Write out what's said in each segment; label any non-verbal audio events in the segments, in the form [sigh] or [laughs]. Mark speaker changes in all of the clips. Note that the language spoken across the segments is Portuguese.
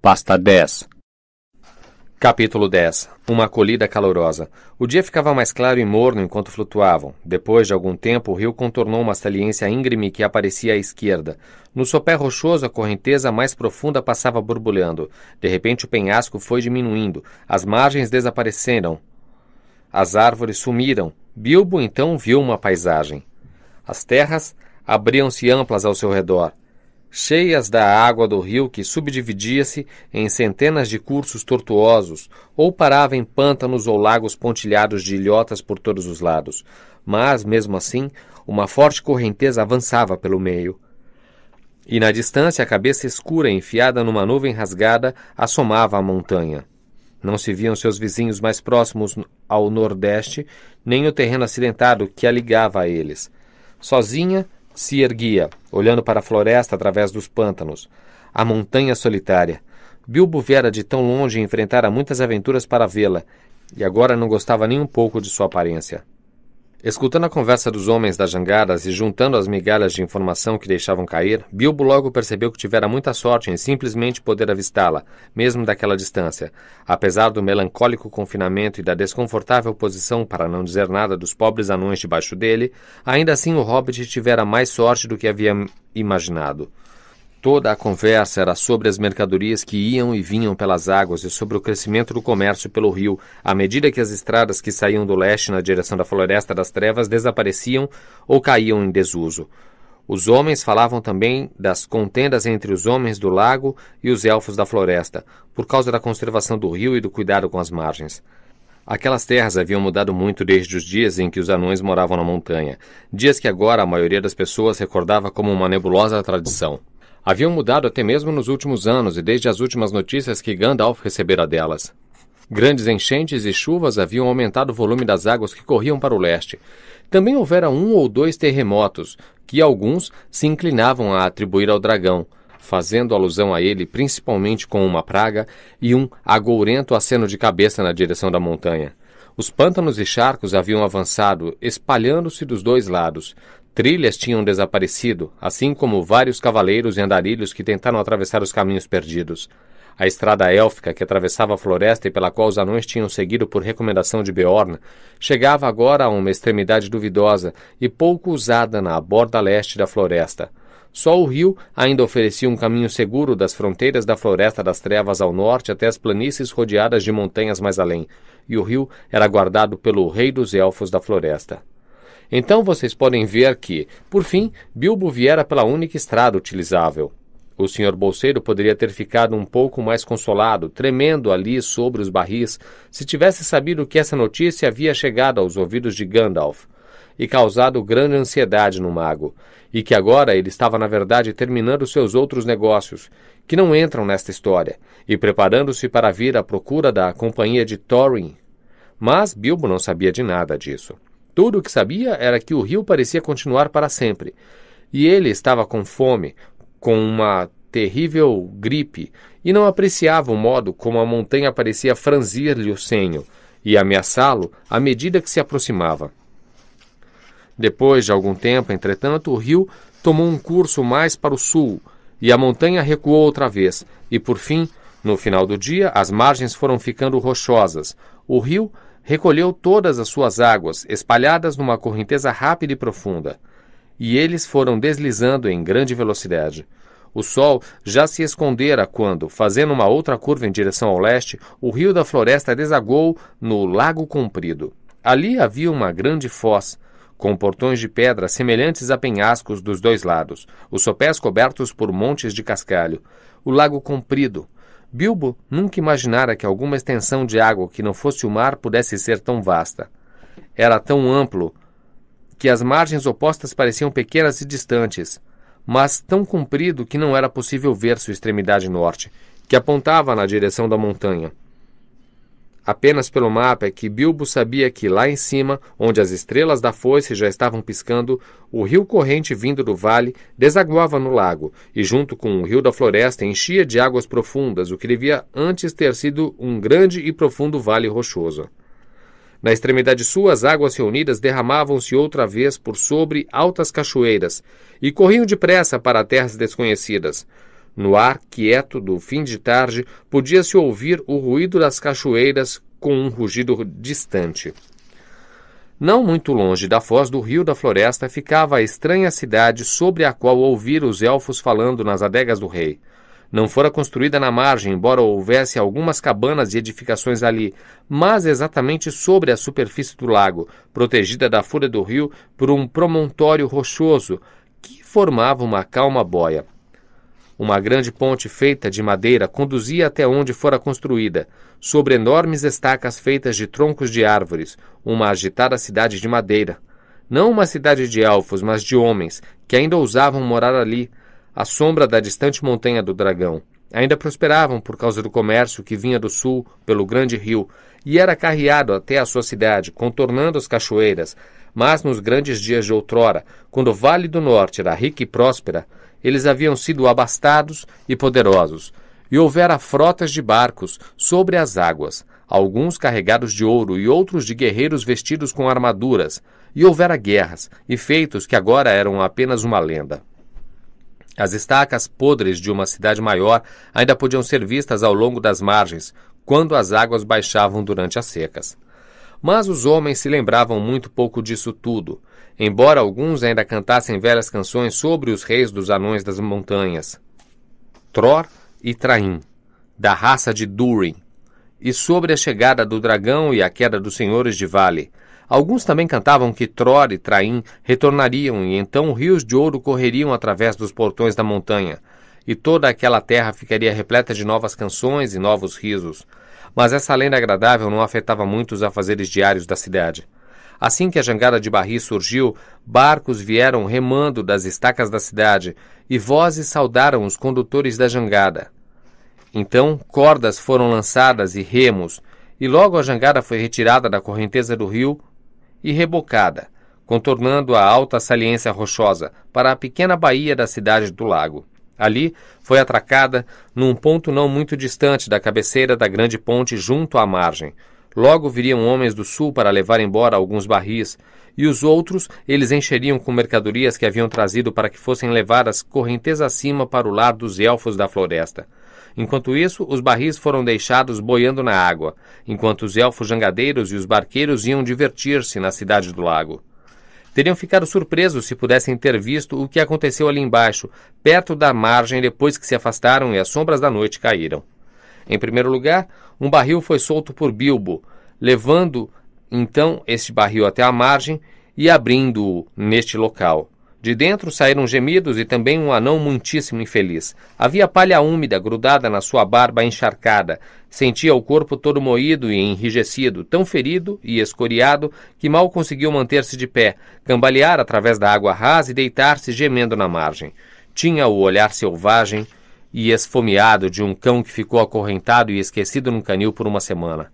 Speaker 1: Pasta 10 Capítulo 10 Uma acolhida calorosa. O dia ficava mais claro e morno enquanto flutuavam. Depois de algum tempo, o rio contornou uma saliência íngreme que aparecia à esquerda. No sopé rochoso, a correnteza mais profunda passava borbulhando. De repente, o penhasco foi diminuindo. As margens desapareceram. As árvores sumiram. Bilbo então viu uma paisagem. As terras abriam-se amplas ao seu redor cheias da água do rio que subdividia-se em centenas de cursos tortuosos ou parava em pântanos ou lagos pontilhados de ilhotas por todos os lados. Mas, mesmo assim, uma forte correnteza avançava pelo meio. E na distância, a cabeça escura enfiada numa nuvem rasgada assomava a montanha. Não se viam seus vizinhos mais próximos ao nordeste, nem o terreno acidentado que a ligava a eles. Sozinha, se erguia, olhando para a floresta através dos pântanos, a montanha solitária. Bilbo viera de tão longe e enfrentara muitas aventuras para vê-la, e agora não gostava nem um pouco de sua aparência. Escutando a conversa dos homens das jangadas e juntando as migalhas de informação que deixavam cair, Bilbo logo percebeu que tivera muita sorte em simplesmente poder avistá-la, mesmo daquela distância. Apesar do melancólico confinamento e da desconfortável posição, para não dizer nada, dos pobres anões debaixo dele, ainda assim o hobbit tivera mais sorte do que havia imaginado. Toda a conversa era sobre as mercadorias que iam e vinham pelas águas e sobre o crescimento do comércio pelo rio, à medida que as estradas que saíam do leste na direção da Floresta das Trevas desapareciam ou caíam em desuso. Os homens falavam também das contendas entre os homens do lago e os elfos da floresta, por causa da conservação do rio e do cuidado com as margens. Aquelas terras haviam mudado muito desde os dias em que os anões moravam na montanha, dias que agora a maioria das pessoas recordava como uma nebulosa tradição haviam mudado até mesmo nos últimos anos e desde as últimas notícias que Gandalf recebera delas. Grandes enchentes e chuvas haviam aumentado o volume das águas que corriam para o leste. Também houvera um ou dois terremotos, que alguns se inclinavam a atribuir ao dragão, fazendo alusão a ele principalmente com uma praga e um agourento aceno de cabeça na direção da montanha. Os pântanos e charcos haviam avançado, espalhando-se dos dois lados. Trilhas tinham desaparecido, assim como vários cavaleiros e andarilhos que tentaram atravessar os caminhos perdidos. A estrada élfica que atravessava a floresta e pela qual os anões tinham seguido por recomendação de Beorn chegava agora a uma extremidade duvidosa e pouco usada na borda leste da floresta. Só o rio ainda oferecia um caminho seguro das fronteiras da Floresta das Trevas ao norte até as planícies rodeadas de montanhas mais além, e o rio era guardado pelo Rei dos Elfos da Floresta. Então vocês podem ver que, por fim, Bilbo viera pela única estrada utilizável. O senhor bolseiro poderia ter ficado um pouco mais consolado, tremendo ali sobre os barris, se tivesse sabido que essa notícia havia chegado aos ouvidos de Gandalf e causado grande ansiedade no mago, e que agora ele estava, na verdade, terminando seus outros negócios, que não entram nesta história, e preparando-se para vir à procura da companhia de Thorin. Mas Bilbo não sabia de nada disso. Tudo o que sabia era que o rio parecia continuar para sempre. E ele estava com fome, com uma terrível gripe, e não apreciava o modo como a montanha parecia franzir-lhe o senho e ameaçá-lo à medida que se aproximava. Depois de algum tempo, entretanto, o rio tomou um curso mais para o sul, e a montanha recuou outra vez, e por fim, no final do dia, as margens foram ficando rochosas. O rio recolheu todas as suas águas, espalhadas numa correnteza rápida e profunda, e eles foram deslizando em grande velocidade. O sol já se escondera quando, fazendo uma outra curva em direção ao leste, o rio da floresta desagou no Lago Comprido. Ali havia uma grande foz, com portões de pedra semelhantes a penhascos dos dois lados, os sopés cobertos por montes de cascalho. O lago comprido, Bilbo nunca imaginara que alguma extensão de água que não fosse o mar pudesse ser tão vasta. Era tão amplo que as margens opostas pareciam pequenas e distantes, mas tão comprido que não era possível ver sua extremidade norte, que apontava na direção da montanha. Apenas pelo mapa é que Bilbo sabia que lá em cima, onde as estrelas da foice já estavam piscando, o rio corrente vindo do vale desaguava no lago e, junto com o rio da floresta, enchia de águas profundas o que devia antes ter sido um grande e profundo vale rochoso. Na extremidade sul, as águas reunidas derramavam-se outra vez por sobre altas cachoeiras e corriam depressa para terras desconhecidas. No ar quieto do fim de tarde, podia-se ouvir o ruído das cachoeiras com um rugido distante. Não muito longe da foz do rio da floresta ficava a estranha cidade sobre a qual ouvir os elfos falando nas adegas do rei. Não fora construída na margem, embora houvesse algumas cabanas e edificações ali, mas exatamente sobre a superfície do lago, protegida da fúria do rio por um promontório rochoso que formava uma calma boia. Uma grande ponte feita de madeira conduzia até onde fora construída, sobre enormes estacas feitas de troncos de árvores, uma agitada cidade de madeira. Não uma cidade de elfos, mas de homens, que ainda ousavam morar ali, à sombra da distante montanha do dragão. Ainda prosperavam por causa do comércio que vinha do sul pelo grande rio e era carreado até a sua cidade, contornando as cachoeiras. Mas nos grandes dias de outrora, quando o Vale do Norte era rico e próspera, eles haviam sido abastados e poderosos, e houvera frotas de barcos sobre as águas, alguns carregados de ouro e outros de guerreiros vestidos com armaduras, e houvera guerras e feitos que agora eram apenas uma lenda. As estacas podres de uma cidade maior ainda podiam ser vistas ao longo das margens, quando as águas baixavam durante as secas. Mas os homens se lembravam muito pouco disso tudo, embora alguns ainda cantassem velhas canções sobre os reis dos anões das montanhas, Tror e Traim, da raça de Durin, e sobre a chegada do dragão e a queda dos senhores de vale. Alguns também cantavam que Tror e Traim retornariam e então rios de ouro correriam através dos portões da montanha, e toda aquela terra ficaria repleta de novas canções e novos risos. Mas essa lenda agradável não afetava muito os afazeres diários da cidade. Assim que a jangada de barris surgiu, barcos vieram remando das estacas da cidade e vozes saudaram os condutores da jangada. Então, cordas foram lançadas e remos, e logo a jangada foi retirada da correnteza do rio e rebocada, contornando a alta saliência rochosa para a pequena baía da cidade do lago. Ali foi atracada num ponto não muito distante da cabeceira da grande ponte junto à margem. Logo viriam homens do sul para levar embora alguns barris, e os outros eles encheriam com mercadorias que haviam trazido para que fossem levadas correntes acima para o lar dos elfos da floresta. Enquanto isso, os barris foram deixados boiando na água, enquanto os elfos jangadeiros e os barqueiros iam divertir-se na cidade do lago. Teriam ficado surpresos se pudessem ter visto o que aconteceu ali embaixo, perto da margem depois que se afastaram e as sombras da noite caíram. Em primeiro lugar, um barril foi solto por Bilbo, levando então este barril até a margem e abrindo-o neste local. De dentro saíram gemidos e também um anão muitíssimo infeliz. Havia palha úmida grudada na sua barba encharcada. Sentia o corpo todo moído e enrijecido, tão ferido e escoriado que mal conseguiu manter-se de pé, cambalear através da água rasa e deitar-se gemendo na margem. Tinha o olhar selvagem e esfomeado de um cão que ficou acorrentado e esquecido num canil por uma semana.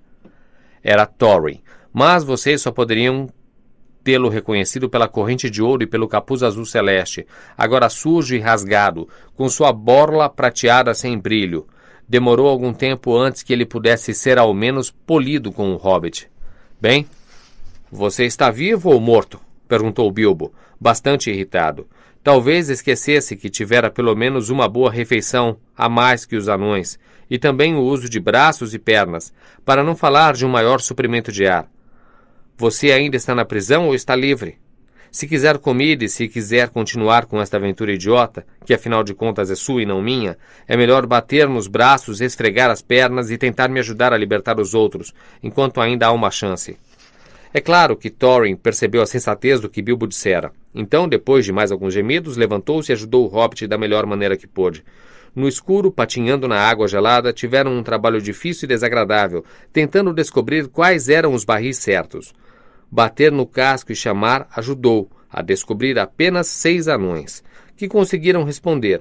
Speaker 1: Era Tory, mas vocês só poderiam tê-lo reconhecido pela corrente de ouro e pelo capuz azul celeste, agora sujo e rasgado, com sua borla prateada sem brilho. Demorou algum tempo antes que ele pudesse ser ao menos polido com um hobbit. Bem, você está vivo ou morto? perguntou Bilbo, bastante irritado. Talvez esquecesse que tivera pelo menos uma boa refeição a mais que os anões, e também o uso de braços e pernas, para não falar de um maior suprimento de ar. Você ainda está na prisão ou está livre? Se quiser comida e se quiser continuar com esta aventura idiota, que afinal de contas é sua e não minha, é melhor bater nos braços, esfregar as pernas e tentar me ajudar a libertar os outros, enquanto ainda há uma chance. É claro que Thorin percebeu a sensatez do que Bilbo dissera. Então, depois de mais alguns gemidos, levantou-se e ajudou o hobbit da melhor maneira que pôde. No escuro, patinhando na água gelada, tiveram um trabalho difícil e desagradável, tentando descobrir quais eram os barris certos. Bater no casco e chamar ajudou a descobrir apenas seis anões, que conseguiram responder.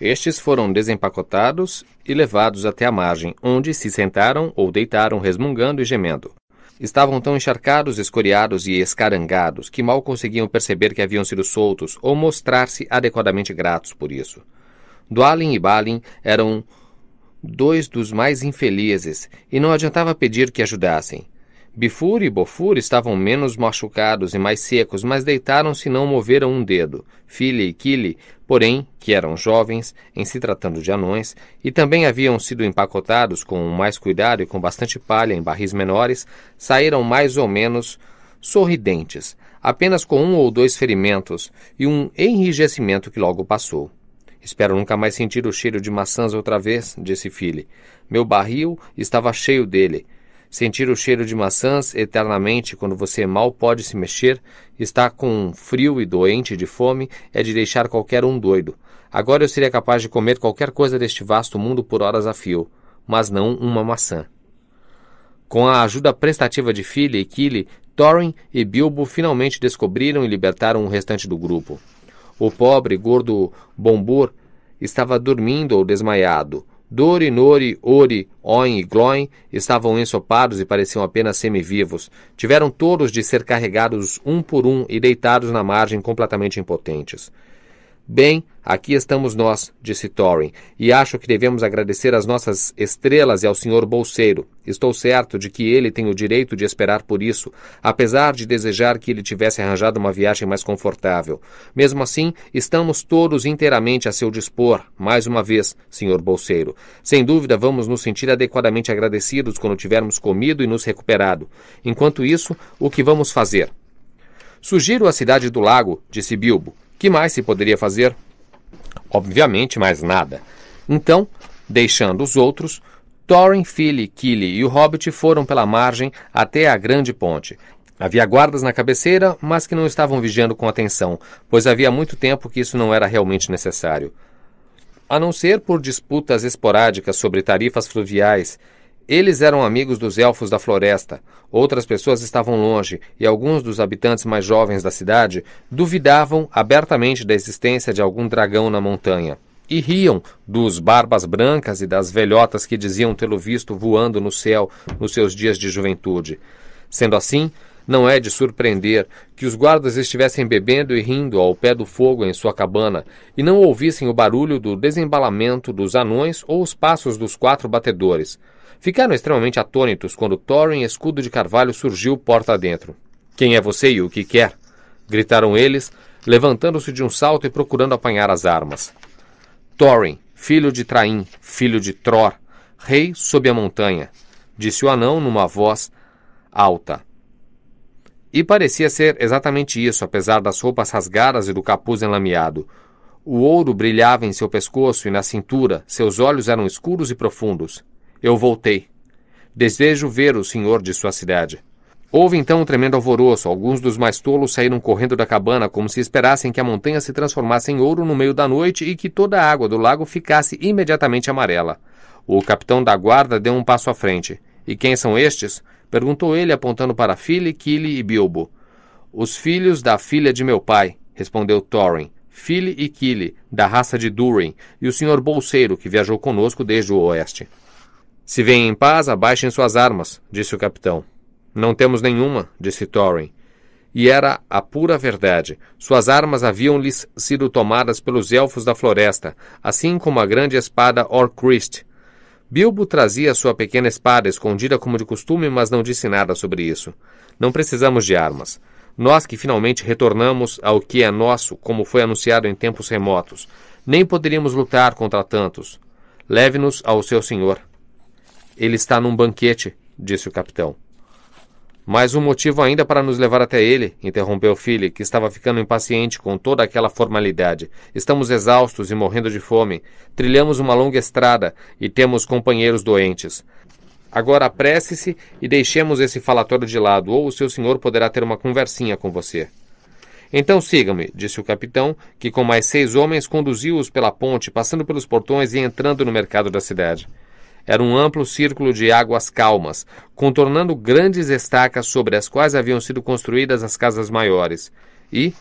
Speaker 1: Estes foram desempacotados e levados até a margem, onde se sentaram ou deitaram resmungando e gemendo. Estavam tão encharcados, escoriados e escarangados que mal conseguiam perceber que haviam sido soltos ou mostrar-se adequadamente gratos por isso. Dwalin e Balin eram dois dos mais infelizes e não adiantava pedir que ajudassem. Bifur e Bofur estavam menos machucados e mais secos, mas deitaram-se e não moveram um dedo. File e Kili, porém, que eram jovens, em se tratando de anões, e também haviam sido empacotados com mais cuidado e com bastante palha em barris menores, saíram mais ou menos sorridentes, apenas com um ou dois ferimentos e um enrijecimento que logo passou. Espero nunca mais sentir o cheiro de maçãs outra vez, disse File. Meu barril estava cheio dele sentir o cheiro de maçãs eternamente quando você mal pode se mexer, está com frio e doente de fome, é de deixar qualquer um doido. Agora eu seria capaz de comer qualquer coisa deste vasto mundo por horas a fio, mas não uma maçã. Com a ajuda prestativa de Philly e Killy, Thorin e Bilbo finalmente descobriram e libertaram o restante do grupo. O pobre, gordo Bombur estava dormindo ou desmaiado. Dori, Nori, Ori, Oin e Gloin estavam ensopados e pareciam apenas semivivos. Tiveram todos de ser carregados um por um e deitados na margem completamente impotentes. Bem, aqui estamos nós, disse Thorin, e acho que devemos agradecer às nossas estrelas e ao senhor bolseiro. Estou certo de que ele tem o direito de esperar por isso, apesar de desejar que ele tivesse arranjado uma viagem mais confortável. Mesmo assim, estamos todos inteiramente a seu dispor, mais uma vez, senhor bolseiro. Sem dúvida, vamos nos sentir adequadamente agradecidos quando tivermos comido e nos recuperado. Enquanto isso, o que vamos fazer? Sugiro a cidade do lago, disse Bilbo. Que mais se poderia fazer? Obviamente, mais nada. Então, deixando os outros, Thorin, Philly, Killy e o Hobbit foram pela margem até a grande ponte. Havia guardas na cabeceira, mas que não estavam vigiando com atenção, pois havia muito tempo que isso não era realmente necessário. A não ser por disputas esporádicas sobre tarifas fluviais eles eram amigos dos elfos da floresta. Outras pessoas estavam longe, e alguns dos habitantes mais jovens da cidade duvidavam abertamente da existência de algum dragão na montanha. E riam dos barbas brancas e das velhotas que diziam tê-lo visto voando no céu nos seus dias de juventude. Sendo assim, não é de surpreender que os guardas estivessem bebendo e rindo ao pé do fogo em sua cabana e não ouvissem o barulho do desembalamento dos anões ou os passos dos quatro batedores. Ficaram extremamente atônitos quando Thorin Escudo de Carvalho surgiu porta dentro. Quem é você e o que quer? gritaram eles, levantando-se de um salto e procurando apanhar as armas. Thorin, filho de Traim, filho de Tror, rei sob a montanha, disse o anão numa voz alta. E parecia ser exatamente isso, apesar das roupas rasgadas e do capuz enlameado. O ouro brilhava em seu pescoço e na cintura, seus olhos eram escuros e profundos. Eu voltei. Desejo ver o senhor de sua cidade. Houve então um tremendo alvoroço. Alguns dos mais tolos saíram correndo da cabana como se esperassem que a montanha se transformasse em ouro no meio da noite e que toda a água do lago ficasse imediatamente amarela. O capitão da guarda deu um passo à frente. E quem são estes? perguntou ele, apontando para Philly, Kili e Bilbo. Os filhos da filha de meu pai, respondeu Thorin. Philly e Kili, da raça de Durin, e o senhor bolseiro que viajou conosco desde o oeste. Se vêm em paz, abaixem suas armas, disse o capitão. Não temos nenhuma, disse Thorin. E era a pura verdade. Suas armas haviam-lhes sido tomadas pelos elfos da floresta, assim como a grande espada Orcrist. Bilbo trazia sua pequena espada escondida como de costume, mas não disse nada sobre isso. Não precisamos de armas. Nós que finalmente retornamos ao que é nosso, como foi anunciado em tempos remotos, nem poderíamos lutar contra tantos. Leve-nos ao seu senhor. Ele está num banquete, disse o capitão. Mais um motivo ainda para nos levar até ele, interrompeu Philly, que estava ficando impaciente com toda aquela formalidade. Estamos exaustos e morrendo de fome. Trilhamos uma longa estrada e temos companheiros doentes. Agora apresse-se e deixemos esse falatório de lado, ou o seu senhor poderá ter uma conversinha com você. Então siga-me, disse o capitão, que com mais seis homens conduziu-os pela ponte, passando pelos portões e entrando no mercado da cidade. Era um amplo círculo de águas calmas, contornando grandes estacas sobre as quais haviam sido construídas as casas maiores, e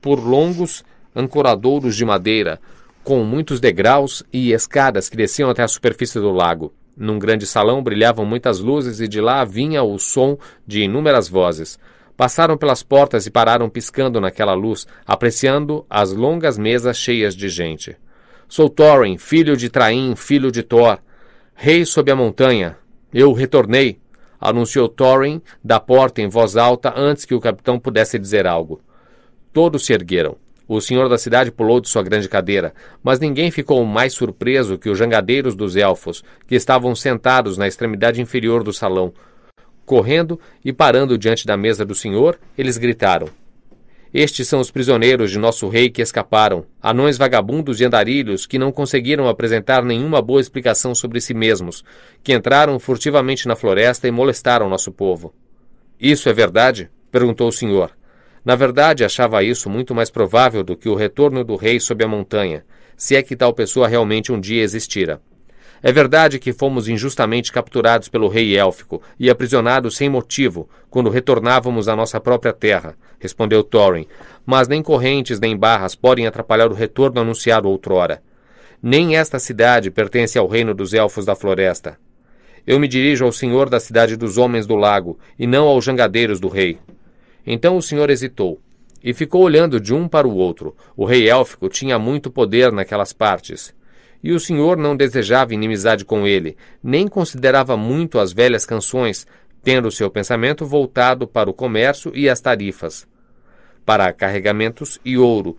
Speaker 1: por longos ancoradouros de madeira, com muitos degraus e escadas que desciam até a superfície do lago. Num grande salão brilhavam muitas luzes e de lá vinha o som de inúmeras vozes. Passaram pelas portas e pararam piscando naquela luz, apreciando as longas mesas cheias de gente. Sou Thorin, filho de Traim, filho de Thor, rei sob a montanha. Eu retornei, anunciou Thorin da porta em voz alta antes que o capitão pudesse dizer algo. Todos se ergueram. O senhor da cidade pulou de sua grande cadeira, mas ninguém ficou mais surpreso que os jangadeiros dos elfos, que estavam sentados na extremidade inferior do salão. Correndo e parando diante da mesa do senhor, eles gritaram: estes são os prisioneiros de nosso rei que escaparam, anões vagabundos e andarilhos que não conseguiram apresentar nenhuma boa explicação sobre si mesmos, que entraram furtivamente na floresta e molestaram nosso povo. Isso é verdade? perguntou o senhor. Na verdade, achava isso muito mais provável do que o retorno do rei sob a montanha, se é que tal pessoa realmente um dia existira. É verdade que fomos injustamente capturados pelo rei élfico e aprisionados sem motivo quando retornávamos à nossa própria terra, respondeu Thorin, mas nem correntes nem barras podem atrapalhar o retorno anunciado outrora. Nem esta cidade pertence ao reino dos elfos da floresta. Eu me dirijo ao senhor da cidade dos homens do lago e não aos jangadeiros do rei. Então o senhor hesitou e ficou olhando de um para o outro. O rei élfico tinha muito poder naquelas partes. E o senhor não desejava inimizade com ele, nem considerava muito as velhas canções, tendo seu pensamento voltado para o comércio e as tarifas, para carregamentos e ouro,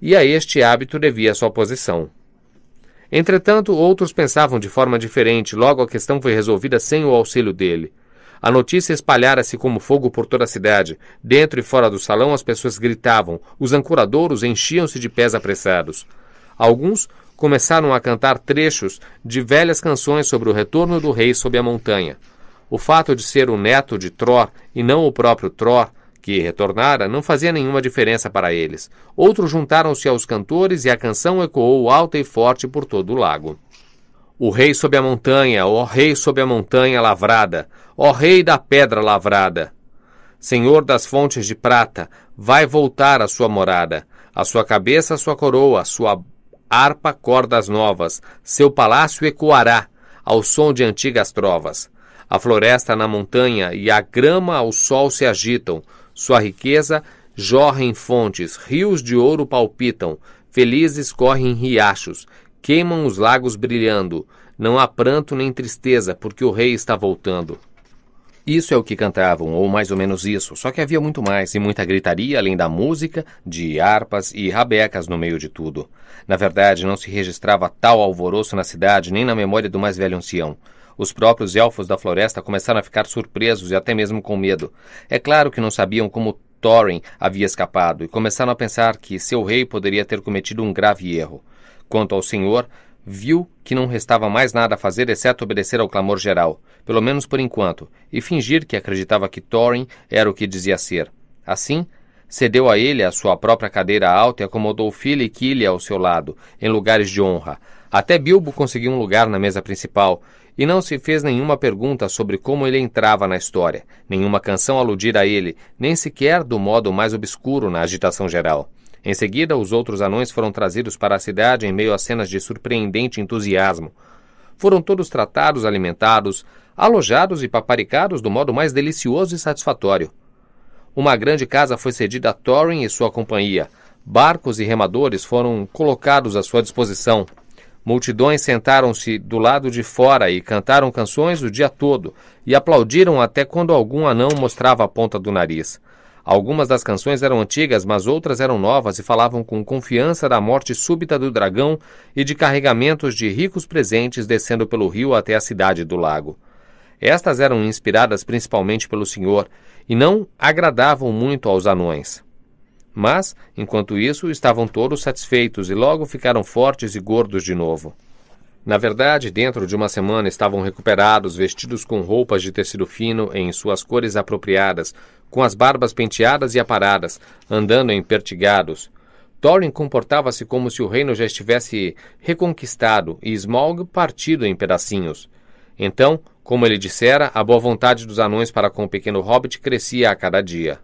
Speaker 1: e a este hábito devia sua posição. Entretanto, outros pensavam de forma diferente, logo a questão foi resolvida sem o auxílio dele. A notícia espalhara-se como fogo por toda a cidade. Dentro e fora do salão as pessoas gritavam, os ancoradouros enchiam-se de pés apressados. Alguns começaram a cantar trechos de velhas canções sobre o retorno do rei sob a montanha. O fato de ser o neto de Tró e não o próprio Tró que retornara, não fazia nenhuma diferença para eles. Outros juntaram-se aos cantores e a canção ecoou alta e forte por todo o lago. O rei sob a montanha, ó rei sob a montanha lavrada, ó rei da pedra lavrada. Senhor das fontes de prata, vai voltar à sua morada, a sua cabeça, a sua coroa, a sua harpa cordas novas, seu palácio ecoará ao som de antigas trovas. A floresta na montanha e a grama ao sol se agitam, sua riqueza jorra em fontes, rios de ouro palpitam, felizes correm riachos, queimam os lagos brilhando, não há pranto nem tristeza, porque o rei está voltando. Isso é o que cantavam, ou mais ou menos isso, só que havia muito mais e muita gritaria além da música, de harpas e rabecas no meio de tudo. Na verdade, não se registrava tal alvoroço na cidade nem na memória do mais velho ancião. Os próprios elfos da floresta começaram a ficar surpresos e até mesmo com medo. É claro que não sabiam como Thorin havia escapado e começaram a pensar que seu rei poderia ter cometido um grave erro. Quanto ao senhor, viu que não restava mais nada a fazer exceto obedecer ao clamor geral, pelo menos por enquanto, e fingir que acreditava que Thorin era o que dizia ser. Assim, Cedeu a ele a sua própria cadeira alta e acomodou filha e quilha ao seu lado, em lugares de honra. Até Bilbo conseguiu um lugar na mesa principal, e não se fez nenhuma pergunta sobre como ele entrava na história, nenhuma canção aludir a ele, nem sequer do modo mais obscuro na agitação geral. Em seguida, os outros anões foram trazidos para a cidade em meio a cenas de surpreendente entusiasmo. Foram todos tratados, alimentados, alojados e paparicados do modo mais delicioso e satisfatório. Uma grande casa foi cedida a Thorin e sua companhia. Barcos e remadores foram colocados à sua disposição. Multidões sentaram-se do lado de fora e cantaram canções o dia todo, e aplaudiram até quando algum anão mostrava a ponta do nariz. Algumas das canções eram antigas, mas outras eram novas e falavam com confiança da morte súbita do dragão e de carregamentos de ricos presentes descendo pelo rio até a cidade do lago. Estas eram inspiradas principalmente pelo Senhor, e não agradavam muito aos anões. Mas, enquanto isso, estavam todos satisfeitos e logo ficaram fortes e gordos de novo. Na verdade, dentro de uma semana estavam recuperados, vestidos com roupas de tecido fino em suas cores apropriadas, com as barbas penteadas e aparadas, andando empertigados. Thorin comportava-se como se o reino já estivesse reconquistado e Smaug partido em pedacinhos. Então, como ele dissera, a boa vontade dos anões para com o pequeno hobbit crescia a cada dia.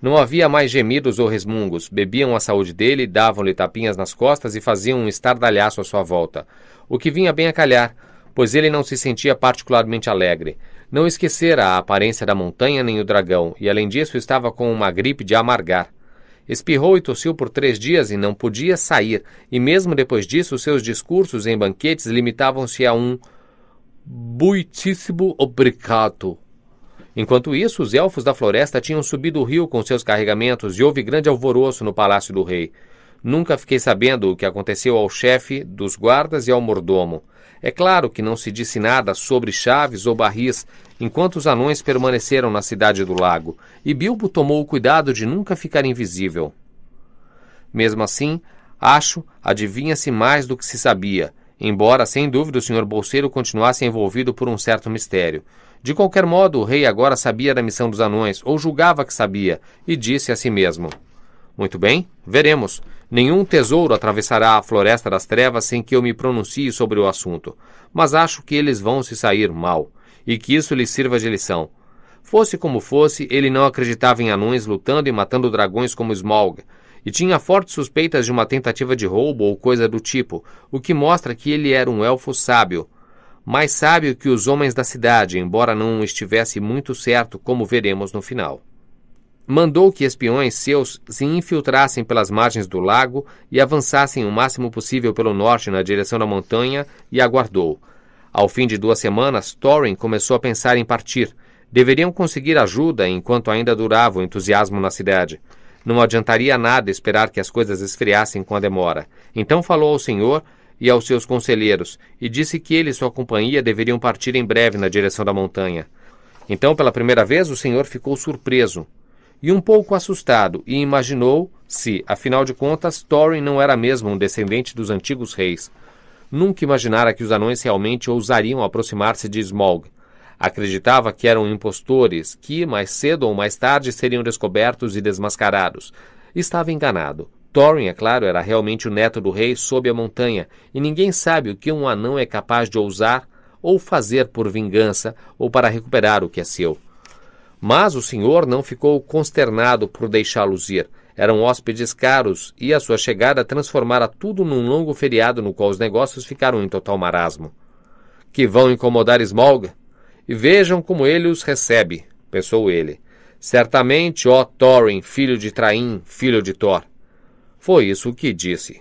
Speaker 1: Não havia mais gemidos ou resmungos, bebiam a saúde dele, davam-lhe tapinhas nas costas e faziam um estardalhaço à sua volta, o que vinha bem a calhar, pois ele não se sentia particularmente alegre. Não esquecera a aparência da montanha nem o dragão, e além disso estava com uma gripe de amargar. Espirrou e tossiu por três dias e não podia sair, e mesmo depois disso seus discursos em banquetes limitavam-se a um Muitíssimo obrigado. Enquanto isso, os elfos da floresta tinham subido o rio com seus carregamentos e houve grande alvoroço no palácio do rei. Nunca fiquei sabendo o que aconteceu ao chefe dos guardas e ao mordomo. É claro que não se disse nada sobre chaves ou barris enquanto os anões permaneceram na cidade do lago, e Bilbo tomou o cuidado de nunca ficar invisível. Mesmo assim, acho, adivinha-se mais do que se sabia, embora sem dúvida o senhor bolseiro continuasse envolvido por um certo mistério. De qualquer modo, o rei agora sabia da missão dos anões, ou julgava que sabia, e disse a si mesmo: Muito bem, veremos. Nenhum tesouro atravessará a floresta das trevas sem que eu me pronuncie sobre o assunto, mas acho que eles vão se sair mal, e que isso lhes sirva de lição. Fosse como fosse, ele não acreditava em anões lutando e matando dragões como Smaug, e tinha fortes suspeitas de uma tentativa de roubo ou coisa do tipo, o que mostra que ele era um elfo sábio. Mais sábio que os homens da cidade, embora não estivesse muito certo, como veremos no final. Mandou que espiões seus se infiltrassem pelas margens do lago e avançassem o máximo possível pelo norte na direção da montanha e aguardou. Ao fim de duas semanas, Thorin começou a pensar em partir. Deveriam conseguir ajuda enquanto ainda durava o entusiasmo na cidade. Não adiantaria nada esperar que as coisas esfriassem com a demora. Então falou ao Senhor e aos seus conselheiros, e disse que ele e sua companhia deveriam partir em breve na direção da montanha. Então, pela primeira vez, o Senhor ficou surpreso e um pouco assustado, e imaginou se, afinal de contas, Thorin não era mesmo um descendente dos antigos reis. Nunca imaginara que os anões realmente ousariam aproximar-se de Smaug. Acreditava que eram impostores que, mais cedo ou mais tarde, seriam descobertos e desmascarados. Estava enganado. Thorin, é claro, era realmente o neto do rei sob a montanha, e ninguém sabe o que um anão é capaz de ousar ou fazer por vingança ou para recuperar o que é seu. Mas o senhor não ficou consternado por deixá-los ir. Eram hóspedes caros e a sua chegada transformara tudo num longo feriado no qual os negócios ficaram em total marasmo. Que vão incomodar Smolga? e vejam como ele os recebe, pensou ele. Certamente, ó Thorin, filho de Traim, filho de Thor. Foi isso que disse.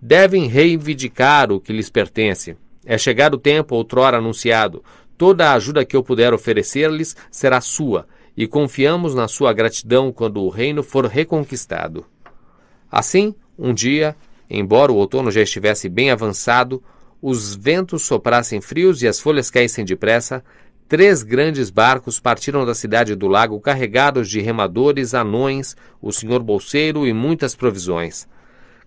Speaker 1: Devem reivindicar o que lhes pertence. É chegado o tempo outrora anunciado. Toda a ajuda que eu puder oferecer-lhes será sua, e confiamos na sua gratidão quando o reino for reconquistado. Assim, um dia, embora o outono já estivesse bem avançado, os ventos soprassem frios e as folhas caíssem depressa, três grandes barcos partiram da cidade do lago carregados de remadores, anões, o senhor bolseiro e muitas provisões.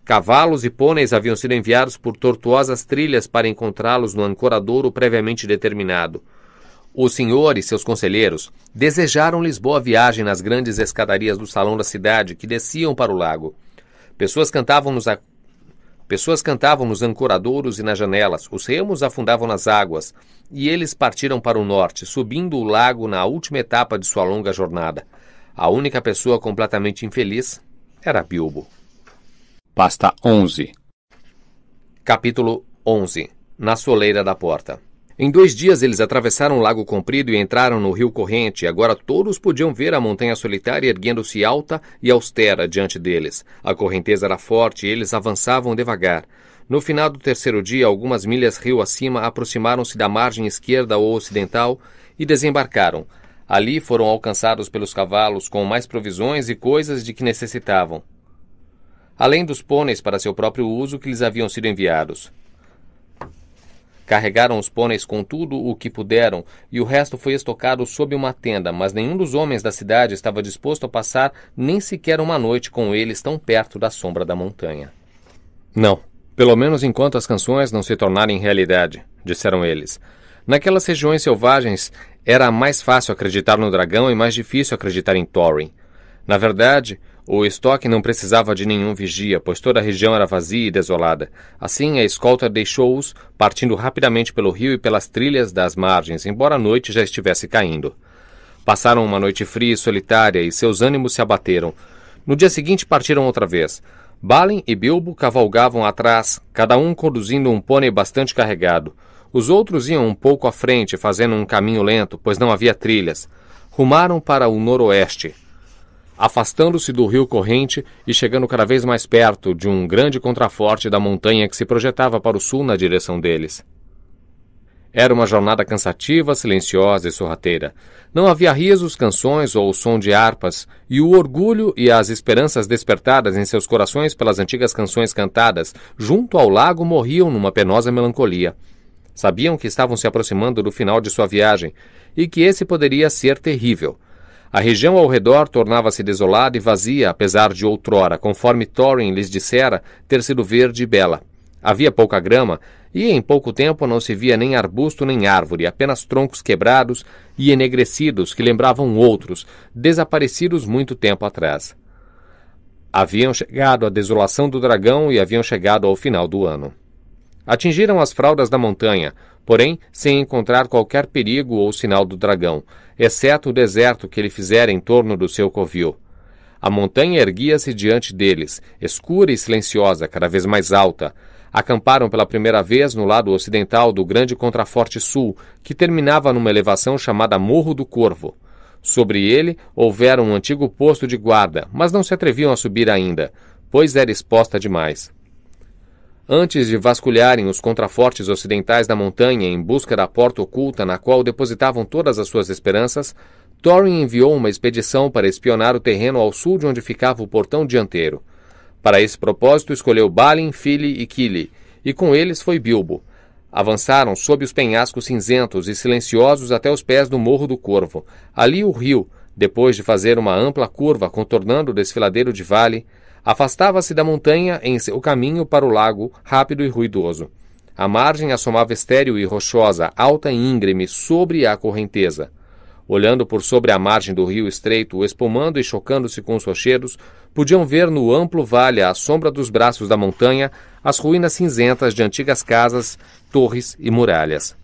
Speaker 1: Cavalos e pôneis haviam sido enviados por tortuosas trilhas para encontrá-los no ancoradouro previamente determinado. O senhor e seus conselheiros desejaram-lhes boa viagem nas grandes escadarias do salão da cidade que desciam para o lago. Pessoas cantavam nos Pessoas cantavam nos ancoradouros e nas janelas, os remos afundavam nas águas, e eles partiram para o norte, subindo o lago na última etapa de sua longa jornada. A única pessoa completamente infeliz era Bilbo. Pasta 11 Capítulo 11 Na soleira da porta em dois dias eles atravessaram o lago comprido e entraram no rio corrente. Agora todos podiam ver a montanha solitária erguendo-se alta e austera diante deles. A correnteza era forte e eles avançavam devagar. No final do terceiro dia, algumas milhas rio acima aproximaram-se da margem esquerda ou ocidental e desembarcaram. Ali foram alcançados pelos cavalos com mais provisões e coisas de que necessitavam, além dos pôneis para seu próprio uso que lhes haviam sido enviados. Carregaram os pôneis com tudo o que puderam, e o resto foi estocado sob uma tenda, mas nenhum dos homens da cidade estava disposto a passar nem sequer uma noite com eles tão perto da sombra da montanha. Não, pelo menos enquanto as canções não se tornarem realidade, disseram eles. Naquelas regiões selvagens era mais fácil acreditar no dragão e mais difícil acreditar em Thorin. Na verdade, o estoque não precisava de nenhum vigia, pois toda a região era vazia e desolada. Assim, a escolta deixou-os, partindo rapidamente pelo rio e pelas trilhas das margens, embora a noite já estivesse caindo. Passaram uma noite fria e solitária e seus ânimos se abateram. No dia seguinte partiram outra vez. Balin e Bilbo cavalgavam atrás, cada um conduzindo um pônei bastante carregado. Os outros iam um pouco à frente, fazendo um caminho lento, pois não havia trilhas. Rumaram para o noroeste, afastando-se do rio corrente e chegando cada vez mais perto de um grande contraforte da montanha que se projetava para o sul na direção deles. Era uma jornada cansativa, silenciosa e sorrateira. Não havia risos, canções ou som de harpas, e o orgulho e as esperanças despertadas em seus corações pelas antigas canções cantadas junto ao lago morriam numa penosa melancolia. Sabiam que estavam se aproximando do final de sua viagem e que esse poderia ser terrível a região ao redor tornava-se desolada e vazia, apesar de outrora, conforme Thorin lhes dissera, ter sido verde e bela. Havia pouca grama, e em pouco tempo não se via nem arbusto nem árvore, apenas troncos quebrados e enegrecidos que lembravam outros, desaparecidos muito tempo atrás. Haviam chegado à desolação do dragão e haviam chegado ao final do ano. Atingiram as fraldas da montanha, porém sem encontrar qualquer perigo ou sinal do dragão, exceto o deserto que ele fizera em torno do seu covil. A montanha erguia-se diante deles, escura e silenciosa, cada vez mais alta. Acamparam pela primeira vez no lado ocidental do grande contraforte sul, que terminava numa elevação chamada Morro do Corvo. Sobre ele houvera um antigo posto de guarda, mas não se atreviam a subir ainda, pois era exposta demais. Antes de vasculharem os contrafortes ocidentais da montanha em busca da porta oculta na qual depositavam todas as suas esperanças, Thorin enviou uma expedição para espionar o terreno ao sul de onde ficava o portão dianteiro. Para esse propósito, escolheu Balin, Fili e Kili, e com eles foi Bilbo. Avançaram sob os penhascos cinzentos e silenciosos até os pés do Morro do Corvo. Ali o rio, depois de fazer uma ampla curva contornando o desfiladeiro de vale, afastava-se da montanha em seu caminho para o lago, rápido e ruidoso. A margem assomava estéril e rochosa, alta e íngreme, sobre a correnteza. Olhando por sobre a margem do rio estreito, espumando e chocando-se com os rochedos, podiam ver no amplo vale, à sombra dos braços da montanha, as ruínas cinzentas de antigas casas, torres e muralhas.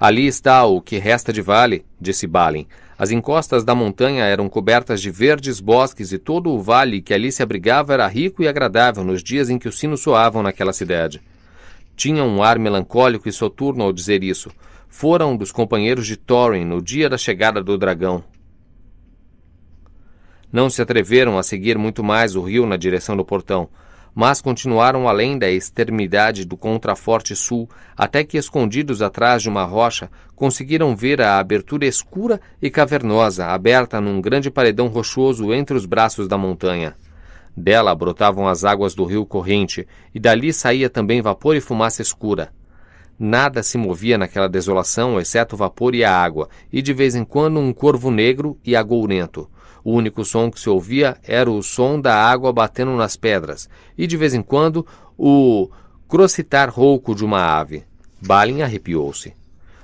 Speaker 1: Ali está o que resta de vale, disse Balin. As encostas da montanha eram cobertas de verdes bosques e todo o vale que ali se abrigava era rico e agradável nos dias em que os sinos soavam naquela cidade. Tinha um ar melancólico e soturno ao dizer isso. Fora um dos companheiros de Thorin no dia da chegada do dragão. Não se atreveram a seguir muito mais o rio na direção do portão mas continuaram além da extremidade do contraforte sul, até que, escondidos atrás de uma rocha, conseguiram ver a abertura escura e cavernosa aberta num grande paredão rochoso entre os braços da montanha. Dela brotavam as águas do rio corrente, e dali saía também vapor e fumaça escura. Nada se movia naquela desolação, exceto o vapor e a água, e de vez em quando um corvo negro e agourento o único som que se ouvia era o som da água batendo nas pedras e, de vez em quando, o crocitar rouco de uma ave. Balin arrepiou-se.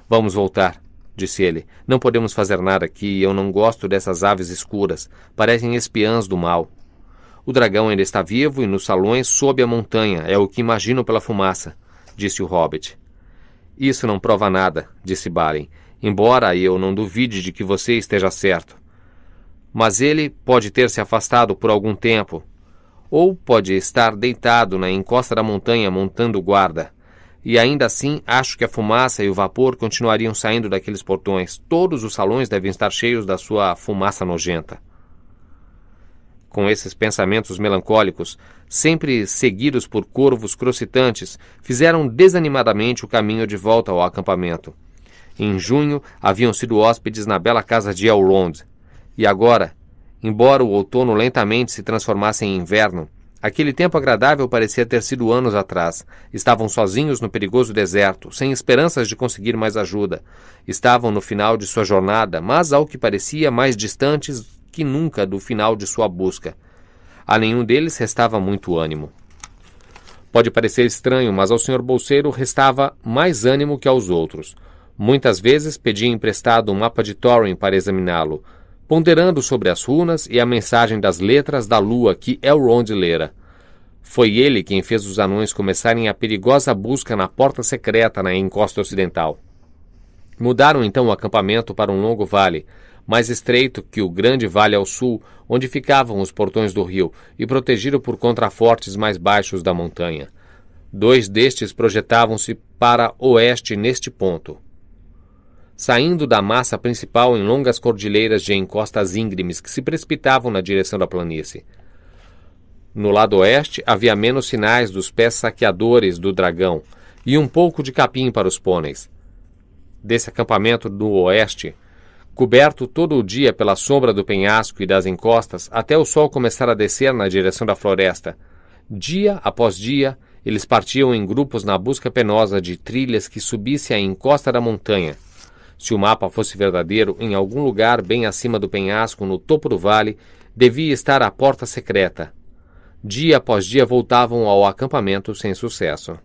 Speaker 1: Vamos voltar, disse ele. Não podemos fazer nada aqui eu não gosto dessas aves escuras. Parecem espiãs do mal. O dragão ainda está vivo e nos salões sob a montanha, é o que imagino pela fumaça, disse o hobbit. Isso não prova nada, disse Balin, embora eu não duvide de que você esteja certo mas ele pode ter se afastado por algum tempo, ou pode estar deitado na encosta da montanha montando guarda. E ainda assim, acho que a fumaça e o vapor continuariam saindo daqueles portões. Todos os salões devem estar cheios da sua fumaça nojenta. Com esses pensamentos melancólicos, sempre seguidos por corvos crocitantes, fizeram desanimadamente o caminho de volta ao acampamento. Em junho, haviam sido hóspedes na bela casa de Elrond, e agora, embora o outono lentamente se transformasse em inverno, Aquele tempo agradável parecia ter sido anos atrás. Estavam sozinhos no perigoso deserto, sem esperanças de conseguir mais ajuda. Estavam no final de sua jornada, mas ao que parecia mais distantes que nunca do final de sua busca. A nenhum deles restava muito ânimo. Pode parecer estranho, mas ao senhor bolseiro restava mais ânimo que aos outros. Muitas vezes pedia emprestado um mapa de Thorin para examiná-lo, ponderando sobre as runas e a mensagem das letras da lua que Elrond lera. Foi ele quem fez os anões começarem a perigosa busca na porta secreta na encosta ocidental. Mudaram então o acampamento para um longo vale, mais estreito que o grande vale ao sul, onde ficavam os portões do rio, e protegido por contrafortes mais baixos da montanha. Dois destes projetavam-se para oeste neste ponto saindo da massa principal em longas cordilheiras de encostas íngremes que se precipitavam na direção da planície. No lado oeste havia menos sinais dos pés saqueadores do dragão e um pouco de capim para os pôneis. Desse acampamento do oeste, coberto todo o dia pela sombra do penhasco e das encostas até o sol começar a descer na direção da floresta, dia após dia eles partiam em grupos na busca penosa de trilhas que subisse a encosta da montanha se o mapa fosse verdadeiro, em algum lugar bem acima do penhasco, no topo do vale, devia estar a porta secreta. Dia após dia voltavam ao acampamento sem sucesso.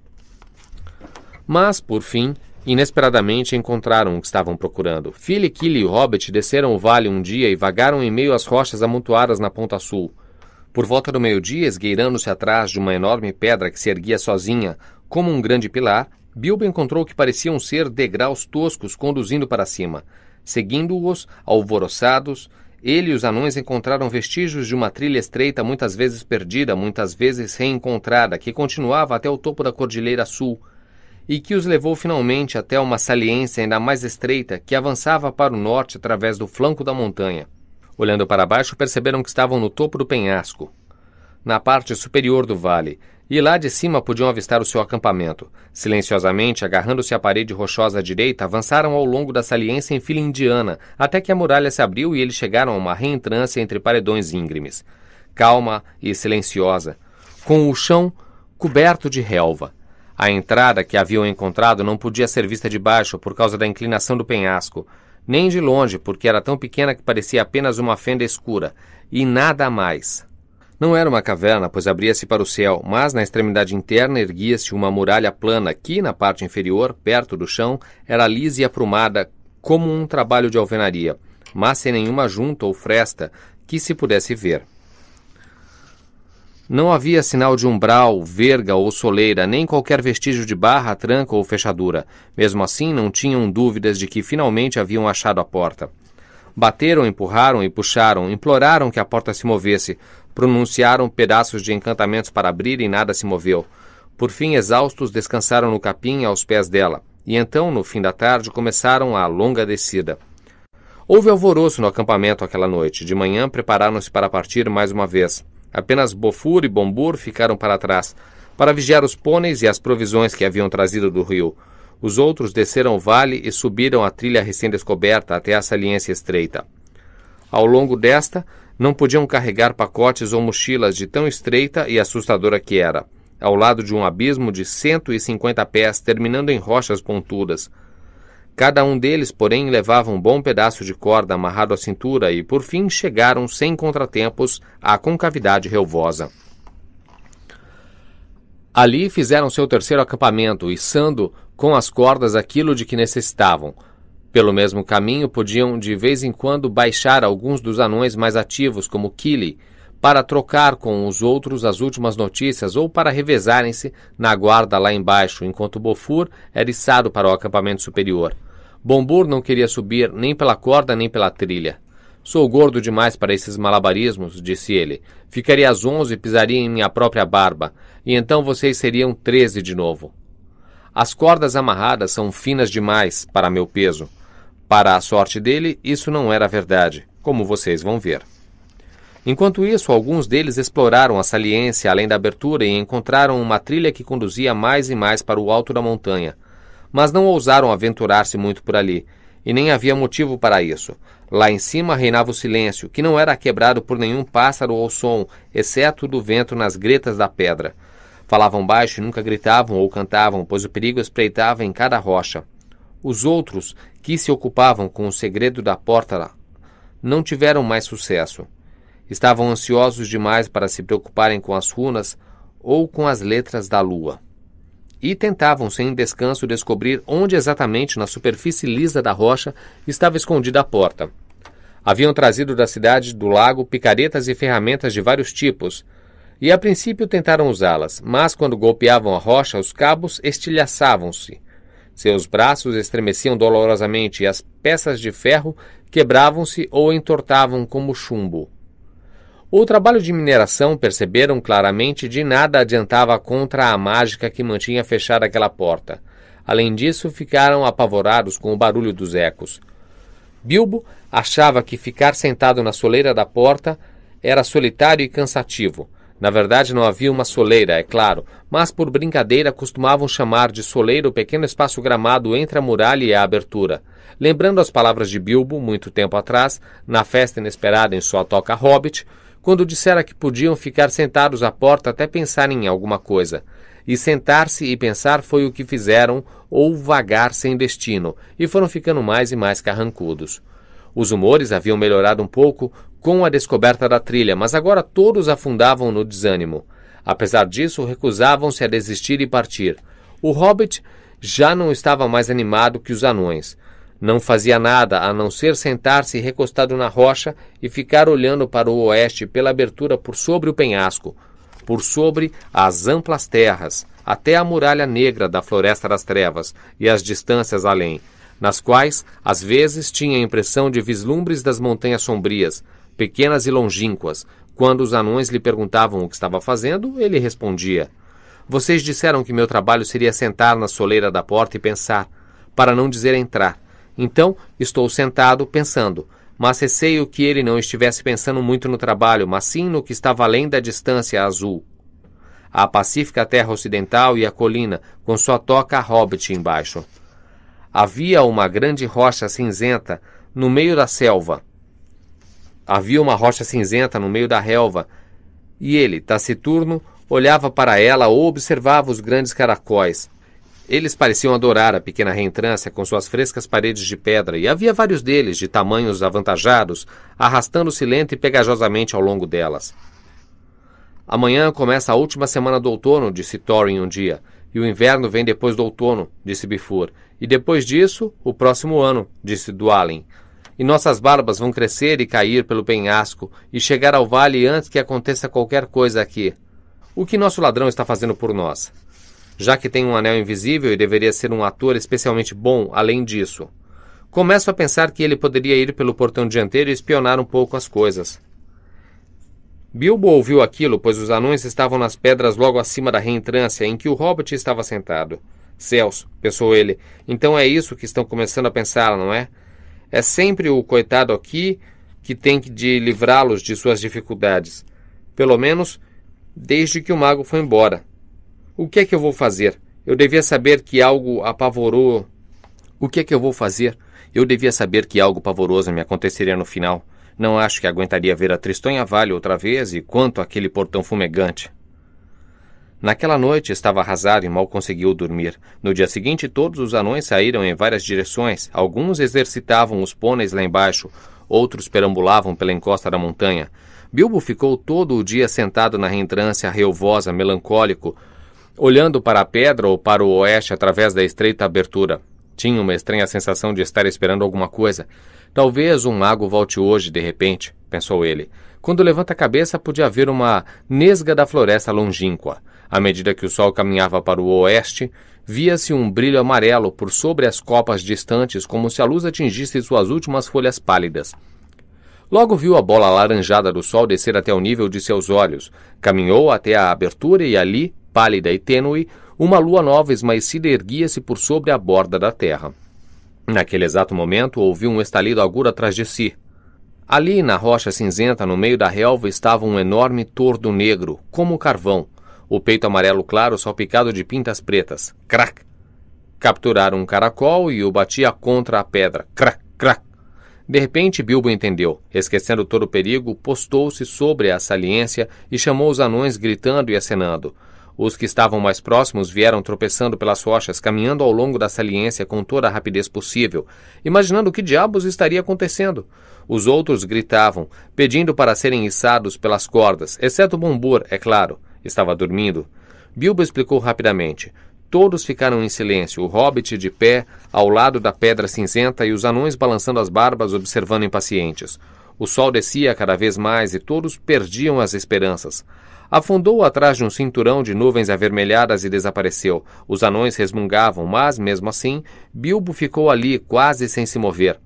Speaker 1: Mas, por fim, Inesperadamente encontraram o que estavam procurando. Philly, Killy e Hobbit desceram o vale um dia e vagaram em meio às rochas amontoadas na ponta sul. Por volta do meio-dia, esgueirando-se atrás de uma enorme pedra que se erguia sozinha, como um grande pilar, Bilbo encontrou que pareciam ser degraus toscos conduzindo para cima. Seguindo-os, alvoroçados, ele e os anões encontraram vestígios de uma trilha estreita, muitas vezes perdida, muitas vezes reencontrada, que continuava até o topo da Cordilheira Sul, e que os levou finalmente até uma saliência ainda mais estreita que avançava para o norte através do flanco da montanha. Olhando para baixo, perceberam que estavam no topo do penhasco. Na parte superior do vale, e lá de cima podiam avistar o seu acampamento. Silenciosamente, agarrando-se à parede rochosa à direita, avançaram ao longo da saliência em fila indiana, até que a muralha se abriu e eles chegaram a uma reentrância entre paredões íngremes. Calma e silenciosa, com o chão coberto de relva. A entrada que haviam encontrado não podia ser vista de baixo por causa da inclinação do penhasco, nem de longe, porque era tão pequena que parecia apenas uma fenda escura, e nada mais. Não era uma caverna, pois abria-se para o céu, mas na extremidade interna erguia-se uma muralha plana que, na parte inferior, perto do chão, era lisa e aprumada, como um trabalho de alvenaria, mas sem nenhuma junta ou fresta que se pudesse ver. Não havia sinal de umbral, verga ou soleira, nem qualquer vestígio de barra, tranca ou fechadura. Mesmo assim, não tinham dúvidas de que finalmente haviam achado a porta. Bateram, empurraram e puxaram, imploraram que a porta se movesse, Pronunciaram pedaços de encantamentos para abrir e nada se moveu. Por fim, exaustos, descansaram no capim aos pés dela, e então, no fim da tarde, começaram a longa descida. Houve alvoroço no acampamento aquela noite. De manhã, prepararam-se para partir mais uma vez. Apenas Bofur e Bombur ficaram para trás, para vigiar os pôneis e as provisões que haviam trazido do rio. Os outros desceram o vale e subiram a trilha recém-descoberta até a saliência estreita. Ao longo desta, não podiam carregar pacotes ou mochilas de tão estreita e assustadora que era, ao lado de um abismo de 150 pés terminando em rochas pontudas. Cada um deles, porém, levava um bom pedaço de corda amarrado à cintura e, por fim, chegaram sem contratempos à concavidade relvosa. Ali fizeram seu terceiro acampamento, içando com as cordas aquilo de que necessitavam – pelo mesmo caminho, podiam de vez em quando baixar alguns dos anões mais ativos, como Kili, para trocar com os outros as últimas notícias ou para revezarem-se na guarda lá embaixo, enquanto Bofur era içado para o acampamento superior. Bombur não queria subir nem pela corda nem pela trilha. Sou gordo demais para esses malabarismos, disse ele. Ficaria às onze e pisaria em minha própria barba, e então vocês seriam treze de novo. As cordas amarradas são finas demais para meu peso. Para a sorte dele, isso não era verdade, como vocês vão ver. Enquanto isso, alguns deles exploraram a saliência além da abertura e encontraram uma trilha que conduzia mais e mais para o alto da montanha. Mas não ousaram aventurar-se muito por ali, e nem havia motivo para isso. Lá em cima reinava o silêncio, que não era quebrado por nenhum pássaro ou som, exceto do vento nas gretas da pedra. Falavam baixo e nunca gritavam ou cantavam, pois o perigo espreitava em cada rocha. Os outros que se ocupavam com o segredo da porta não tiveram mais sucesso. Estavam ansiosos demais para se preocuparem com as runas ou com as letras da lua. E tentavam sem descanso descobrir onde exatamente na superfície lisa da rocha estava escondida a porta. Haviam trazido da cidade do lago picaretas e ferramentas de vários tipos, e a princípio tentaram usá-las, mas quando golpeavam a rocha, os cabos estilhaçavam-se seus braços estremeciam dolorosamente e as peças de ferro quebravam-se ou entortavam como chumbo. O trabalho de mineração perceberam claramente de nada adiantava contra a mágica que mantinha fechada aquela porta. Além disso, ficaram apavorados com o barulho dos ecos. Bilbo achava que ficar sentado na soleira da porta era solitário e cansativo. Na verdade, não havia uma soleira, é claro, mas por brincadeira costumavam chamar de soleira o pequeno espaço gramado entre a muralha e a abertura. Lembrando as palavras de Bilbo, muito tempo atrás, na festa inesperada em sua toca Hobbit, quando dissera que podiam ficar sentados à porta até pensarem em alguma coisa. E sentar-se e pensar foi o que fizeram, ou vagar sem destino, e foram ficando mais e mais carrancudos. Os humores haviam melhorado um pouco com a descoberta da trilha, mas agora todos afundavam no desânimo. Apesar disso, recusavam-se a desistir e partir. O hobbit já não estava mais animado que os anões. Não fazia nada a não ser sentar-se recostado na rocha e ficar olhando para o oeste pela abertura por sobre o penhasco, por sobre as amplas terras, até a muralha negra da Floresta das Trevas e as distâncias além, nas quais, às vezes, tinha a impressão de vislumbres das montanhas sombrias, pequenas e longínquas. Quando os anões lhe perguntavam o que estava fazendo, ele respondia: Vocês disseram que meu trabalho seria sentar na soleira da porta e pensar, para não dizer entrar. Então, estou sentado pensando, mas receio que ele não estivesse pensando muito no trabalho, mas sim no que estava além da distância azul. A pacífica terra ocidental e a colina, com sua toca hobbit embaixo. Havia uma grande rocha cinzenta no meio da selva, Havia uma rocha cinzenta no meio da relva, e ele, taciturno, olhava para ela ou observava os grandes caracóis. Eles pareciam adorar a pequena reentrância com suas frescas paredes de pedra, e havia vários deles, de tamanhos avantajados, arrastando-se lenta e pegajosamente ao longo delas. Amanhã começa a última semana do outono, disse Thorin um dia, e o inverno vem depois do outono, disse Bifur, e depois disso, o próximo ano, disse Dwalin. E nossas barbas vão crescer e cair pelo penhasco e chegar ao vale antes que aconteça qualquer coisa aqui. O que nosso ladrão está fazendo por nós? Já que tem um anel invisível e deveria ser um ator especialmente bom além disso. Começo a pensar que ele poderia ir pelo portão dianteiro e espionar um pouco as coisas. Bilbo ouviu aquilo, pois os anões estavam nas pedras logo acima da reentrância em que o hobbit estava sentado. Celso, pensou ele, então é isso que estão começando a pensar, não é? É sempre o coitado aqui que tem de livrá-los de suas dificuldades. Pelo menos desde que o mago foi embora. O que é que eu vou fazer? Eu devia saber que algo apavorou. O que é que eu vou fazer? Eu devia saber que algo pavoroso me aconteceria no final. Não acho que aguentaria ver a tristonha vale outra vez e quanto aquele portão fumegante. Naquela noite estava arrasado e mal conseguiu dormir. No dia seguinte, todos os anões saíram em várias direções. Alguns exercitavam os pôneis lá embaixo, outros perambulavam pela encosta da montanha. Bilbo ficou todo o dia sentado na reentrância relvosa, melancólico, olhando para a pedra ou para o oeste através da estreita abertura. Tinha uma estranha sensação de estar esperando alguma coisa. Talvez um mago volte hoje, de repente, pensou ele. Quando levanta a cabeça, podia ver uma nesga da floresta longínqua. À medida que o sol caminhava para o oeste, via-se um brilho amarelo por sobre as copas distantes, como se a luz atingisse suas últimas folhas pálidas. Logo viu a bola alaranjada do sol descer até o nível de seus olhos. Caminhou até a abertura e ali, pálida e tênue, uma lua nova esmaecida erguia-se por sobre a borda da terra. Naquele exato momento, ouviu um estalido agudo atrás de si. Ali, na rocha cinzenta, no meio da relva, estava um enorme tordo negro, como carvão o peito amarelo claro salpicado de pintas pretas. Crac! Capturaram um caracol e o batia contra a pedra. Crac, crac! De repente, Bilbo entendeu. Esquecendo todo o perigo, postou-se sobre a saliência e chamou os anões gritando e acenando. Os que estavam mais próximos vieram tropeçando pelas rochas, caminhando ao longo da saliência com toda a rapidez possível, imaginando o que diabos estaria acontecendo. Os outros gritavam, pedindo para serem içados pelas cordas, exceto Bombur, é claro. Estava dormindo? Bilbo explicou rapidamente. Todos ficaram em silêncio, o hobbit de pé ao lado da pedra cinzenta e os anões balançando as barbas, observando impacientes. O sol descia cada vez mais e todos perdiam as esperanças. Afundou atrás de um cinturão de nuvens avermelhadas e desapareceu. Os anões resmungavam, mas, mesmo assim, Bilbo ficou ali, quase sem se mover.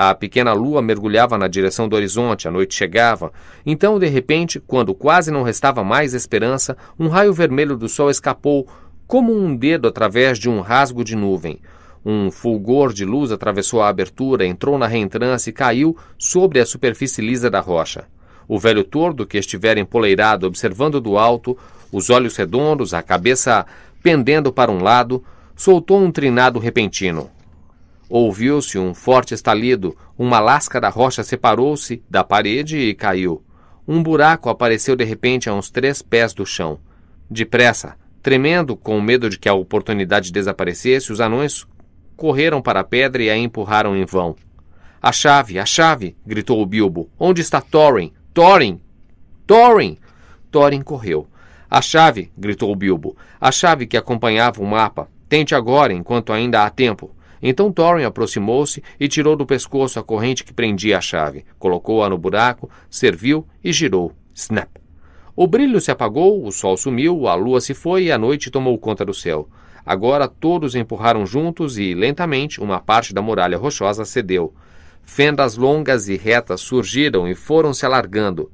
Speaker 1: A pequena lua mergulhava na direção do horizonte, a noite chegava. Então, de repente, quando quase não restava mais esperança, um raio vermelho do sol escapou como um dedo através de um rasgo de nuvem. Um fulgor de luz atravessou a abertura, entrou na reentrância e caiu sobre a superfície lisa da rocha. O velho tordo, que estivera empoleirado observando do alto, os olhos redondos, a cabeça pendendo para um lado, soltou um trinado repentino. Ouviu-se um forte estalido, uma lasca da rocha separou-se da parede e caiu. Um buraco apareceu de repente a uns três pés do chão. Depressa, tremendo com medo de que a oportunidade desaparecesse, os anões correram para a pedra e a empurraram em vão. A chave, a chave! gritou o Bilbo. Onde está Thorin? Thorin! Thorin! Thorin correu. A chave! gritou o Bilbo. A chave que acompanhava o mapa. Tente agora, enquanto ainda há tempo. Então Thorin aproximou-se e tirou do pescoço a corrente que prendia a chave, colocou-a no buraco, serviu e girou. Snap! O brilho se apagou, o sol sumiu, a lua se foi e a noite tomou conta do céu. Agora todos empurraram juntos e, lentamente, uma parte da muralha rochosa cedeu. Fendas longas e retas surgiram e foram se alargando.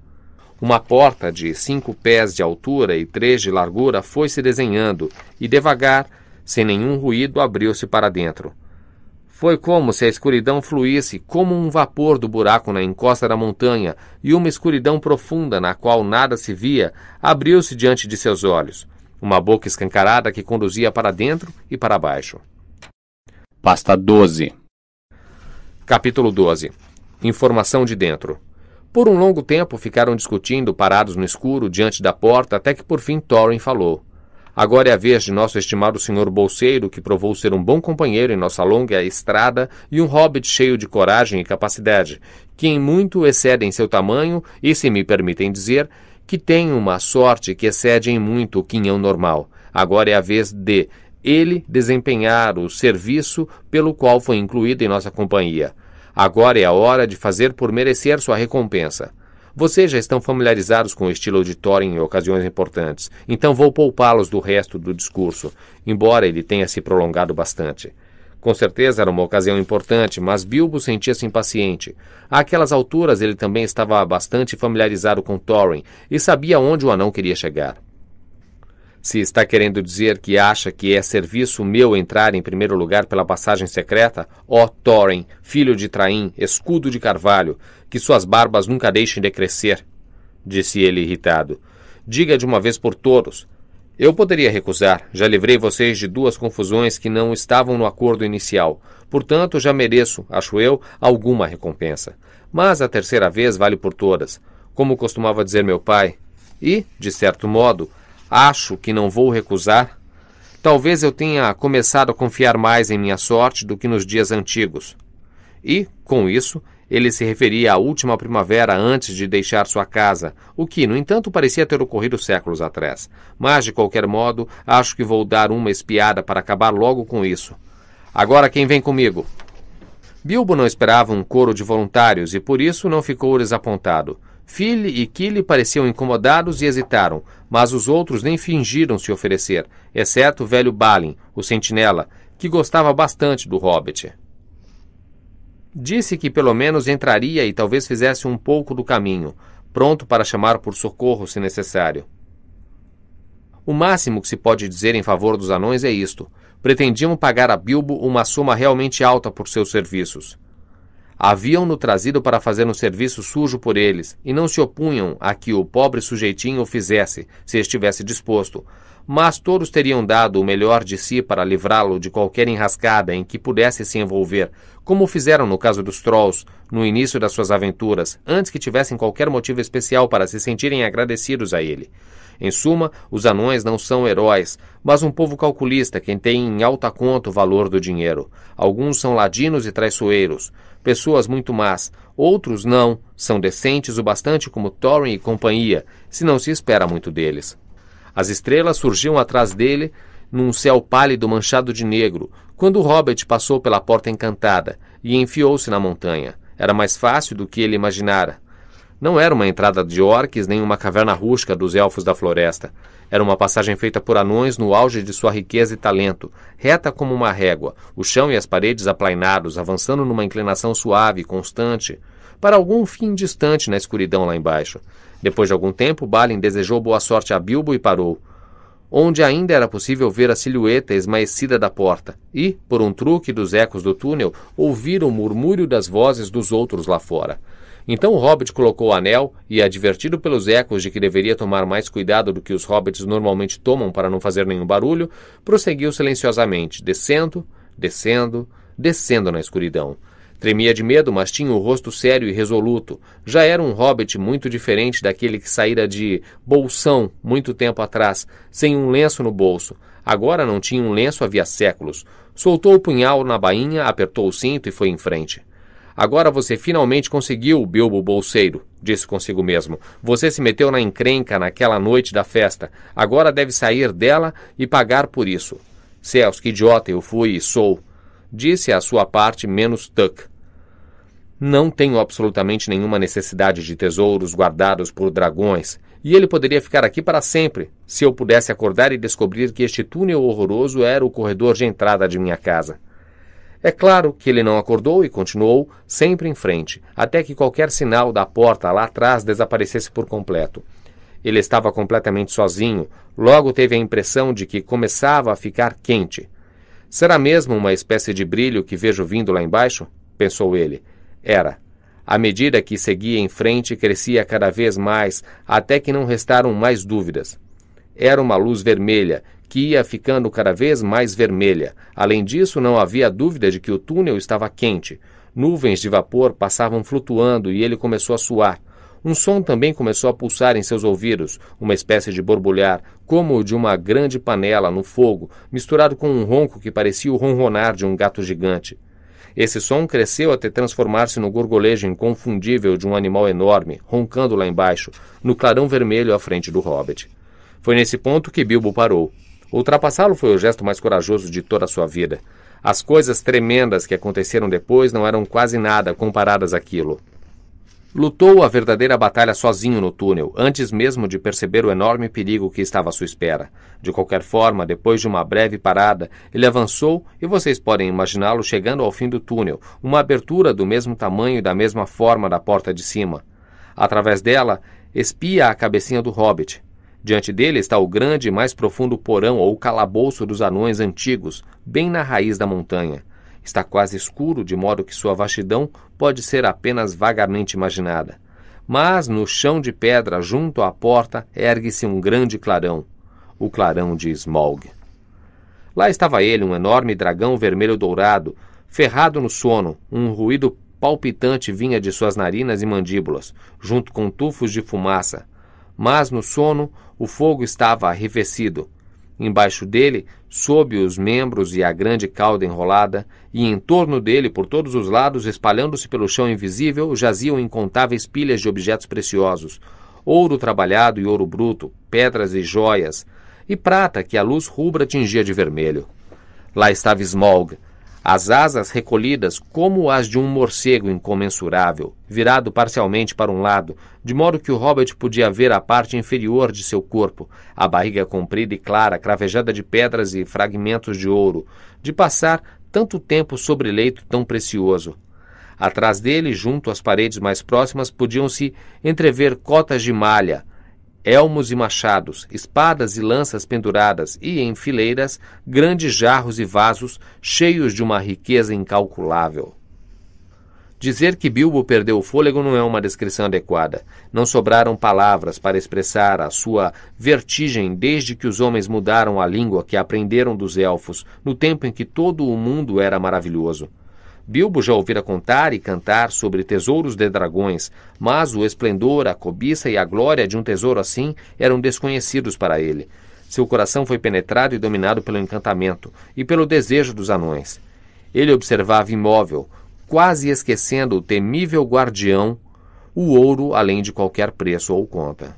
Speaker 1: Uma porta de cinco pés de altura e três de largura foi se desenhando e, devagar, sem nenhum ruído, abriu-se para dentro. Foi como se a escuridão fluísse como um vapor do buraco na encosta da montanha, e uma escuridão profunda na qual nada se via abriu-se diante de seus olhos, uma boca escancarada que conduzia para dentro e para baixo. Pasta 12 Capítulo 12 Informação de dentro. Por um longo tempo ficaram discutindo, parados no escuro, diante da porta, até que por fim Thorin falou. Agora é a vez de nosso estimado senhor bolseiro, que provou ser um bom companheiro em nossa longa estrada e um hobbit cheio de coragem e capacidade, que em muito excedem seu tamanho e, se me permitem dizer, que tem uma sorte que excede em muito o quinhão normal. Agora é a vez de ele desempenhar o serviço pelo qual foi incluído em nossa companhia. Agora é a hora de fazer por merecer sua recompensa. Vocês já estão familiarizados com o estilo auditório em ocasiões importantes, então vou poupá-los do resto do discurso, embora ele tenha se prolongado bastante. Com certeza era uma ocasião importante, mas Bilbo sentia-se impaciente. Àquelas alturas ele também estava bastante familiarizado com Thorin e sabia onde o anão queria chegar. Se está querendo dizer que acha que é serviço meu entrar em primeiro lugar pela passagem secreta, ó Thorin, filho de Traim, escudo de carvalho, que suas barbas nunca deixem de crescer, disse ele irritado. Diga de uma vez por todos. Eu poderia recusar, já livrei vocês de duas confusões que não estavam no acordo inicial, portanto já mereço, acho eu, alguma recompensa. Mas a terceira vez vale por todas, como costumava dizer meu pai. E, de certo modo, acho que não vou recusar, talvez eu tenha começado a confiar mais em minha sorte do que nos dias antigos. E, com isso, ele se referia à última primavera antes de deixar sua casa, o que, no entanto, parecia ter ocorrido séculos atrás. Mas, de qualquer modo, acho que vou dar uma espiada para acabar logo com isso. Agora quem vem comigo? Bilbo não esperava um coro de voluntários e por isso não ficou desapontado. File e Kili pareciam incomodados e hesitaram, mas os outros nem fingiram se oferecer, exceto o velho Balin, o sentinela, que gostava bastante do hobbit. Disse que pelo menos entraria e talvez fizesse um pouco do caminho, pronto para chamar por socorro se necessário. O máximo que se pode dizer em favor dos anões é isto: pretendiam pagar a Bilbo uma soma realmente alta por seus serviços haviam-no trazido para fazer um serviço sujo por eles, e não se opunham a que o pobre sujeitinho o fizesse, se estivesse disposto. Mas todos teriam dado o melhor de si para livrá-lo de qualquer enrascada em que pudesse se envolver, como fizeram no caso dos Trolls, no início das suas aventuras, antes que tivessem qualquer motivo especial para se sentirem agradecidos a ele. Em suma, os anões não são heróis, mas um povo calculista que tem em alta conta o valor do dinheiro. Alguns são ladinos e traiçoeiros pessoas muito más. Outros não, são decentes o bastante como Thorin e companhia, se não se espera muito deles. As estrelas surgiam atrás dele num céu pálido manchado de negro, quando Robert hobbit passou pela porta encantada e enfiou-se na montanha. Era mais fácil do que ele imaginara. Não era uma entrada de orques nem uma caverna rústica dos elfos da floresta. Era uma passagem feita por anões no auge de sua riqueza e talento, reta como uma régua, o chão e as paredes aplainados, avançando numa inclinação suave e constante, para algum fim distante na escuridão lá embaixo. Depois de algum tempo, Balin desejou boa sorte a Bilbo e parou onde ainda era possível ver a silhueta esmaecida da porta, e, por um truque dos ecos do túnel, ouvir o murmúrio das vozes dos outros lá fora. Então o hobbit colocou o anel e, é advertido pelos ecos de que deveria tomar mais cuidado do que os hobbits normalmente tomam para não fazer nenhum barulho, prosseguiu silenciosamente, descendo, descendo, descendo na escuridão. Tremia de medo, mas tinha o rosto sério e resoluto. Já era um hobbit muito diferente daquele que saíra de Bolsão muito tempo atrás, sem um lenço no bolso. Agora não tinha um lenço havia séculos. Soltou o punhal na bainha, apertou o cinto e foi em frente. Agora você finalmente conseguiu o Bilbo Bolseiro, disse consigo mesmo. Você se meteu na encrenca naquela noite da festa. Agora deve sair dela e pagar por isso. Céus, que idiota eu fui e sou, disse a sua parte menos Tuck. Não tenho absolutamente nenhuma necessidade de tesouros guardados por dragões, e ele poderia ficar aqui para sempre, se eu pudesse acordar e descobrir que este túnel horroroso era o corredor de entrada de minha casa. É claro que ele não acordou e continuou sempre em frente, até que qualquer sinal da porta lá atrás desaparecesse por completo. Ele estava completamente sozinho, logo teve a impressão de que começava a ficar quente. Será mesmo uma espécie de brilho que vejo vindo lá embaixo? pensou ele. Era. À medida que seguia em frente, crescia cada vez mais, até que não restaram mais dúvidas. Era uma luz vermelha, que ia ficando cada vez mais vermelha. Além disso, não havia dúvida de que o túnel estava quente. Nuvens de vapor passavam flutuando e ele começou a suar. Um som também começou a pulsar em seus ouvidos, uma espécie de borbulhar, como o de uma grande panela no fogo, misturado com um ronco que parecia o ronronar de um gato gigante. Esse som cresceu até transformar-se no gorgolejo inconfundível de um animal enorme, roncando lá embaixo, no clarão vermelho à frente do hobbit. Foi nesse ponto que Bilbo parou. Ultrapassá-lo foi o gesto mais corajoso de toda a sua vida. As coisas tremendas que aconteceram depois não eram quase nada comparadas àquilo. Lutou a verdadeira batalha sozinho no túnel, antes mesmo de perceber o enorme perigo que estava à sua espera. De qualquer forma, depois de uma breve parada, ele avançou e vocês podem imaginá-lo chegando ao fim do túnel, uma abertura do mesmo tamanho e da mesma forma da porta de cima. Através dela, espia a cabecinha do hobbit, Diante dele está o grande e mais profundo porão ou calabouço dos anões antigos, bem na raiz da montanha. Está quase escuro, de modo que sua vastidão pode ser apenas vagamente imaginada. Mas no chão de pedra, junto à porta, ergue-se um grande clarão o clarão de Smaug. Lá estava ele, um enorme dragão vermelho dourado, ferrado no sono, um ruído palpitante vinha de suas narinas e mandíbulas, junto com tufos de fumaça mas no sono o fogo estava arrefecido. Embaixo dele, sob os membros e a grande cauda enrolada, e em torno dele, por todos os lados, espalhando-se pelo chão invisível, jaziam incontáveis pilhas de objetos preciosos: ouro trabalhado e ouro bruto, pedras e joias, e prata que a luz rubra tingia de vermelho. Lá estava Smolg, as asas recolhidas, como as de um morcego incomensurável, virado parcialmente para um lado, de modo que o Robert podia ver a parte inferior de seu corpo, a barriga comprida e clara, cravejada de pedras e fragmentos de ouro, de passar tanto tempo sobre leito tão precioso. Atrás dele, junto às paredes mais próximas, podiam-se entrever cotas de malha, elmos e machados, espadas e lanças penduradas, e em fileiras, grandes jarros e vasos, cheios de uma riqueza incalculável. Dizer que Bilbo perdeu o fôlego não é uma descrição adequada. Não sobraram palavras para expressar a sua vertigem desde que os homens mudaram a língua que aprenderam dos elfos, no tempo em que todo o mundo era maravilhoso. Bilbo já ouvira contar e cantar sobre tesouros de dragões, mas o esplendor, a cobiça e a glória de um tesouro assim eram desconhecidos para ele. Seu coração foi penetrado e dominado pelo encantamento e pelo desejo dos anões. Ele observava imóvel, quase esquecendo o temível guardião, o ouro além de qualquer preço ou conta.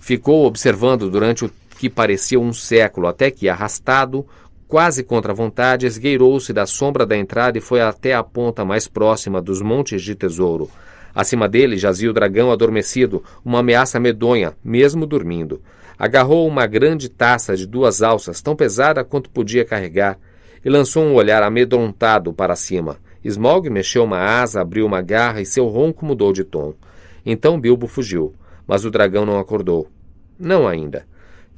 Speaker 1: Ficou observando durante o que parecia um século, até que, arrastado, Quase contra a vontade, esgueirou-se da sombra da entrada e foi até a ponta mais próxima dos montes de tesouro. Acima dele jazia o dragão adormecido, uma ameaça medonha, mesmo dormindo. Agarrou uma grande taça de duas alças, tão pesada quanto podia carregar, e lançou um olhar amedrontado para cima. Smog mexeu uma asa, abriu uma garra e seu ronco mudou de tom. Então Bilbo fugiu, mas o dragão não acordou. Não ainda.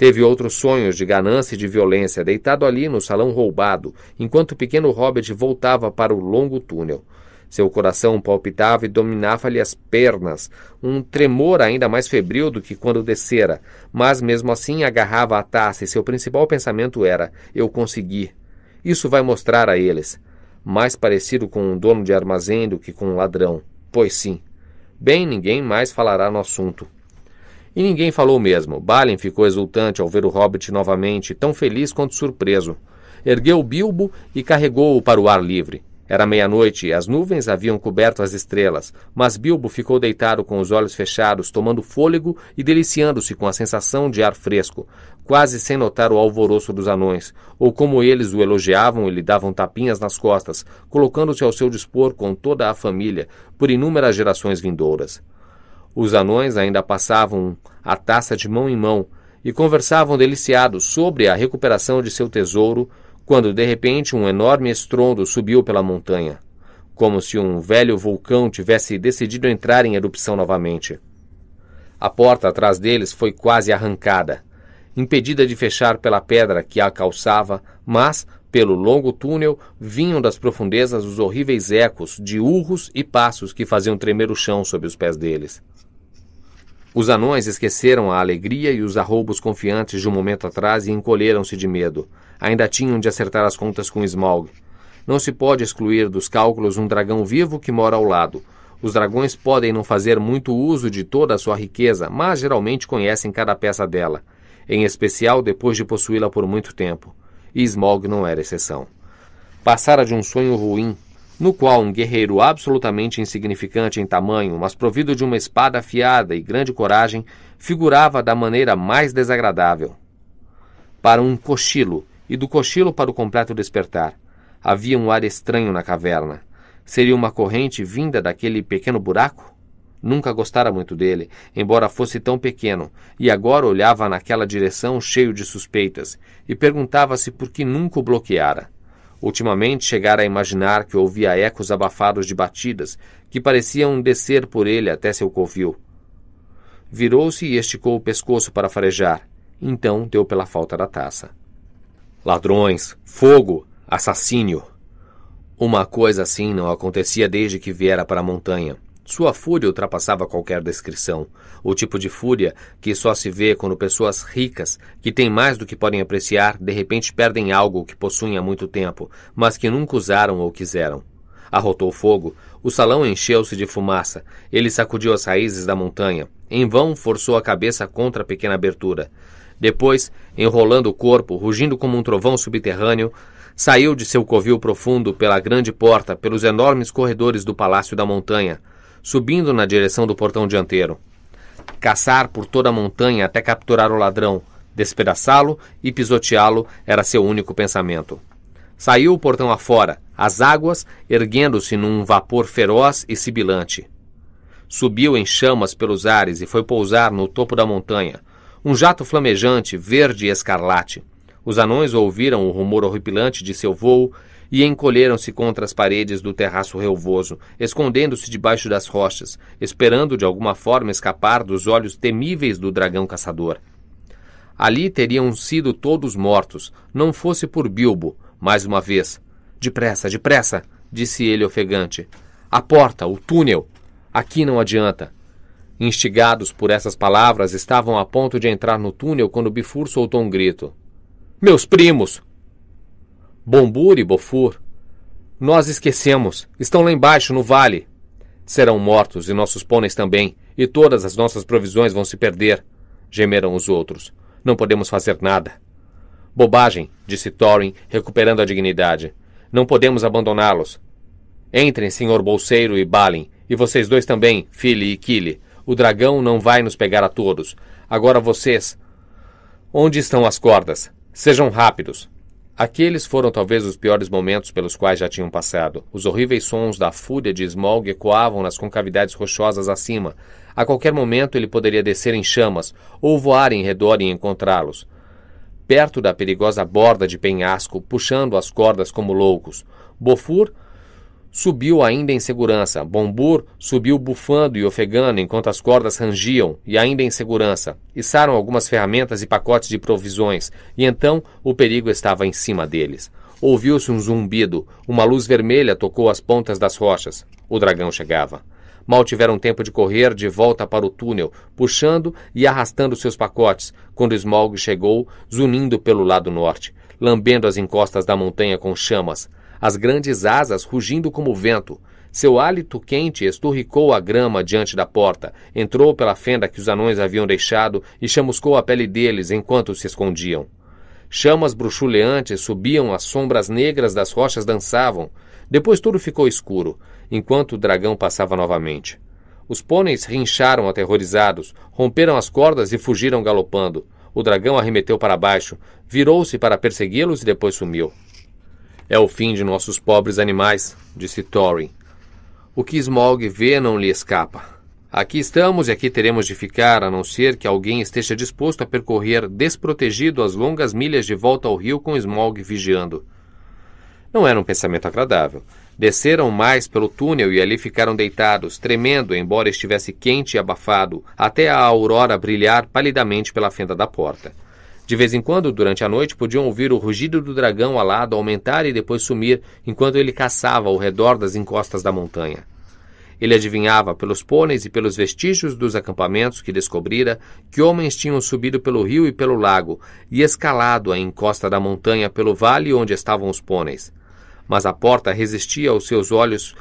Speaker 1: Teve outros sonhos de ganância e de violência, deitado ali no salão roubado, enquanto o pequeno Hobbit voltava para o longo túnel. Seu coração palpitava e dominava-lhe as pernas, um tremor ainda mais febril do que quando descera, mas mesmo assim agarrava a taça e seu principal pensamento era: eu consegui. Isso vai mostrar a eles. Mais parecido com um dono de armazém do que com um ladrão. Pois sim. Bem, ninguém mais falará no assunto. E ninguém falou mesmo. Balin ficou exultante ao ver o hobbit novamente, tão feliz quanto surpreso. Ergueu Bilbo e carregou-o para o ar livre. Era meia-noite e as nuvens haviam coberto as estrelas, mas Bilbo ficou deitado com os olhos fechados, tomando fôlego e deliciando-se com a sensação de ar fresco, quase sem notar o alvoroço dos anões, ou como eles o elogiavam e lhe davam tapinhas nas costas, colocando-se ao seu dispor com toda a família, por inúmeras gerações vindouras. Os anões ainda passavam a taça de mão em mão e conversavam deliciados sobre a recuperação de seu tesouro quando de repente um enorme estrondo subiu pela montanha, como se um velho vulcão tivesse decidido entrar em erupção novamente. A porta atrás deles foi quase arrancada, impedida de fechar pela pedra que a calçava, mas pelo longo túnel vinham das profundezas os horríveis ecos de urros e passos que faziam tremer o chão sob os pés deles. Os anões esqueceram a alegria e os arroubos confiantes de um momento atrás e encolheram-se de medo. Ainda tinham de acertar as contas com Smaug. Não se pode excluir dos cálculos um dragão vivo que mora ao lado. Os dragões podem não fazer muito uso de toda a sua riqueza, mas geralmente conhecem cada peça dela, em especial depois de possuí-la por muito tempo e Smog não era exceção. Passara de um sonho ruim, no qual um guerreiro absolutamente insignificante em tamanho, mas provido de uma espada afiada e grande coragem, figurava da maneira mais desagradável. Para um cochilo, e do cochilo para o completo despertar. Havia um ar estranho na caverna. Seria uma corrente vinda daquele pequeno buraco? Nunca gostara muito dele, embora fosse tão pequeno, e agora olhava naquela direção cheio de suspeitas e perguntava-se por que nunca o bloqueara. Ultimamente chegara a imaginar que ouvia ecos abafados de batidas que pareciam descer por ele até seu covil. Virou-se e esticou o pescoço para farejar. Então deu pela falta da taça. Ladrões! Fogo! Assassínio! Uma coisa assim não acontecia desde que viera para a montanha. Sua fúria ultrapassava qualquer descrição. O tipo de fúria que só se vê quando pessoas ricas, que têm mais do que podem apreciar, de repente perdem algo que possuem há muito tempo, mas que nunca usaram ou quiseram. Arrotou fogo, o salão encheu-se de fumaça. Ele sacudiu as raízes da montanha. Em vão forçou a cabeça contra a pequena abertura. Depois, enrolando o corpo, rugindo como um trovão subterrâneo, saiu de seu covil profundo pela grande porta, pelos enormes corredores do Palácio da Montanha, subindo na direção do portão dianteiro. Caçar por toda a montanha até capturar o ladrão, despedaçá-lo e pisoteá-lo era seu único pensamento. Saiu o portão afora, as águas erguendo-se num vapor feroz e sibilante. Subiu em chamas pelos ares e foi pousar no topo da montanha. Um jato flamejante, verde e escarlate. Os anões ouviram o rumor horripilante de seu vôo e encolheram-se contra as paredes do terraço relvoso, escondendo-se debaixo das rochas, esperando de alguma forma escapar dos olhos temíveis do dragão caçador. Ali teriam sido todos mortos, não fosse por Bilbo, mais uma vez. Depressa, depressa, disse ele ofegante. A porta, o túnel. Aqui não adianta. Instigados por essas palavras, estavam a ponto de entrar no túnel quando Bifur soltou um grito. Meus primos! Bombur e Bofur. Nós esquecemos, estão lá embaixo no vale. Serão mortos e nossos pôneis também, e todas as nossas provisões vão se perder, gemeram os outros. Não podemos fazer nada. Bobagem, disse Thorin, recuperando a dignidade. Não podemos abandoná-los. Entrem, senhor bolseiro e Balin, e vocês dois também, Fili e Kili. O dragão não vai nos pegar a todos. Agora vocês. Onde estão as cordas? Sejam rápidos. Aqueles foram talvez os piores momentos pelos quais já tinham passado. Os horríveis sons da fúria de Smog ecoavam nas concavidades rochosas acima. A qualquer momento ele poderia descer em chamas ou voar em redor e encontrá-los. Perto da perigosa borda de penhasco, puxando as cordas como loucos, Bofur Subiu ainda em segurança. Bombur subiu bufando e ofegando enquanto as cordas rangiam, e ainda em segurança. Içaram algumas ferramentas e pacotes de provisões, e então o perigo estava em cima deles. Ouviu-se um zumbido. Uma luz vermelha tocou as pontas das rochas. O dragão chegava. Mal tiveram tempo de correr de volta para o túnel, puxando e arrastando seus pacotes, quando Smaug chegou, zunindo pelo lado norte, lambendo as encostas da montanha com chamas as grandes asas rugindo como vento. Seu hálito quente esturricou a grama diante da porta, entrou pela fenda que os anões haviam deixado e chamuscou a pele deles enquanto se escondiam. Chamas bruxuleantes subiam, as sombras negras das rochas dançavam. Depois tudo ficou escuro, enquanto o dragão passava novamente. Os pôneis rincharam aterrorizados, romperam as cordas e fugiram galopando. O dragão arremeteu para baixo, virou-se para persegui-los e depois sumiu. É o fim de nossos pobres animais, disse Thorin. O que Smog vê não lhe escapa. Aqui estamos e aqui teremos de ficar, a não ser que alguém esteja disposto a percorrer desprotegido as longas milhas de volta ao rio com Smog vigiando. Não era um pensamento agradável. Desceram mais pelo túnel e ali ficaram deitados, tremendo, embora estivesse quente e abafado, até a aurora brilhar palidamente pela fenda da porta. De vez em quando, durante a noite, podiam ouvir o rugido do dragão alado aumentar e depois sumir enquanto ele caçava ao redor das encostas da montanha. Ele adivinhava, pelos pôneis e pelos vestígios dos acampamentos que descobrira, que homens tinham subido pelo rio e pelo lago e escalado a encosta da montanha pelo vale onde estavam os pôneis. Mas a porta resistia aos seus olhos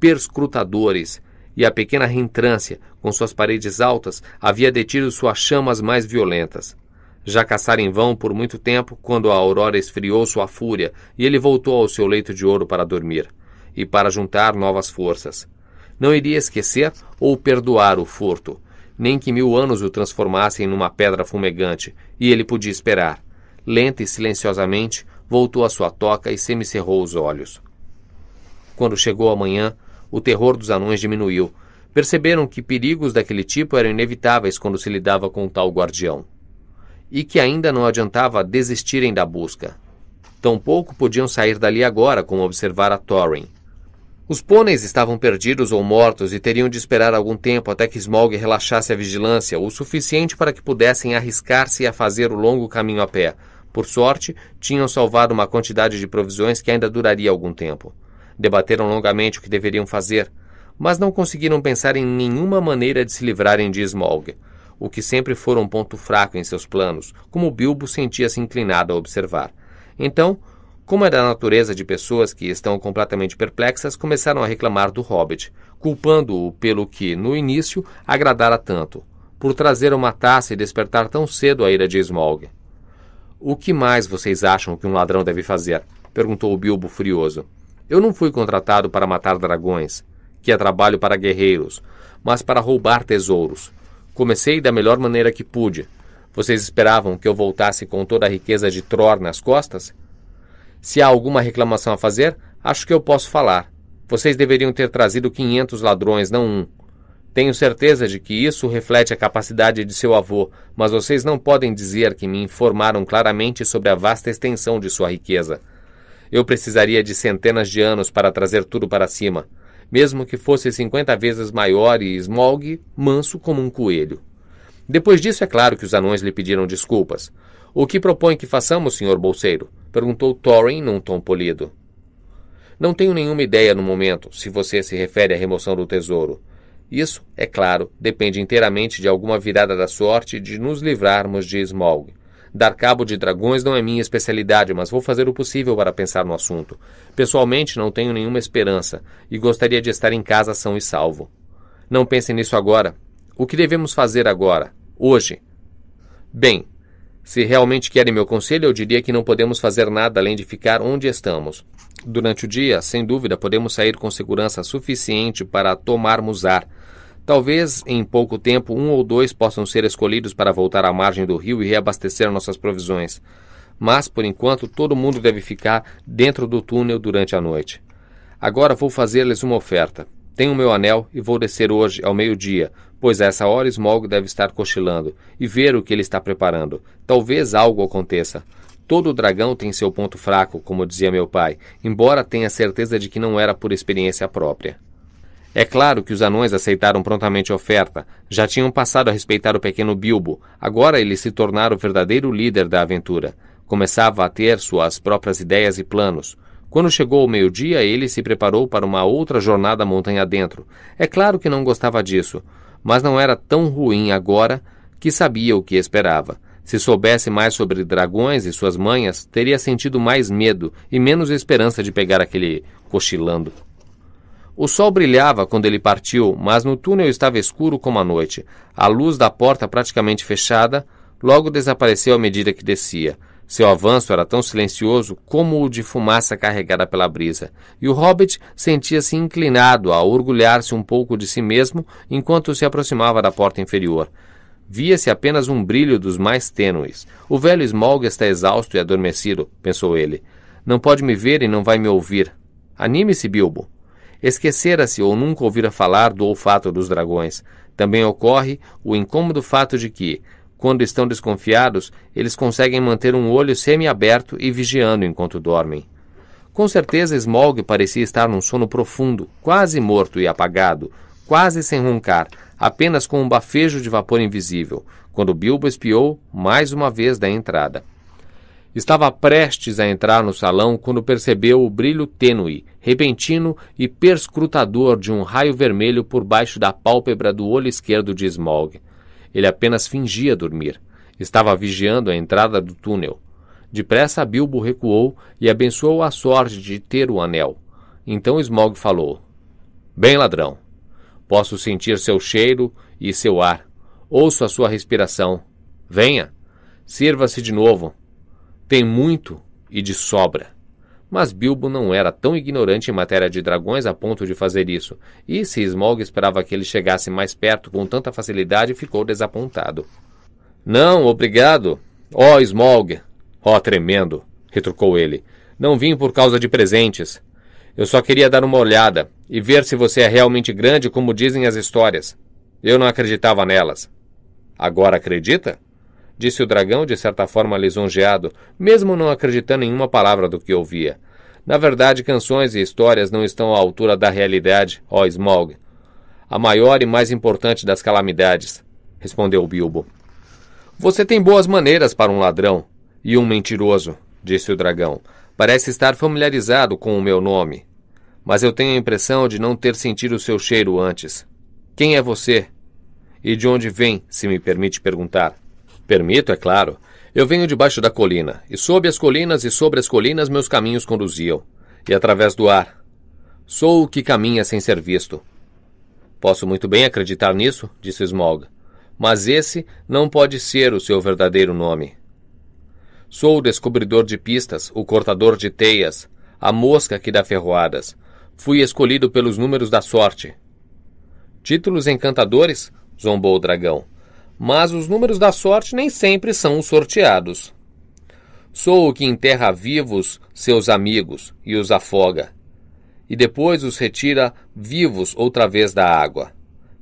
Speaker 1: perscrutadores e a pequena reentrância, com suas paredes altas, havia detido suas chamas mais violentas. Já caçara em vão por muito tempo quando a aurora esfriou sua fúria e ele voltou ao seu leito de ouro para dormir e para juntar novas forças. Não iria esquecer ou perdoar o furto, nem que mil anos o transformassem numa pedra fumegante, e ele podia esperar. Lenta e silenciosamente, voltou à sua toca e semicerrou os olhos. Quando chegou a manhã, o terror dos anões diminuiu. Perceberam que perigos daquele tipo eram inevitáveis quando se lidava com um tal guardião e que ainda não adiantava desistirem da busca. Tampouco podiam sair dali agora, como observara Thorin. Os pôneis estavam perdidos ou mortos e teriam de esperar algum tempo até que Smaug relaxasse a vigilância, o suficiente para que pudessem arriscar-se a fazer o longo caminho a pé. Por sorte, tinham salvado uma quantidade de provisões que ainda duraria algum tempo. Debateram longamente o que deveriam fazer, mas não conseguiram pensar em nenhuma maneira de se livrarem de Smaug o que sempre fora um ponto fraco em seus planos, como Bilbo sentia-se inclinado a observar. Então, como é da natureza de pessoas que estão completamente perplexas, começaram a reclamar do hobbit, culpando-o pelo que, no início, agradara tanto, por trazer uma taça e despertar tão cedo a ira de Smaug. O que mais vocês acham que um ladrão deve fazer? perguntou Bilbo furioso. Eu não fui contratado para matar dragões, que é trabalho para guerreiros, mas para roubar tesouros. Comecei da melhor maneira que pude. Vocês esperavam que eu voltasse com toda a riqueza de Tror nas costas? Se há alguma reclamação a fazer, acho que eu posso falar. Vocês deveriam ter trazido 500 ladrões, não um. Tenho certeza de que isso reflete a capacidade de seu avô, mas vocês não podem dizer que me informaram claramente sobre a vasta extensão de sua riqueza. Eu precisaria de centenas de anos para trazer tudo para cima mesmo que fosse cinquenta vezes maior e esmolgue, manso como um coelho. Depois disso, é claro que os anões lhe pediram desculpas. O que propõe que façamos, senhor bolseiro? perguntou Thorin num tom polido. Não tenho nenhuma ideia no momento, se você se refere à remoção do tesouro. Isso, é claro, depende inteiramente de alguma virada da sorte de nos livrarmos de Smaug. Dar cabo de dragões não é minha especialidade, mas vou fazer o possível para pensar no assunto. Pessoalmente, não tenho nenhuma esperança e gostaria de estar em casa são e salvo. Não pensem nisso agora. O que devemos fazer agora? Hoje? Bem, se realmente querem meu conselho, eu diria que não podemos fazer nada além de ficar onde estamos. Durante o dia, sem dúvida, podemos sair com segurança suficiente para tomarmos ar, Talvez em pouco tempo um ou dois possam ser escolhidos para voltar à margem do rio e reabastecer nossas provisões. Mas, por enquanto, todo mundo deve ficar dentro do túnel durante a noite. Agora vou fazer-lhes uma oferta. Tenho meu anel e vou descer hoje, ao meio-dia, pois a essa hora Smog deve estar cochilando, e ver o que ele está preparando. Talvez algo aconteça. Todo dragão tem seu ponto fraco, como dizia meu pai, embora tenha certeza de que não era por experiência própria. É claro que os anões aceitaram prontamente a oferta. Já tinham passado a respeitar o pequeno Bilbo. Agora ele se tornara o verdadeiro líder da aventura. Começava a ter suas próprias ideias e planos. Quando chegou o meio-dia, ele se preparou para uma outra jornada montanha adentro. É claro que não gostava disso, mas não era tão ruim agora que sabia o que esperava. Se soubesse mais sobre dragões e suas manhas, teria sentido mais medo e menos esperança de pegar aquele cochilando. O sol brilhava quando ele partiu, mas no túnel estava escuro como a noite. A luz da porta praticamente fechada logo desapareceu à medida que descia. Seu avanço era tão silencioso como o de fumaça carregada pela brisa, e o hobbit sentia-se inclinado a orgulhar-se um pouco de si mesmo enquanto se aproximava da porta inferior. Via-se apenas um brilho dos mais tênues. O velho Smaug está exausto e adormecido, pensou ele. Não pode me ver e não vai me ouvir. Anime-se, Bilbo. Esquecera-se ou nunca ouvira falar do olfato dos dragões. Também ocorre o incômodo fato de que, quando estão desconfiados, eles conseguem manter um olho semi-aberto e vigiando enquanto dormem. Com certeza, Smog parecia estar num sono profundo, quase morto e apagado, quase sem roncar, apenas com um bafejo de vapor invisível, quando Bilbo espiou mais uma vez da entrada. Estava prestes a entrar no salão quando percebeu o brilho tênue, repentino e perscrutador de um raio vermelho por baixo da pálpebra do olho esquerdo de Smog. Ele apenas fingia dormir. Estava vigiando a entrada do túnel. Depressa Bilbo recuou e abençoou a sorte de ter o anel. Então Smog falou: Bem, ladrão. Posso sentir seu cheiro e seu ar. Ouço a sua respiração. Venha. Sirva-se de novo. Tem muito e de sobra. Mas Bilbo não era tão ignorante em matéria de dragões a ponto de fazer isso, e se Smaug esperava que ele chegasse mais perto com tanta facilidade, ficou desapontado. Não, obrigado. Ó, oh, Smaug! Ó, oh, tremendo! retrucou ele. Não vim por causa de presentes. Eu só queria dar uma olhada e ver se você é realmente grande como dizem as histórias. Eu não acreditava nelas. Agora acredita? disse o dragão, de certa forma lisonjeado, mesmo não acreditando em uma palavra do que ouvia. Na verdade, canções e histórias não estão à altura da realidade, ó Smaug. A maior e mais importante das calamidades, respondeu Bilbo. Você tem boas maneiras para um ladrão e um mentiroso, disse o dragão. Parece estar familiarizado com o meu nome. Mas eu tenho a impressão de não ter sentido o seu cheiro antes. Quem é você? E de onde vem, se me permite perguntar? Permito, é claro. Eu venho debaixo da colina, e sob as colinas e sobre as colinas meus caminhos conduziam, e através do ar. Sou o que caminha sem ser visto. Posso muito bem acreditar nisso, disse Smog, mas esse não pode ser o seu verdadeiro nome. Sou o descobridor de pistas, o cortador de teias, a mosca que dá ferroadas. Fui escolhido pelos números da sorte. Títulos encantadores? zombou o dragão mas os números da sorte nem sempre são os sorteados. Sou o que enterra vivos seus amigos e os afoga, e depois os retira vivos outra vez da água.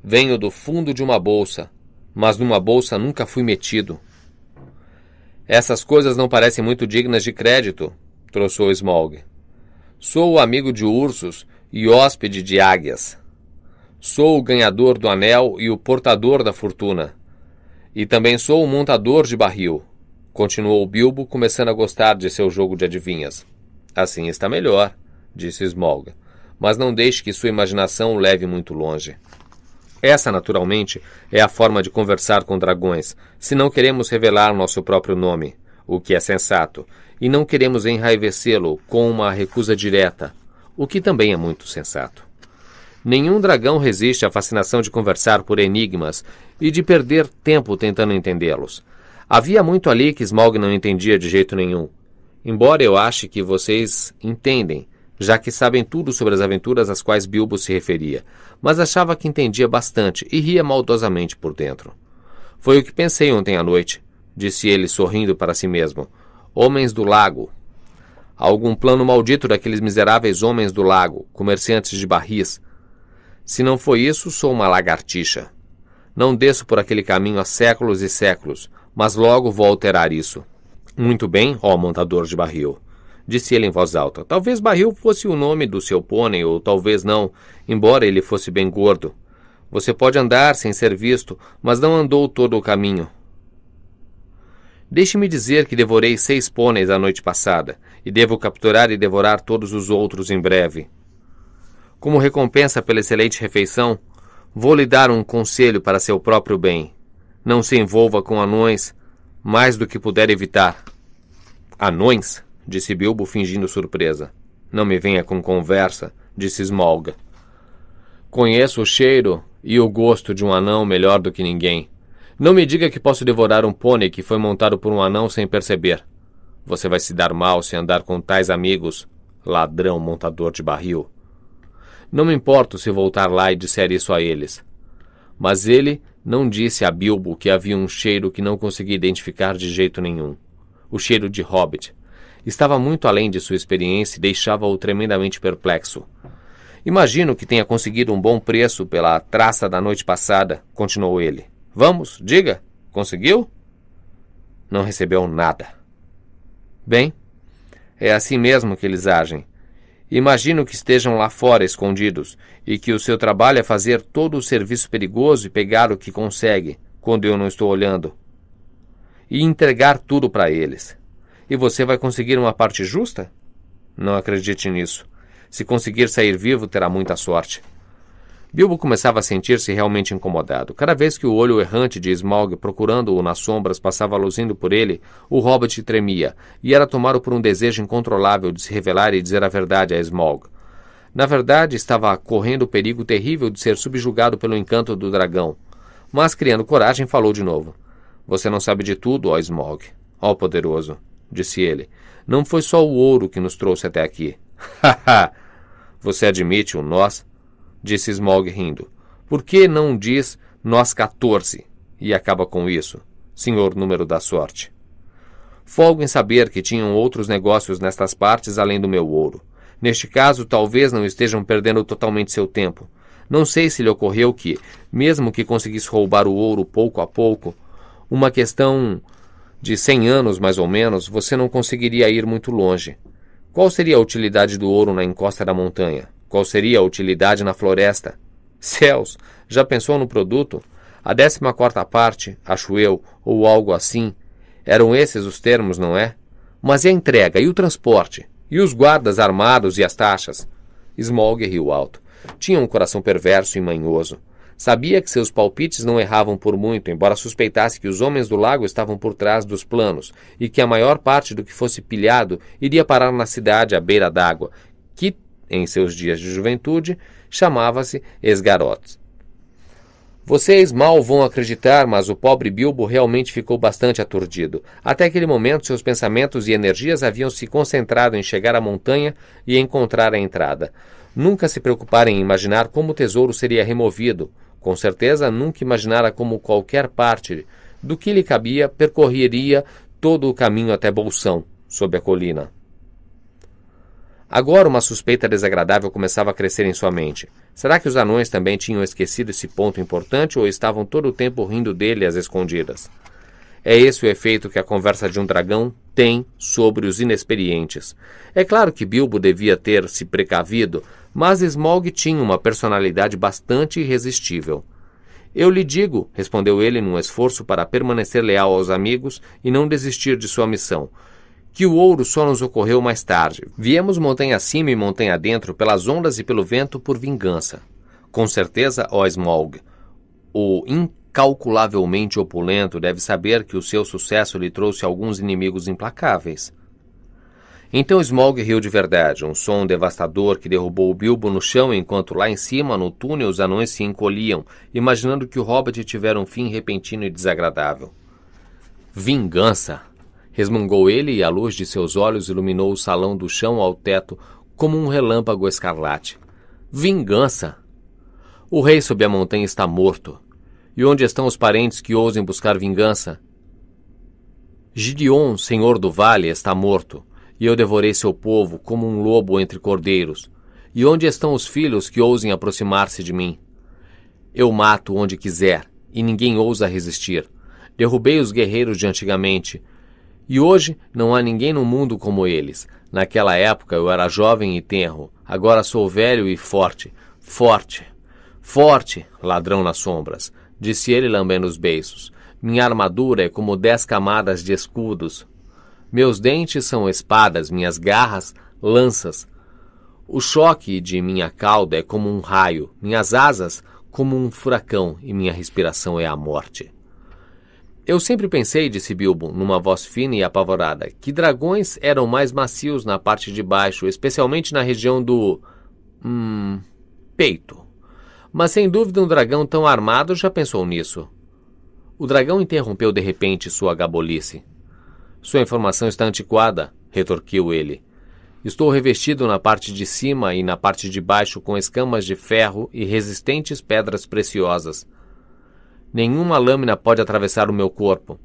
Speaker 1: Venho do fundo de uma bolsa, mas numa bolsa nunca fui metido. Essas coisas não parecem muito dignas de crédito, trouxou Smog. Sou o amigo de ursos e hóspede de águias. Sou o ganhador do anel e o portador da fortuna e também sou um montador de barril, continuou Bilbo, começando a gostar de seu jogo de adivinhas. Assim está melhor, disse Smolga, mas não deixe que sua imaginação o leve muito longe. Essa, naturalmente, é a forma de conversar com dragões, se não queremos revelar nosso próprio nome, o que é sensato, e não queremos enraivecê-lo com uma recusa direta, o que também é muito sensato. Nenhum dragão resiste à fascinação de conversar por enigmas e de perder tempo tentando entendê-los. Havia muito ali que Smaug não entendia de jeito nenhum. Embora eu ache que vocês entendem, já que sabem tudo sobre as aventuras às quais Bilbo se referia, mas achava que entendia bastante e ria maldosamente por dentro. Foi o que pensei ontem à noite, disse ele sorrindo para si mesmo. Homens do lago. Algum plano maldito daqueles miseráveis homens do lago, comerciantes de barris, se não foi isso, sou uma lagartixa. Não desço por aquele caminho há séculos e séculos, mas logo vou alterar isso. Muito bem, ó montador de barril, disse ele em voz alta. Talvez barril fosse o nome do seu pônei, ou talvez não, embora ele fosse bem gordo. Você pode andar sem ser visto, mas não andou todo o caminho. Deixe-me dizer que devorei seis pôneis a noite passada, e devo capturar e devorar todos os outros em breve. Como recompensa pela excelente refeição, vou lhe dar um conselho para seu próprio bem. Não se envolva com anões mais do que puder evitar. Anões? disse Bilbo, fingindo surpresa. Não me venha com conversa, disse Smolga. Conheço o cheiro e o gosto de um anão melhor do que ninguém. Não me diga que posso devorar um pônei que foi montado por um anão sem perceber. Você vai se dar mal se andar com tais amigos, ladrão montador de barril. Não me importo se voltar lá e disser isso a eles. Mas ele não disse a Bilbo que havia um cheiro que não conseguia identificar de jeito nenhum. O cheiro de hobbit. Estava muito além de sua experiência e deixava-o tremendamente perplexo. Imagino que tenha conseguido um bom preço pela traça da noite passada, continuou ele. Vamos, diga, conseguiu? Não recebeu nada. Bem, é assim mesmo que eles agem. Imagino que estejam lá fora escondidos e que o seu trabalho é fazer todo o serviço perigoso e pegar o que consegue, quando eu não estou olhando, e entregar tudo para eles. E você vai conseguir uma parte justa? Não acredite nisso. Se conseguir sair vivo, terá muita sorte. Bilbo começava a sentir-se realmente incomodado. Cada vez que o olho errante de Smaug procurando-o nas sombras passava luzindo por ele, o hobbit tremia, e era tomado por um desejo incontrolável de se revelar e dizer a verdade a Smaug. Na verdade, estava correndo o perigo terrível de ser subjugado pelo encanto do dragão. Mas, criando coragem, falou de novo. Você não sabe de tudo, ó Smaug. Ó poderoso, disse ele. Não foi só o ouro que nos trouxe até aqui. [laughs] Ha ha! Você admite o nós? disse Smog rindo. Por que não diz nós 14 e acaba com isso, senhor número da sorte? Folgo em saber que tinham outros negócios nestas partes além do meu ouro. Neste caso, talvez não estejam perdendo totalmente seu tempo. Não sei se lhe ocorreu que, mesmo que conseguisse roubar o ouro pouco a pouco, uma questão de cem anos mais ou menos, você não conseguiria ir muito longe. Qual seria a utilidade do ouro na encosta da montanha? Qual seria a utilidade na floresta? Céus, já pensou no produto? A décima quarta parte, acho eu, ou algo assim. Eram esses os termos, não é? Mas e a entrega e o transporte? E os guardas armados e as taxas? Smog riu alto. Tinha um coração perverso e manhoso. Sabia que seus palpites não erravam por muito, embora suspeitasse que os homens do lago estavam por trás dos planos e que a maior parte do que fosse pilhado iria parar na cidade à beira d'água, que em seus dias de juventude, chamava-se Esgarote. Vocês mal vão acreditar, mas o pobre Bilbo realmente ficou bastante aturdido. Até aquele momento, seus pensamentos e energias haviam se concentrado em chegar à montanha e encontrar a entrada. Nunca se preocupara em imaginar como o tesouro seria removido. Com certeza, nunca imaginara como qualquer parte do que lhe cabia percorreria todo o caminho até Bolsão, sob a colina. Agora uma suspeita desagradável começava a crescer em sua mente. Será que os anões também tinham esquecido esse ponto importante ou estavam todo o tempo rindo dele às escondidas? É esse o efeito que a conversa de um dragão tem sobre os inexperientes. É claro que Bilbo devia ter se precavido, mas Smaug tinha uma personalidade bastante irresistível. Eu lhe digo, respondeu ele num esforço para permanecer leal aos amigos e não desistir de sua missão que o ouro só nos ocorreu mais tarde. Viemos montanha acima e montanha dentro pelas ondas e pelo vento por vingança. Com certeza, ó Smaug, o incalculavelmente opulento deve saber que o seu sucesso lhe trouxe alguns inimigos implacáveis. Então Smaug riu de verdade, um som devastador que derrubou o Bilbo no chão enquanto lá em cima, no túnel, os anões se encolhiam, imaginando que o Hobbit tivera um fim repentino e desagradável. Vingança! Resmungou ele e a luz de seus olhos iluminou o salão do chão ao teto como um relâmpago escarlate. Vingança! O rei sob a montanha está morto. E onde estão os parentes que ousem buscar vingança? Gideon, senhor do vale, está morto, e eu devorei seu povo como um lobo entre cordeiros. E onde estão os filhos que ousem aproximar-se de mim? Eu mato onde quiser, e ninguém ousa resistir. Derrubei os guerreiros de antigamente, e hoje não há ninguém no mundo como eles. Naquela época eu era jovem e tenro, agora sou velho e forte. Forte! Forte, ladrão nas sombras, disse ele lambendo os beiços. Minha armadura é como dez camadas de escudos. Meus dentes são espadas, minhas garras, lanças. O choque de minha cauda é como um raio, minhas asas, como um furacão, e minha respiração é a morte. Eu sempre pensei, disse Bilbo, numa voz fina e apavorada, que dragões eram mais macios na parte de baixo, especialmente na região do. Hum. peito. Mas sem dúvida um dragão tão armado já pensou nisso. O dragão interrompeu de repente sua gabolice. Sua informação está antiquada, retorquiu ele. Estou revestido na parte de cima e na parte de baixo com escamas de ferro e resistentes pedras preciosas. Nenhuma lâmina pode atravessar o meu corpo.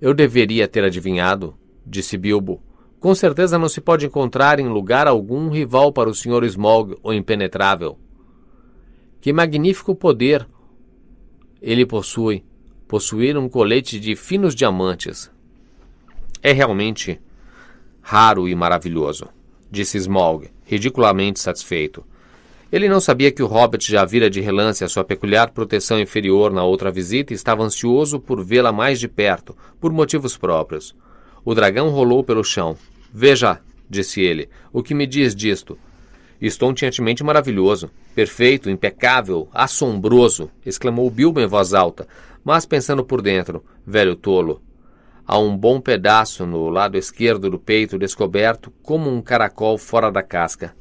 Speaker 1: Eu deveria ter adivinhado, disse Bilbo. Com certeza não se pode encontrar em lugar algum rival para o Sr. Smog, o impenetrável. Que magnífico poder ele possui possuir um colete de finos diamantes. É realmente raro e maravilhoso, disse Smog, ridiculamente satisfeito. Ele não sabia que o Hobbit já vira de relance a sua peculiar proteção inferior na outra visita e estava ansioso por vê-la mais de perto, por motivos próprios. O dragão rolou pelo chão. Veja, disse ele, o que me diz disto? Estonteantemente maravilhoso, perfeito, impecável, assombroso, exclamou Bilbo em voz alta, mas pensando por dentro, velho tolo. Há um bom pedaço no lado esquerdo do peito descoberto como um caracol fora da casca.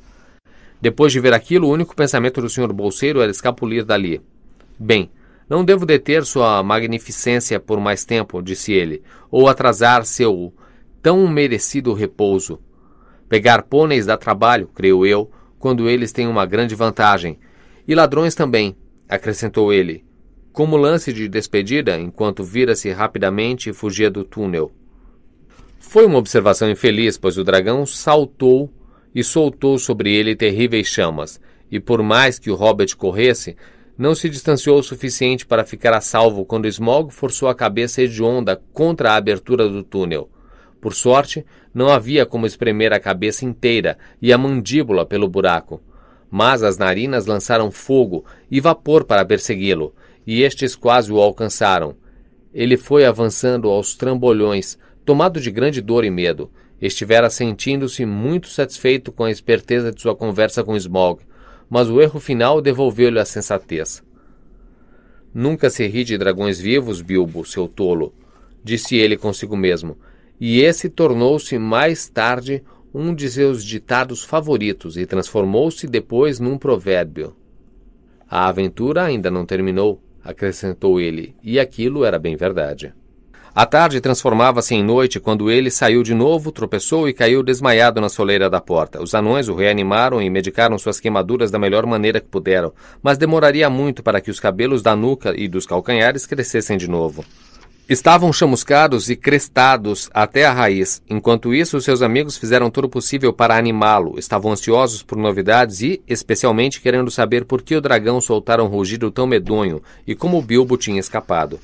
Speaker 1: Depois de ver aquilo, o único pensamento do senhor bolseiro era escapulir dali. Bem, não devo deter sua magnificência por mais tempo, disse ele, ou atrasar seu tão merecido repouso. Pegar pôneis dá trabalho, creio eu, quando eles têm uma grande vantagem. E ladrões também, acrescentou ele, como lance de despedida enquanto vira-se rapidamente e fugia do túnel. Foi uma observação infeliz, pois o dragão saltou e soltou sobre ele terríveis chamas, e por mais que o Hobbit corresse, não se distanciou o suficiente para ficar a salvo quando Smog forçou a cabeça hedionda contra a abertura do túnel. Por sorte, não havia como espremer a cabeça inteira e a mandíbula pelo buraco. Mas as narinas lançaram fogo e vapor para persegui-lo, e estes quase o alcançaram. Ele foi avançando aos trambolhões, tomado de grande dor e medo, Estivera sentindo-se muito satisfeito com a esperteza de sua conversa com Smog, mas o erro final devolveu-lhe a sensatez. Nunca se ri de dragões vivos, Bilbo, seu tolo, disse ele consigo mesmo, e esse tornou-se mais tarde um de seus ditados favoritos e transformou-se depois num provérbio. A aventura ainda não terminou, acrescentou ele, e aquilo era bem verdade. A tarde transformava-se em noite quando ele saiu de novo, tropeçou e caiu desmaiado na soleira da porta. Os anões o reanimaram e medicaram suas queimaduras da melhor maneira que puderam, mas demoraria muito para que os cabelos da nuca e dos calcanhares crescessem de novo. Estavam chamuscados e crestados até a raiz. Enquanto isso, seus amigos fizeram todo o possível para animá-lo. Estavam ansiosos por novidades e, especialmente, querendo saber por que o dragão soltara um rugido tão medonho e como o Bilbo tinha escapado.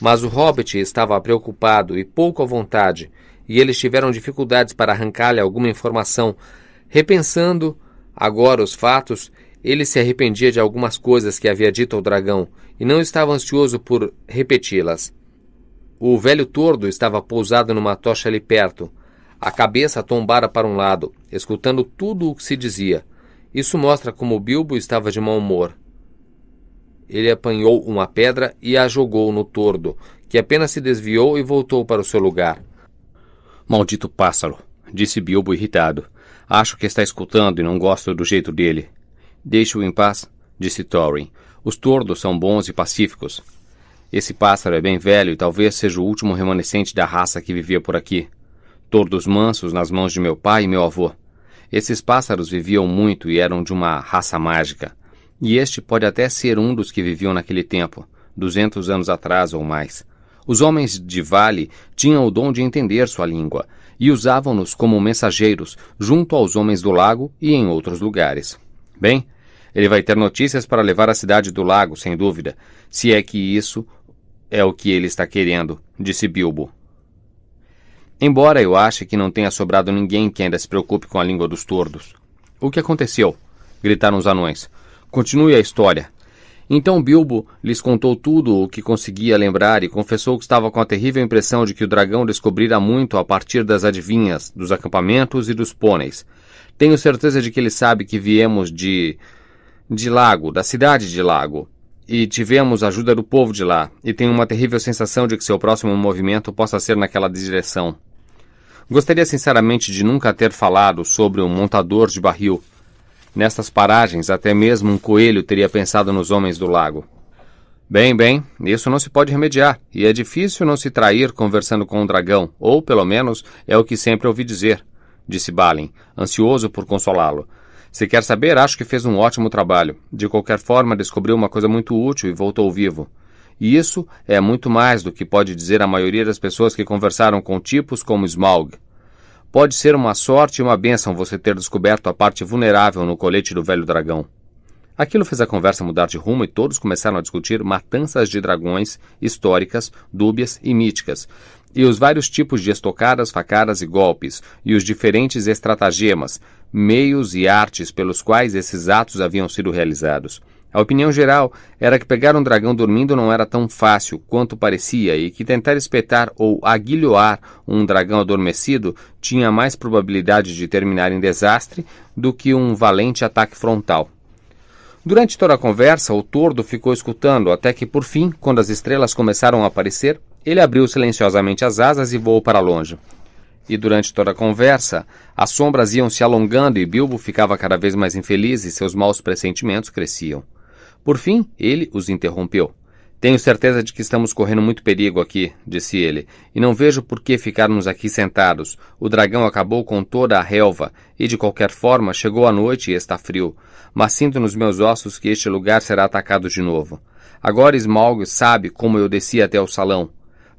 Speaker 1: Mas o hobbit estava preocupado e pouco à vontade, e eles tiveram dificuldades para arrancar-lhe alguma informação. Repensando agora os fatos, ele se arrependia de algumas coisas que havia dito ao dragão e não estava ansioso por repeti-las. O velho tordo estava pousado numa tocha ali perto. A cabeça tombara para um lado, escutando tudo o que se dizia. Isso mostra como Bilbo estava de mau humor ele apanhou uma pedra e a jogou no tordo, que apenas se desviou e voltou para o seu lugar. Maldito pássaro, disse Bilbo irritado. Acho que está escutando e não gosto do jeito dele. Deixe-o em paz, disse Thorin. Os tordos são bons e pacíficos. Esse pássaro é bem velho e talvez seja o último remanescente da raça que vivia por aqui. Tordos mansos nas mãos de meu pai e meu avô. Esses pássaros viviam muito e eram de uma raça mágica. E este pode até ser um dos que viviam naquele tempo, duzentos anos atrás ou mais. Os homens de vale tinham o dom de entender sua língua e usavam-nos como mensageiros junto aos homens do lago e em outros lugares. Bem, ele vai ter notícias para levar à cidade do lago, sem dúvida, se é que isso é o que ele está querendo, disse Bilbo. Embora eu ache que não tenha sobrado ninguém que ainda se preocupe com a língua dos tordos. O que aconteceu? gritaram os anões. Continue a história. Então Bilbo lhes contou tudo o que conseguia lembrar e confessou que estava com a terrível impressão de que o dragão descobrira muito a partir das adivinhas, dos acampamentos e dos pôneis. Tenho certeza de que ele sabe que viemos de. de Lago, da cidade de Lago. E tivemos a ajuda do povo de lá, e tenho uma terrível sensação de que seu próximo movimento possa ser naquela direção. Gostaria sinceramente de nunca ter falado sobre o montador de barril Nestas paragens, até mesmo um coelho teria pensado nos homens do lago. Bem, bem, isso não se pode remediar, e é difícil não se trair conversando com um dragão, ou pelo menos é o que sempre ouvi dizer, disse Balin, ansioso por consolá-lo. Se quer saber, acho que fez um ótimo trabalho. De qualquer forma, descobriu uma coisa muito útil e voltou vivo. E isso é muito mais do que pode dizer a maioria das pessoas que conversaram com tipos como Smaug. Pode ser uma sorte e uma bênção você ter descoberto a parte vulnerável no colete do velho dragão. Aquilo fez a conversa mudar de rumo e todos começaram a discutir matanças de dragões históricas, dúbias e míticas, e os vários tipos de estocadas, facadas e golpes, e os diferentes estratagemas, meios e artes pelos quais esses atos haviam sido realizados. A opinião geral era que pegar um dragão dormindo não era tão fácil quanto parecia e que tentar espetar ou aguilhoar um dragão adormecido tinha mais probabilidade de terminar em desastre do que um valente ataque frontal. Durante toda a conversa, o tordo ficou escutando até que, por fim, quando as estrelas começaram a aparecer, ele abriu silenciosamente as asas e voou para longe. E durante toda a conversa, as sombras iam se alongando e Bilbo ficava cada vez mais infeliz e seus maus pressentimentos cresciam. Por fim, ele os interrompeu. Tenho certeza de que estamos correndo muito perigo aqui, disse ele, e não vejo por que ficarmos aqui sentados. O dragão acabou com toda a relva, e de qualquer forma chegou a noite e está frio. Mas sinto nos meus ossos que este lugar será atacado de novo. Agora Smaug sabe como eu desci até o salão.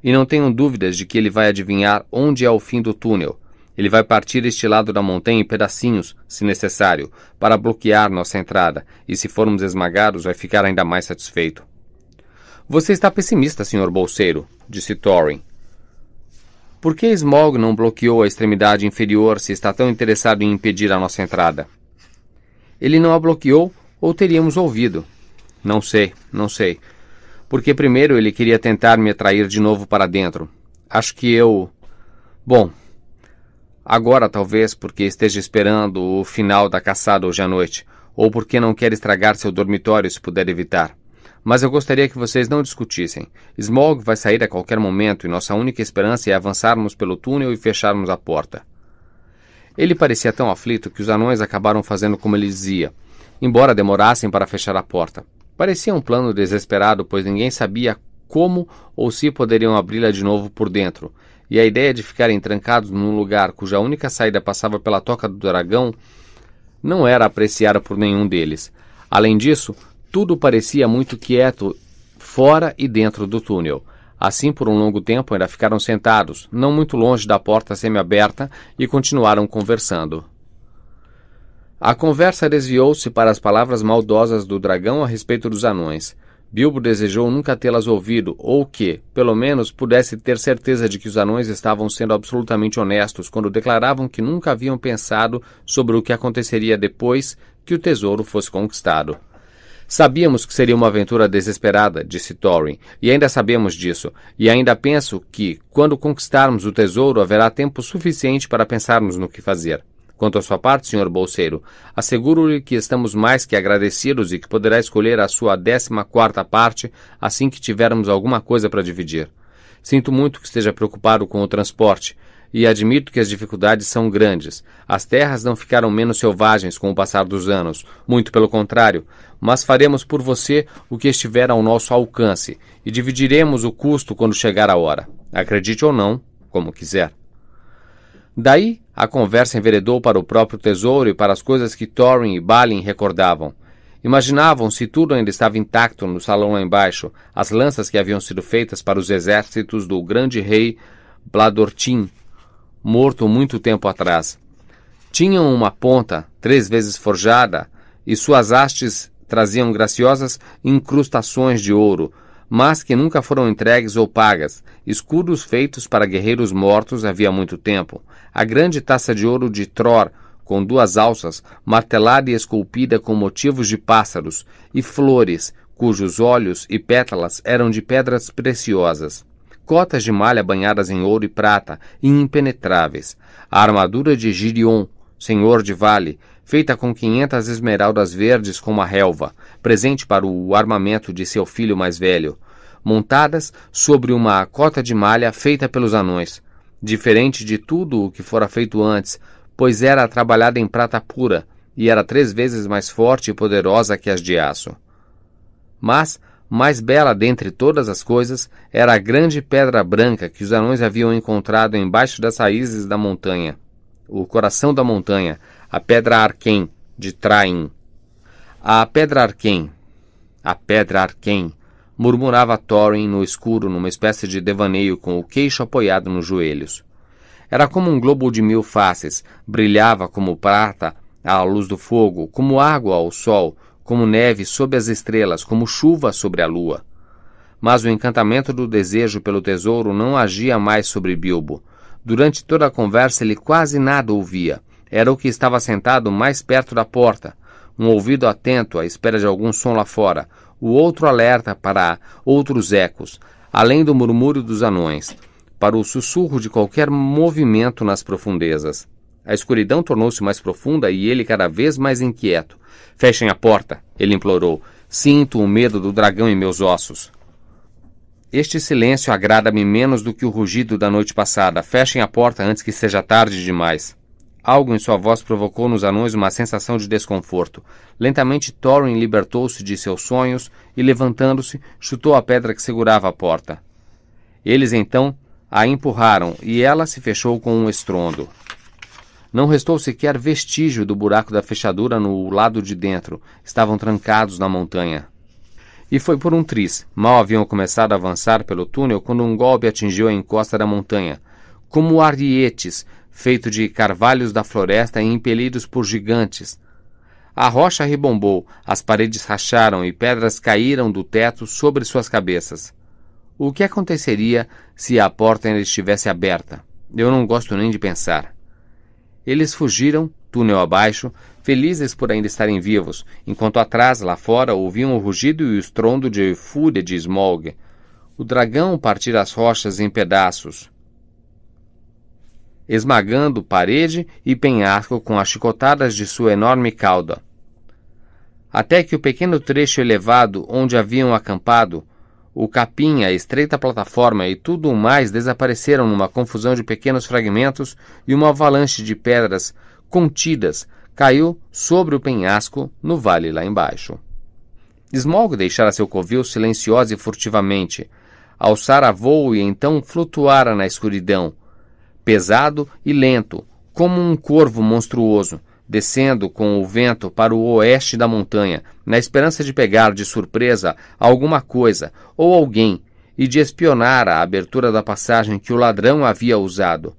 Speaker 1: E não tenho dúvidas de que ele vai adivinhar onde é o fim do túnel, ele vai partir este lado da montanha em pedacinhos, se necessário, para bloquear nossa entrada, e se formos esmagados, vai ficar ainda mais satisfeito. Você está pessimista, Sr. Bolseiro, disse Thorin. Por que Smog não bloqueou a extremidade inferior se está tão interessado em impedir a nossa entrada? Ele não a bloqueou ou teríamos ouvido. Não sei, não sei. Porque primeiro ele queria tentar me atrair de novo para dentro. Acho que eu. Bom, Agora, talvez, porque esteja esperando o final da caçada hoje à noite, ou porque não quer estragar seu dormitório se puder evitar. Mas eu gostaria que vocês não discutissem. Smog vai sair a qualquer momento e nossa única esperança é avançarmos pelo túnel e fecharmos a porta. Ele parecia tão aflito que os anões acabaram fazendo como ele dizia, embora demorassem para fechar a porta. Parecia um plano desesperado, pois ninguém sabia como ou se poderiam abri-la de novo por dentro, e a ideia de ficarem trancados num lugar cuja única saída passava pela toca do dragão não era apreciada por nenhum deles. Além disso, tudo parecia muito quieto fora e dentro do túnel. Assim, por um longo tempo, ainda ficaram sentados, não muito longe da porta semiaberta, e continuaram conversando. A conversa desviou-se para as palavras maldosas do dragão a respeito dos anões. Bilbo desejou nunca tê-las ouvido, ou que, pelo menos, pudesse ter certeza de que os anões estavam sendo absolutamente honestos quando declaravam que nunca haviam pensado sobre o que aconteceria depois que o tesouro fosse conquistado. Sabíamos que seria uma aventura desesperada, disse Thorin, e ainda sabemos disso, e ainda penso que, quando conquistarmos o tesouro, haverá tempo suficiente para pensarmos no que fazer. Quanto à sua parte, senhor bolseiro, asseguro-lhe que estamos mais que agradecidos e que poderá escolher a sua décima quarta parte assim que tivermos alguma coisa para dividir. Sinto muito que esteja preocupado com o transporte e admito que as dificuldades são grandes. As terras não ficaram menos selvagens com o passar dos anos, muito pelo contrário, mas faremos por você o que estiver ao nosso alcance e dividiremos o custo quando chegar a hora. Acredite ou não, como quiser. Daí a conversa enveredou para o próprio tesouro e para as coisas que Thorin e Balin recordavam. Imaginavam se tudo ainda estava intacto no salão lá embaixo, as lanças que haviam sido feitas para os exércitos do grande rei Bladortin, morto muito tempo atrás. Tinham uma ponta, três vezes forjada, e suas hastes traziam graciosas incrustações de ouro, mas que nunca foram entregues ou pagas, escudos feitos para guerreiros mortos havia muito tempo. A grande taça de ouro de Tror, com duas alças, martelada e esculpida com motivos de pássaros e flores, cujos olhos e pétalas eram de pedras preciosas. Cotas de malha banhadas em ouro e prata e impenetráveis. A armadura de Girion, senhor de vale, feita com quinhentas esmeraldas verdes como a relva, presente para o armamento de seu filho mais velho, montadas sobre uma cota de malha feita pelos anões, diferente de tudo o que fora feito antes, pois era trabalhada em prata pura, e era três vezes mais forte e poderosa que as de aço. Mas, mais bela dentre todas as coisas, era a grande pedra branca que os anões haviam encontrado embaixo das raízes da montanha, o coração da montanha, a pedra Arquém, de Traim. A pedra Arquém, a pedra Arquém, murmurava Thorin no escuro, numa espécie de devaneio com o queixo apoiado nos joelhos. Era como um globo de mil faces, brilhava como prata à luz do fogo, como água ao sol, como neve sob as estrelas, como chuva sobre a lua. Mas o encantamento do desejo pelo tesouro não agia mais sobre Bilbo. Durante toda a conversa ele quase nada ouvia. Era o que estava sentado mais perto da porta, um ouvido atento à espera de algum som lá fora, o outro alerta para outros ecos, além do murmúrio dos anões, para o sussurro de qualquer movimento nas profundezas. A escuridão tornou-se mais profunda e ele cada vez mais inquieto. Fechem a porta, ele implorou. Sinto o medo do dragão em meus ossos. Este silêncio agrada-me menos do que o rugido da noite passada. Fechem a porta antes que seja tarde demais. Algo em sua voz provocou nos anões uma sensação de desconforto. Lentamente, Thorin libertou-se de seus sonhos e, levantando-se, chutou a pedra que segurava a porta. Eles então a empurraram e ela se fechou com um estrondo. Não restou sequer vestígio do buraco da fechadura no lado de dentro. Estavam trancados na montanha. E foi por um tris. Mal haviam começado a avançar pelo túnel quando um golpe atingiu a encosta da montanha. Como arietes, feito de carvalhos da floresta e impelidos por gigantes. A rocha ribombou, as paredes racharam e pedras caíram do teto sobre suas cabeças. O que aconteceria se a porta ainda estivesse aberta? Eu não gosto nem de pensar. Eles fugiram, túnel abaixo, felizes por ainda estarem vivos, enquanto atrás, lá fora, ouviam o rugido e o estrondo de fúria de Smog. O dragão partira as rochas em pedaços esmagando parede e penhasco com as chicotadas de sua enorme cauda. Até que o pequeno trecho elevado onde haviam acampado, o capim, a estreita plataforma e tudo o mais desapareceram numa confusão de pequenos fragmentos e uma avalanche de pedras contidas caiu sobre o penhasco no vale lá embaixo. Smog deixara seu covil silenciosa e furtivamente, alçara voo e então flutuara na escuridão, pesado e lento, como um corvo monstruoso, descendo com o vento para o oeste da montanha, na esperança de pegar de surpresa alguma coisa ou alguém e de espionar a abertura da passagem que o ladrão havia usado.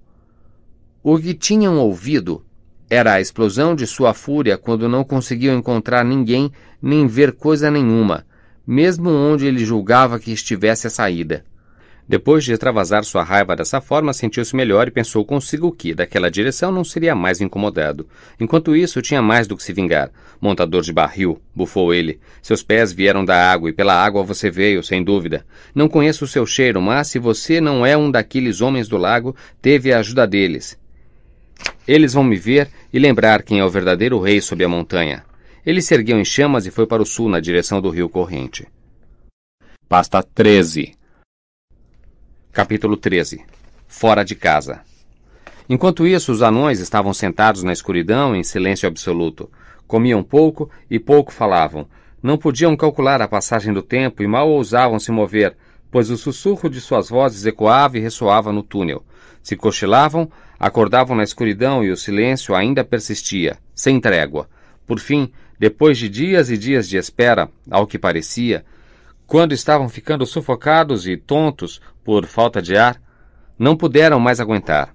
Speaker 1: O que tinham ouvido era a explosão de sua fúria quando não conseguiu encontrar ninguém nem ver coisa nenhuma, mesmo onde ele julgava que estivesse a saída. Depois de extravasar sua raiva dessa forma, sentiu-se melhor e pensou consigo que, daquela direção, não seria mais incomodado. Enquanto isso, tinha mais do que se vingar. Montador de barril, bufou ele. Seus pés vieram da água e pela água você veio, sem dúvida. Não conheço o seu cheiro, mas se você não é um daqueles homens do lago, teve a ajuda deles. Eles vão me ver e lembrar quem é o verdadeiro rei sob a montanha. Ele se ergueu em chamas e foi para o sul, na direção do rio corrente. Pasta 13 Capítulo 13 Fora de casa. Enquanto isso, os anões estavam sentados na escuridão, em silêncio absoluto. Comiam pouco e pouco falavam. Não podiam calcular a passagem do tempo e mal ousavam se mover, pois o sussurro de suas vozes ecoava e ressoava no túnel. Se cochilavam, acordavam na escuridão e o silêncio ainda persistia, sem trégua. Por fim, depois de dias e dias de espera, ao que parecia, quando estavam ficando sufocados e tontos, por falta de ar, não puderam mais aguentar.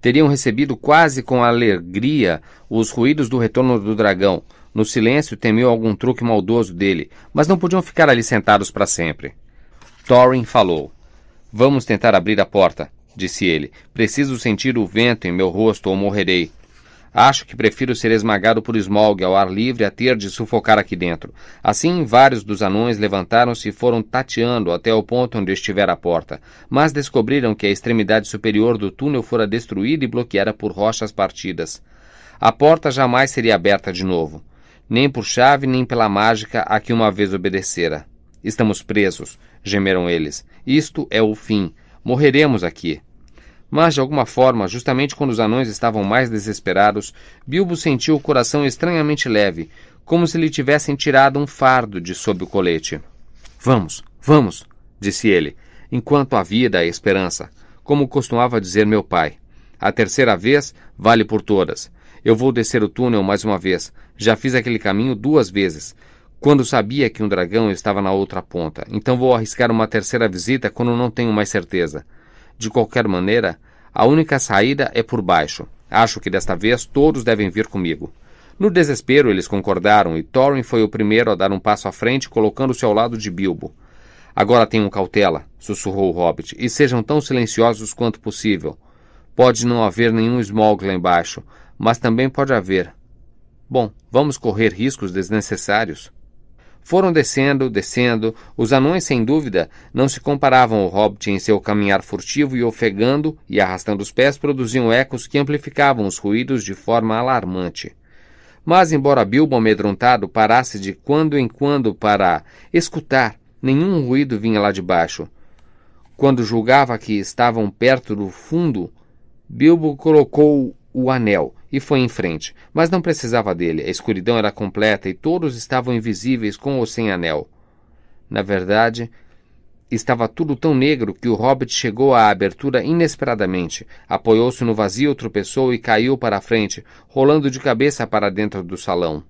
Speaker 1: Teriam recebido quase com alegria os ruídos do retorno do dragão. No silêncio, temeu algum truque maldoso dele, mas não podiam ficar ali sentados para sempre. Thorin falou. Vamos tentar abrir a porta, disse ele. Preciso sentir o vento em meu rosto ou morrerei. Acho que prefiro ser esmagado por smog ao ar livre a ter de sufocar aqui dentro. Assim, vários dos anões levantaram-se e foram tateando até o ponto onde estivera a porta, mas descobriram que a extremidade superior do túnel fora destruída e bloqueada por rochas partidas. A porta jamais seria aberta de novo, nem por chave nem pela mágica a que uma vez obedecera. Estamos presos, gemeram eles. Isto é o fim. Morreremos aqui. Mas, de alguma forma, justamente quando os anões estavam mais desesperados, Bilbo sentiu o coração estranhamente leve, como se lhe tivessem tirado um fardo de sob o colete. Vamos, vamos, disse ele, enquanto há vida e esperança, como costumava dizer meu pai. A terceira vez vale por todas. Eu vou descer o túnel mais uma vez. Já fiz aquele caminho duas vezes quando sabia que um dragão estava na outra ponta. Então vou arriscar uma terceira visita quando não tenho mais certeza. De qualquer maneira, a única saída é por baixo. Acho que desta vez todos devem vir comigo. No desespero, eles concordaram e Thorin foi o primeiro a dar um passo à frente, colocando-se ao lado de Bilbo. Agora tenham cautela, sussurrou o hobbit, e sejam tão silenciosos quanto possível. Pode não haver nenhum smog lá embaixo, mas também pode haver. Bom, vamos correr riscos desnecessários. Foram descendo, descendo. Os anões, sem dúvida, não se comparavam ao hobbit em seu caminhar furtivo e ofegando e arrastando os pés produziam ecos que amplificavam os ruídos de forma alarmante. Mas, embora Bilbo amedrontado parasse de quando em quando para escutar, nenhum ruído vinha lá de baixo. Quando julgava que estavam perto do fundo, Bilbo colocou o anel e foi em frente, mas não precisava dele. A escuridão era completa e todos estavam invisíveis com ou sem anel. Na verdade, Estava tudo tão negro que o hobbit chegou à abertura inesperadamente. Apoiou-se no vazio, tropeçou e caiu para a frente, rolando de cabeça para dentro do salão.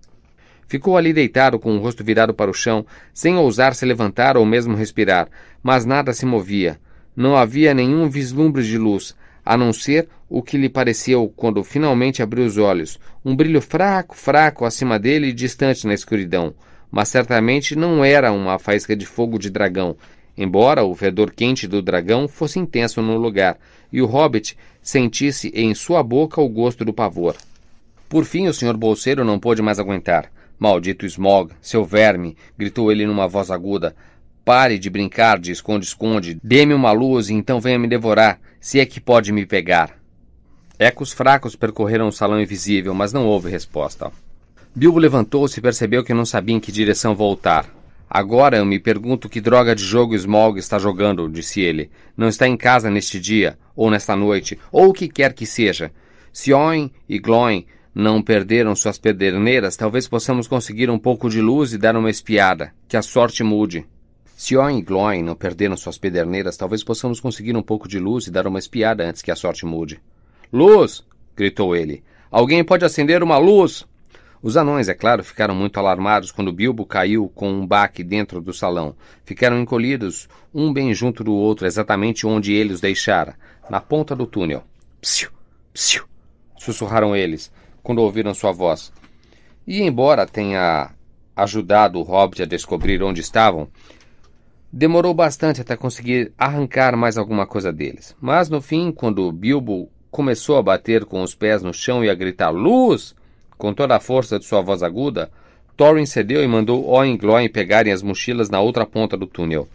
Speaker 1: Ficou ali deitado com o rosto virado para o chão, sem ousar se levantar ou mesmo respirar, mas nada se movia. Não havia nenhum vislumbre de luz, a não ser o que lhe pareceu quando finalmente abriu os olhos, um brilho fraco, fraco acima dele e distante na escuridão. Mas certamente não era uma faísca de fogo de dragão, embora o fedor quente do dragão fosse intenso no lugar, e o hobbit sentisse em sua boca o gosto do pavor. Por fim, o senhor bolseiro não pôde mais aguentar. Maldito Smog, seu verme! gritou ele numa voz aguda. Pare de brincar de esconde-esconde, dê-me uma luz e então venha me devorar, se é que pode me pegar. Ecos fracos percorreram o salão invisível, mas não houve resposta. Bilbo levantou-se e percebeu que não sabia em que direção voltar. Agora eu me pergunto que droga de jogo Smog está jogando, disse ele. Não está em casa neste dia, ou nesta noite, ou o que quer que seja. Se Oin e Gloin não perderam suas pederneiras, talvez possamos conseguir um pouco de luz e dar uma espiada. Que a sorte mude. Se Oin e Gloin não perderam suas pederneiras, talvez possamos conseguir um pouco de luz e dar uma espiada antes que a sorte mude. Luz! gritou ele. Alguém pode acender uma luz? Os anões, é claro, ficaram muito alarmados quando Bilbo caiu com um baque dentro do salão. Ficaram encolhidos, um bem junto do outro, exatamente onde ele os deixara, na ponta do túnel. Psiu! Psiu! sussurraram eles, quando ouviram sua voz. E embora tenha ajudado o Hobbit a descobrir onde estavam, demorou bastante até conseguir arrancar mais alguma coisa deles. Mas no fim, quando Bilbo começou a bater com os pés no chão e a gritar Luz! Com toda a força de sua voz aguda, Thorin cedeu e mandou Oin Gloin pegarem as mochilas na outra ponta do túnel.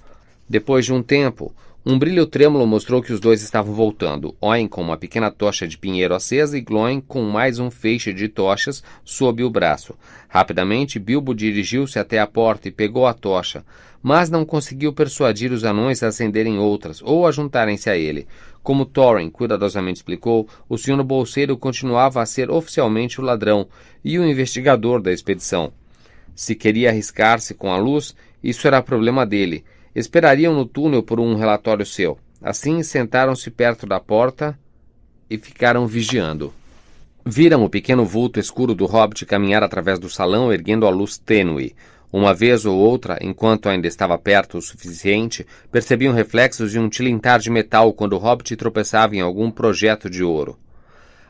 Speaker 1: Depois de um tempo, um brilho trêmulo mostrou que os dois estavam voltando, Owen com uma pequena tocha de pinheiro acesa e Gloin com mais um feixe de tochas sob o braço. Rapidamente, Bilbo dirigiu-se até a porta e pegou a tocha, mas não conseguiu persuadir os anões a acenderem outras ou a juntarem-se a ele. Como Thorin cuidadosamente explicou, o senhor bolseiro continuava a ser oficialmente o ladrão e o investigador da expedição. Se queria arriscar-se com a luz, isso era problema dele — Esperariam no túnel por um relatório seu. Assim, sentaram-se perto da porta e ficaram vigiando. Viram o pequeno vulto escuro do hobbit caminhar através do salão, erguendo a luz tênue. Uma vez ou outra, enquanto ainda estava perto o suficiente, percebiam reflexos de um tilintar de metal quando o hobbit tropeçava em algum projeto de ouro.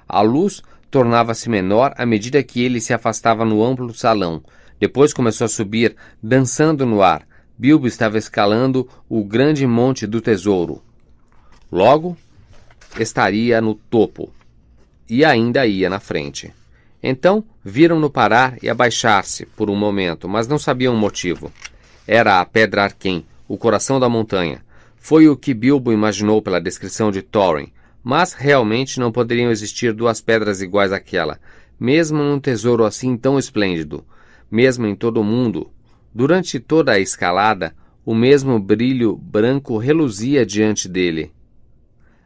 Speaker 1: A luz tornava-se menor à medida que ele se afastava no amplo salão. Depois começou a subir, dançando no ar, Bilbo estava escalando o grande monte do tesouro. Logo, estaria no topo. E ainda ia na frente. Então, viram-no parar e abaixar-se por um momento, mas não sabiam o motivo. Era a Pedra Arquim, o coração da montanha. Foi o que Bilbo imaginou pela descrição de Thorin, mas realmente não poderiam existir duas pedras iguais àquela, mesmo num tesouro assim tão esplêndido, mesmo em todo o mundo, Durante toda a escalada, o mesmo brilho branco reluzia diante dele,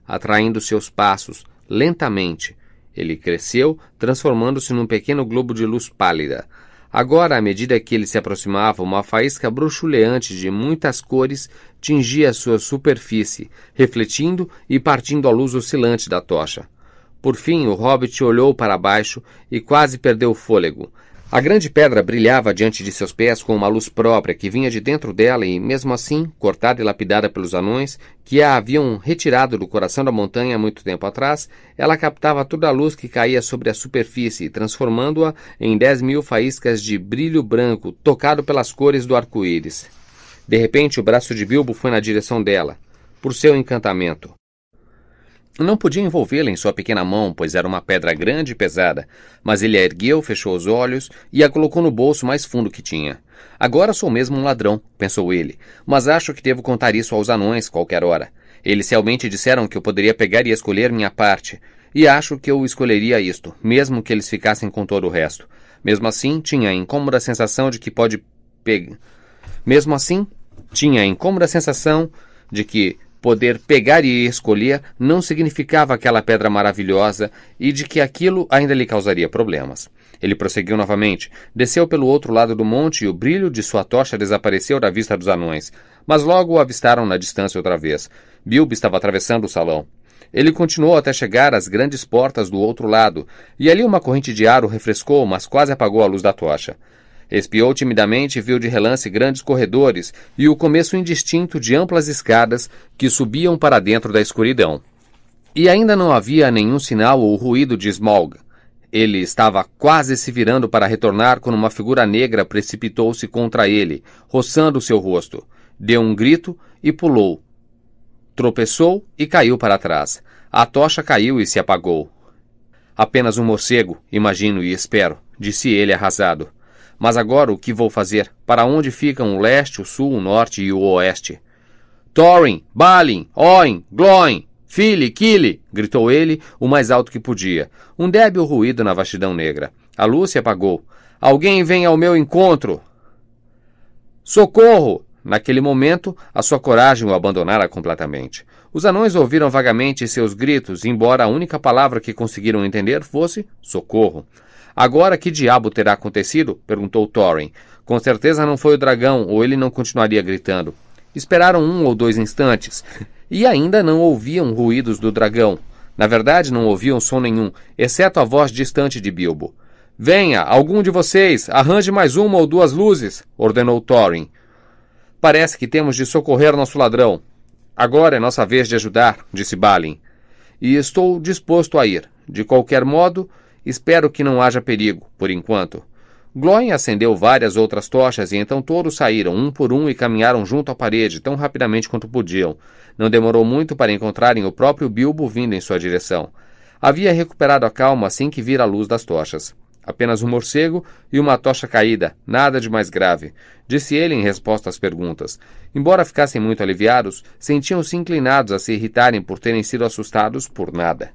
Speaker 1: atraindo seus passos lentamente. Ele cresceu, transformando-se num pequeno globo de luz pálida. Agora, à medida que ele se aproximava, uma faísca bruxuleante de muitas cores tingia sua superfície, refletindo e partindo a luz oscilante da tocha. Por fim, o hobbit olhou para baixo e quase perdeu o fôlego. A grande pedra brilhava diante de seus pés com uma luz própria que vinha de dentro dela e, mesmo assim, cortada e lapidada pelos anões, que a haviam retirado do coração da montanha muito tempo atrás, ela captava toda a luz que caía sobre a superfície, transformando-a em dez mil faíscas de brilho branco, tocado pelas cores do arco-íris. De repente, o braço de Bilbo foi na direção dela. Por seu encantamento, não podia envolvê-la em sua pequena mão, pois era uma pedra grande e pesada, mas ele a ergueu, fechou os olhos e a colocou no bolso mais fundo que tinha. Agora sou mesmo um ladrão, pensou ele, mas acho que devo contar isso aos anões qualquer hora. Eles realmente disseram que eu poderia pegar e escolher minha parte, e acho que eu escolheria isto, mesmo que eles ficassem com todo o resto. Mesmo assim, tinha a incômoda sensação de que pode pegar. Mesmo assim, tinha a incômoda sensação de que Poder pegar e escolher não significava aquela pedra maravilhosa e de que aquilo ainda lhe causaria problemas. Ele prosseguiu novamente, desceu pelo outro lado do monte e o brilho de sua tocha desapareceu da vista dos anões, mas logo o avistaram na distância outra vez. Bilbo estava atravessando o salão. Ele continuou até chegar às grandes portas do outro lado, e ali uma corrente de ar o refrescou, mas quase apagou a luz da tocha. Espiou timidamente e viu de relance grandes corredores e o começo indistinto de amplas escadas que subiam para dentro da escuridão. E ainda não havia nenhum sinal ou ruído de Smaug. Ele estava quase se virando para retornar quando uma figura negra precipitou-se contra ele, roçando seu rosto. Deu um grito e pulou. Tropeçou e caiu para trás. A tocha caiu e se apagou. Apenas um morcego, imagino e espero, disse ele arrasado. Mas agora o que vou fazer? Para onde ficam o leste, o sul, o norte e o oeste? Thorin, Balin, Oin, Gloin, File, Kili gritou ele, o mais alto que podia. Um débil ruído na vastidão negra. A luz se apagou. Alguém vem ao meu encontro! Socorro! Naquele momento, a sua coragem o abandonara completamente. Os anões ouviram vagamente seus gritos, embora a única palavra que conseguiram entender fosse socorro. Agora que diabo terá acontecido? perguntou Thorin. Com certeza não foi o dragão, ou ele não continuaria gritando. Esperaram um ou dois instantes [laughs] e ainda não ouviam ruídos do dragão. Na verdade, não ouviam som nenhum, exceto a voz distante de Bilbo. Venha, algum de vocês, arranje mais uma ou duas luzes, ordenou Thorin. Parece que temos de socorrer nosso ladrão. Agora é nossa vez de ajudar, disse Balin. E estou disposto a ir. De qualquer modo, Espero que não haja perigo, por enquanto. Gloin acendeu várias outras tochas e então todos saíram, um por um, e caminharam junto à parede, tão rapidamente quanto podiam. Não demorou muito para encontrarem o próprio Bilbo vindo em sua direção. Havia recuperado a calma assim que vira a luz das tochas. Apenas um morcego e uma tocha caída, nada de mais grave, disse ele em resposta às perguntas. Embora ficassem muito aliviados, sentiam-se inclinados a se irritarem por terem sido assustados por nada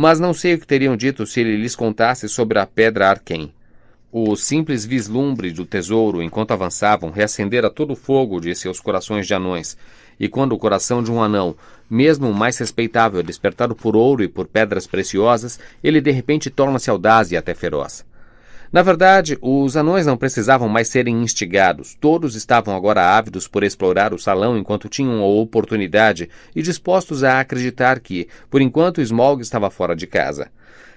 Speaker 1: mas não sei o que teriam dito se ele lhes contasse sobre a pedra Arquém. O simples vislumbre do tesouro enquanto avançavam reacendera todo o fogo de seus corações de anões, e quando o coração de um anão, mesmo o mais respeitável, é despertado por ouro e por pedras preciosas, ele de repente torna-se audaz e até feroz. Na verdade, os anões não precisavam mais serem instigados. Todos estavam agora ávidos por explorar o salão enquanto tinham a oportunidade e dispostos a acreditar que, por enquanto, Smog estava fora de casa.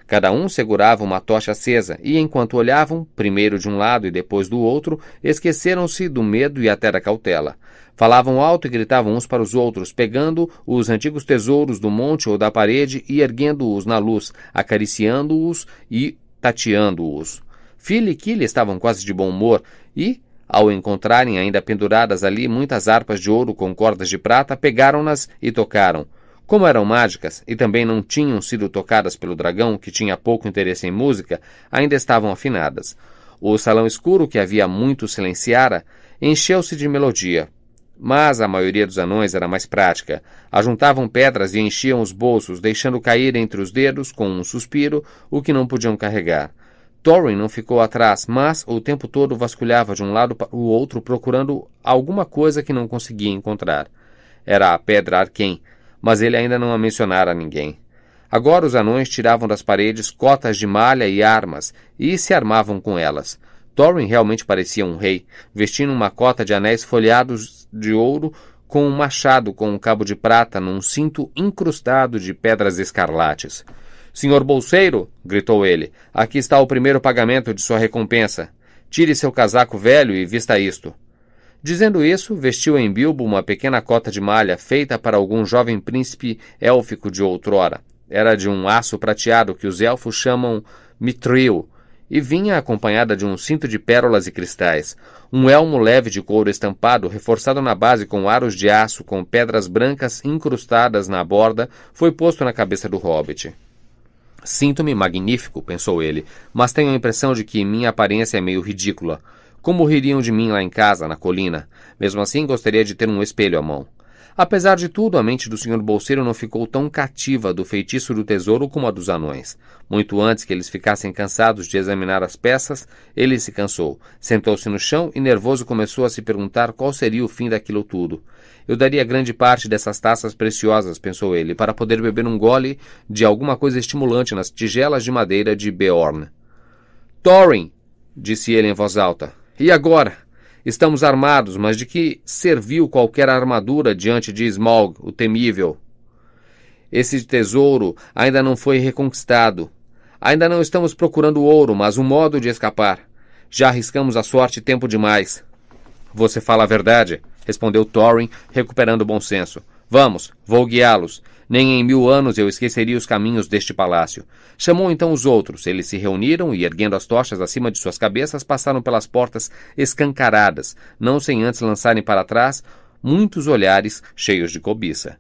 Speaker 1: Cada um segurava uma tocha acesa e, enquanto olhavam, primeiro de um lado e depois do outro, esqueceram-se do medo e até da cautela. Falavam alto e gritavam uns para os outros, pegando os antigos tesouros do monte ou da parede e erguendo-os na luz, acariciando-os e tateando-os. Phil e Killy estavam quase de bom humor e, ao encontrarem ainda penduradas ali muitas harpas de ouro com cordas de prata, pegaram-nas e tocaram. Como eram mágicas e também não tinham sido tocadas pelo dragão, que tinha pouco interesse em música, ainda estavam afinadas. O salão escuro, que havia muito silenciara, encheu-se de melodia. Mas a maioria dos anões era mais prática. Ajuntavam pedras e enchiam os bolsos, deixando cair entre os dedos, com um suspiro, o que não podiam carregar. Thorin não ficou atrás, mas o tempo todo vasculhava de um lado para o outro procurando alguma coisa que não conseguia encontrar. Era a pedra Arquém, mas ele ainda não a mencionara a ninguém. Agora os anões tiravam das paredes cotas de malha e armas e se armavam com elas. Thorin realmente parecia um rei, vestindo uma cota de anéis folhados de ouro com um machado com um cabo de prata num cinto incrustado de pedras escarlates. Senhor bolseiro, gritou ele, aqui está o primeiro pagamento de sua recompensa. Tire seu casaco velho e vista isto. Dizendo isso, vestiu em Bilbo uma pequena cota de malha feita para algum jovem príncipe élfico de outrora. Era de um aço prateado que os elfos chamam mitril, e vinha acompanhada de um cinto de pérolas e cristais, um elmo leve de couro estampado, reforçado na base com aros de aço com pedras brancas incrustadas na borda, foi posto na cabeça do hobbit. Sinto-me magnífico, pensou ele, mas tenho a impressão de que minha aparência é meio ridícula. Como ririam de mim lá em casa, na colina? Mesmo assim, gostaria de ter um espelho à mão. Apesar de tudo, a mente do Sr. Bolseiro não ficou tão cativa do feitiço do tesouro como a dos anões. Muito antes que eles ficassem cansados de examinar as peças, ele se cansou, sentou-se no chão e nervoso começou a se perguntar qual seria o fim daquilo tudo. Eu daria grande parte dessas taças preciosas, pensou ele, para poder beber um gole de alguma coisa estimulante nas tigelas de madeira de Beorn. Thorin! disse ele em voz alta. E agora? Estamos armados, mas de que serviu qualquer armadura diante de Smaug, o temível? Esse tesouro ainda não foi reconquistado. Ainda não estamos procurando ouro, mas um modo de escapar. Já arriscamos a sorte tempo demais. Você fala a verdade, respondeu Thorin, recuperando o bom senso. Vamos, vou guiá-los. Nem em mil anos eu esqueceria os caminhos deste palácio. Chamou então os outros. Eles se reuniram e, erguendo as tochas acima de suas cabeças, passaram pelas portas escancaradas, não sem antes lançarem para trás muitos olhares cheios de cobiça.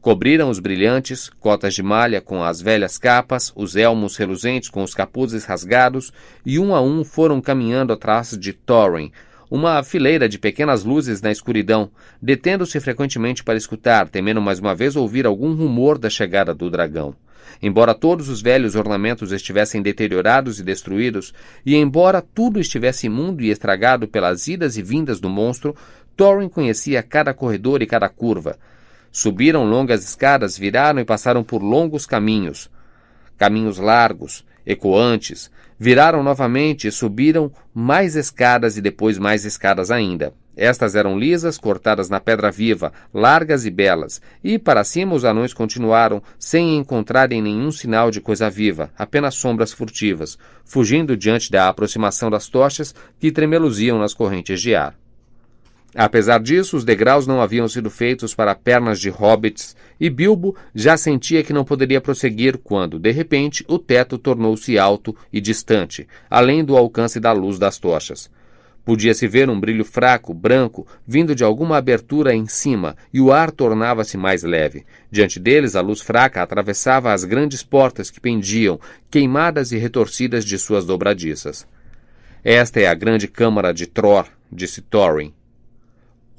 Speaker 1: Cobriram os brilhantes, cotas de malha com as velhas capas, os elmos reluzentes com os capuzes rasgados, e um a um foram caminhando atrás de Thorin, uma fileira de pequenas luzes na escuridão, detendo-se frequentemente para escutar, temendo mais uma vez ouvir algum rumor da chegada do dragão. Embora todos os velhos ornamentos estivessem deteriorados e destruídos, e embora tudo estivesse imundo e estragado pelas idas e vindas do monstro, Thorin conhecia cada corredor e cada curva. Subiram longas escadas, viraram e passaram por longos caminhos. Caminhos largos, ecoantes, Viraram novamente e subiram mais escadas e depois mais escadas ainda. Estas eram lisas, cortadas na pedra viva, largas e belas, e para cima os anões continuaram, sem encontrarem nenhum sinal de coisa viva, apenas sombras furtivas, fugindo diante da aproximação das tochas que tremeluziam nas correntes de ar. Apesar disso, os degraus não haviam sido feitos para pernas de hobbits e Bilbo já sentia que não poderia prosseguir quando, de repente, o teto tornou-se alto e distante, além do alcance da luz das tochas. Podia-se ver um brilho fraco, branco, vindo de alguma abertura em cima, e o ar tornava-se mais leve. Diante deles, a luz fraca atravessava as grandes portas que pendiam, queimadas e retorcidas de suas dobradiças. Esta é a grande câmara de Tror, disse Thorin.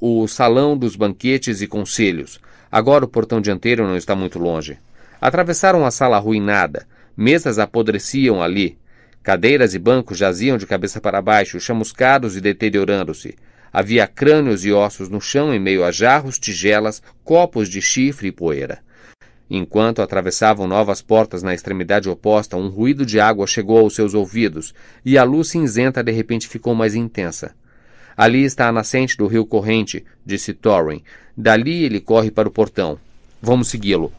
Speaker 1: O salão dos banquetes e conselhos. Agora o portão dianteiro não está muito longe. Atravessaram a sala arruinada. Mesas apodreciam ali. Cadeiras e bancos jaziam de cabeça para baixo, chamuscados e deteriorando-se. Havia crânios e ossos no chão em meio a jarros, tigelas, copos de chifre e poeira. Enquanto atravessavam novas portas na extremidade oposta, um ruído de água chegou aos seus ouvidos e a luz cinzenta de repente ficou mais intensa. Ali está a nascente do rio corrente, disse Thorin. Dali ele corre para o portão. Vamos segui-lo.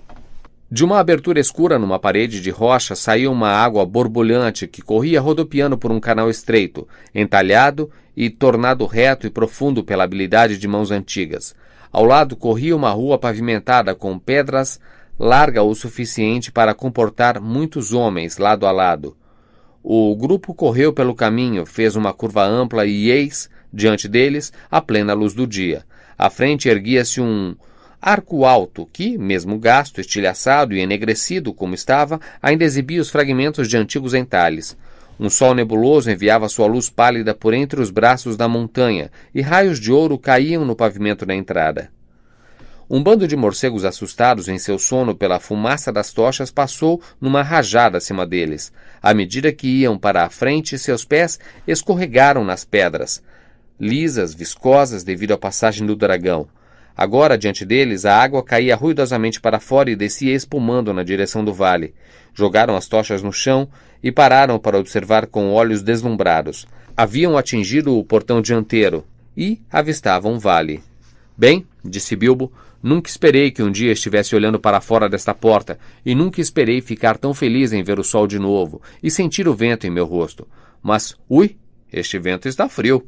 Speaker 1: De uma abertura escura numa parede de rocha saiu uma água borbulhante que corria rodopiando por um canal estreito, entalhado e tornado reto e profundo pela habilidade de mãos antigas. Ao lado corria uma rua pavimentada com pedras, larga o suficiente para comportar muitos homens lado a lado. O grupo correu pelo caminho, fez uma curva ampla e eis Diante deles, a plena luz do dia. À frente erguia-se um arco alto que, mesmo gasto, estilhaçado e enegrecido como estava, ainda exibia os fragmentos de antigos entalhes. Um sol nebuloso enviava sua luz pálida por entre os braços da montanha, e raios de ouro caíam no pavimento da entrada. Um bando de morcegos assustados em seu sono pela fumaça das tochas passou numa rajada acima deles. À medida que iam para a frente, seus pés escorregaram nas pedras lisas, viscosas devido à passagem do dragão. Agora, diante deles, a água caía ruidosamente para fora e descia espumando na direção do vale. Jogaram as tochas no chão e pararam para observar com olhos deslumbrados. Haviam atingido o portão dianteiro e avistavam o vale. Bem, disse Bilbo, nunca esperei que um dia estivesse olhando para fora desta porta e nunca esperei ficar tão feliz em ver o sol de novo e sentir o vento em meu rosto. Mas, ui, este vento está frio.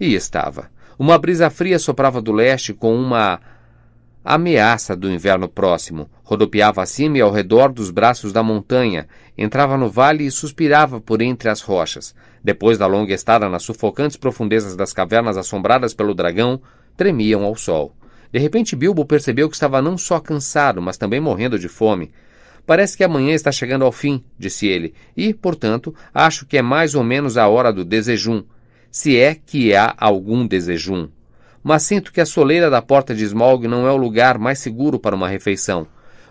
Speaker 1: E estava. Uma brisa fria soprava do leste com uma ameaça do inverno próximo. Rodopiava acima e ao redor dos braços da montanha, entrava no vale e suspirava por entre as rochas. Depois da longa estada nas sufocantes profundezas das cavernas assombradas pelo dragão, tremiam ao sol. De repente, Bilbo percebeu que estava não só cansado, mas também morrendo de fome. Parece que amanhã está chegando ao fim, disse ele, e, portanto, acho que é mais ou menos a hora do desejum se é que há algum desejum. Mas sinto que a soleira da porta de Smog não é o lugar mais seguro para uma refeição.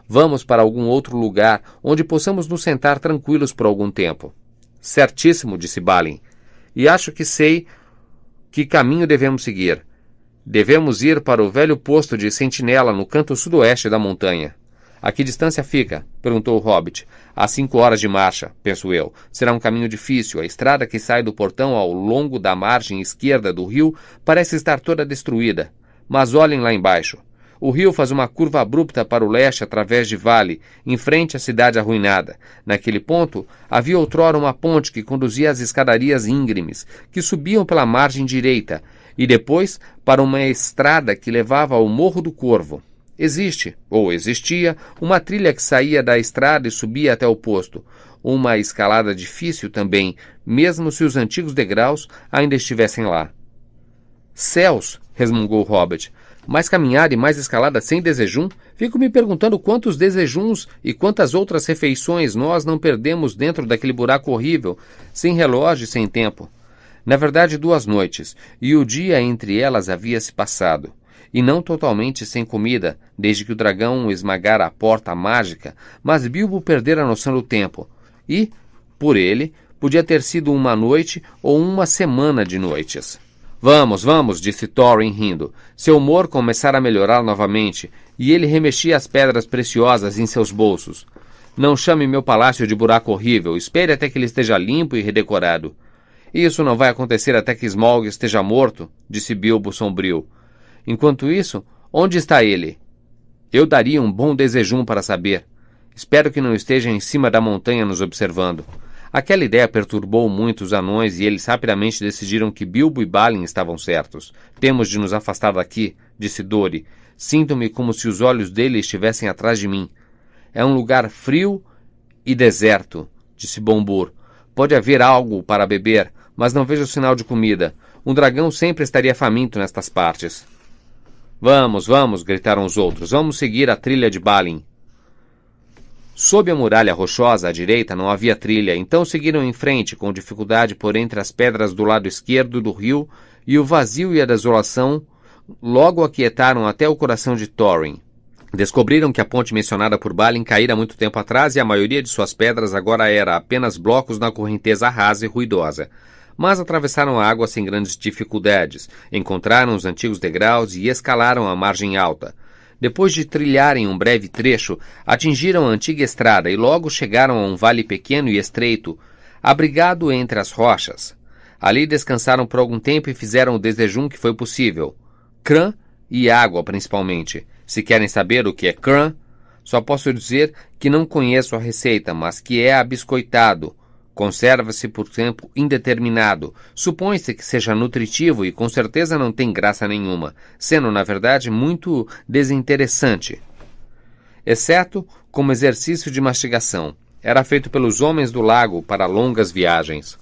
Speaker 1: Vamos para algum outro lugar onde possamos nos sentar tranquilos por algum tempo. Certíssimo, disse Balin. E acho que sei que caminho devemos seguir. Devemos ir para o velho posto de sentinela no canto sudoeste da montanha. A que distância fica? perguntou o hobbit. A cinco horas de marcha, penso eu. Será um caminho difícil. A estrada que sai do portão ao longo da margem esquerda do rio parece estar toda destruída. Mas olhem lá embaixo. O rio faz uma curva abrupta para o leste através de vale, em frente à cidade arruinada. Naquele ponto, havia outrora uma ponte que conduzia às escadarias íngremes, que subiam pela margem direita, e depois para uma estrada que levava ao Morro do Corvo. Existe, ou existia, uma trilha que saía da estrada e subia até o posto. Uma escalada difícil também, mesmo se os antigos degraus ainda estivessem lá. Céus! resmungou Robert. Mais caminhada e mais escalada sem desejum? Fico me perguntando quantos desejuns e quantas outras refeições nós não perdemos dentro daquele buraco horrível, sem relógio e sem tempo. Na verdade, duas noites, e o dia entre elas havia se passado e não totalmente sem comida, desde que o dragão esmagara a porta mágica, mas Bilbo perdera a noção do tempo, e, por ele, podia ter sido uma noite ou uma semana de noites. Vamos, vamos, disse Thorin rindo. Seu humor começara a melhorar novamente, e ele remexia as pedras preciosas em seus bolsos. Não chame meu palácio de buraco horrível, espere até que ele esteja limpo e redecorado. Isso não vai acontecer até que Smaug esteja morto, disse Bilbo sombrio. Enquanto isso, onde está ele? Eu daria um bom desejum para saber. Espero que não esteja em cima da montanha nos observando. Aquela ideia perturbou muito os anões e eles rapidamente decidiram que Bilbo e Balin estavam certos. Temos de nos afastar daqui, disse Dori. Sinto-me como se os olhos dele estivessem atrás de mim. É um lugar frio e deserto, disse Bombur. Pode haver algo para beber, mas não vejo sinal de comida. Um dragão sempre estaria faminto nestas partes. Vamos, vamos, gritaram os outros. Vamos seguir a trilha de Balin. Sob a muralha rochosa à direita não havia trilha, então seguiram em frente com dificuldade por entre as pedras do lado esquerdo do rio e o vazio e a desolação logo aquietaram até o coração de Thorin. Descobriram que a ponte mencionada por Balin caíra muito tempo atrás e a maioria de suas pedras agora era apenas blocos na correnteza rasa e ruidosa mas atravessaram a água sem grandes dificuldades, encontraram os antigos degraus e escalaram a margem alta. Depois de trilharem um breve trecho, atingiram a antiga estrada e logo chegaram a um vale pequeno e estreito, abrigado entre as rochas. Ali descansaram por algum tempo e fizeram o desejum que foi possível. Crã e água, principalmente. Se querem saber o que é crã, só posso dizer que não conheço a receita, mas que é abiscoitado, Conserva-se por tempo indeterminado. Supõe-se que seja nutritivo e com certeza não tem graça nenhuma, sendo, na verdade, muito desinteressante. Exceto como exercício de mastigação. Era feito pelos homens do lago para longas viagens.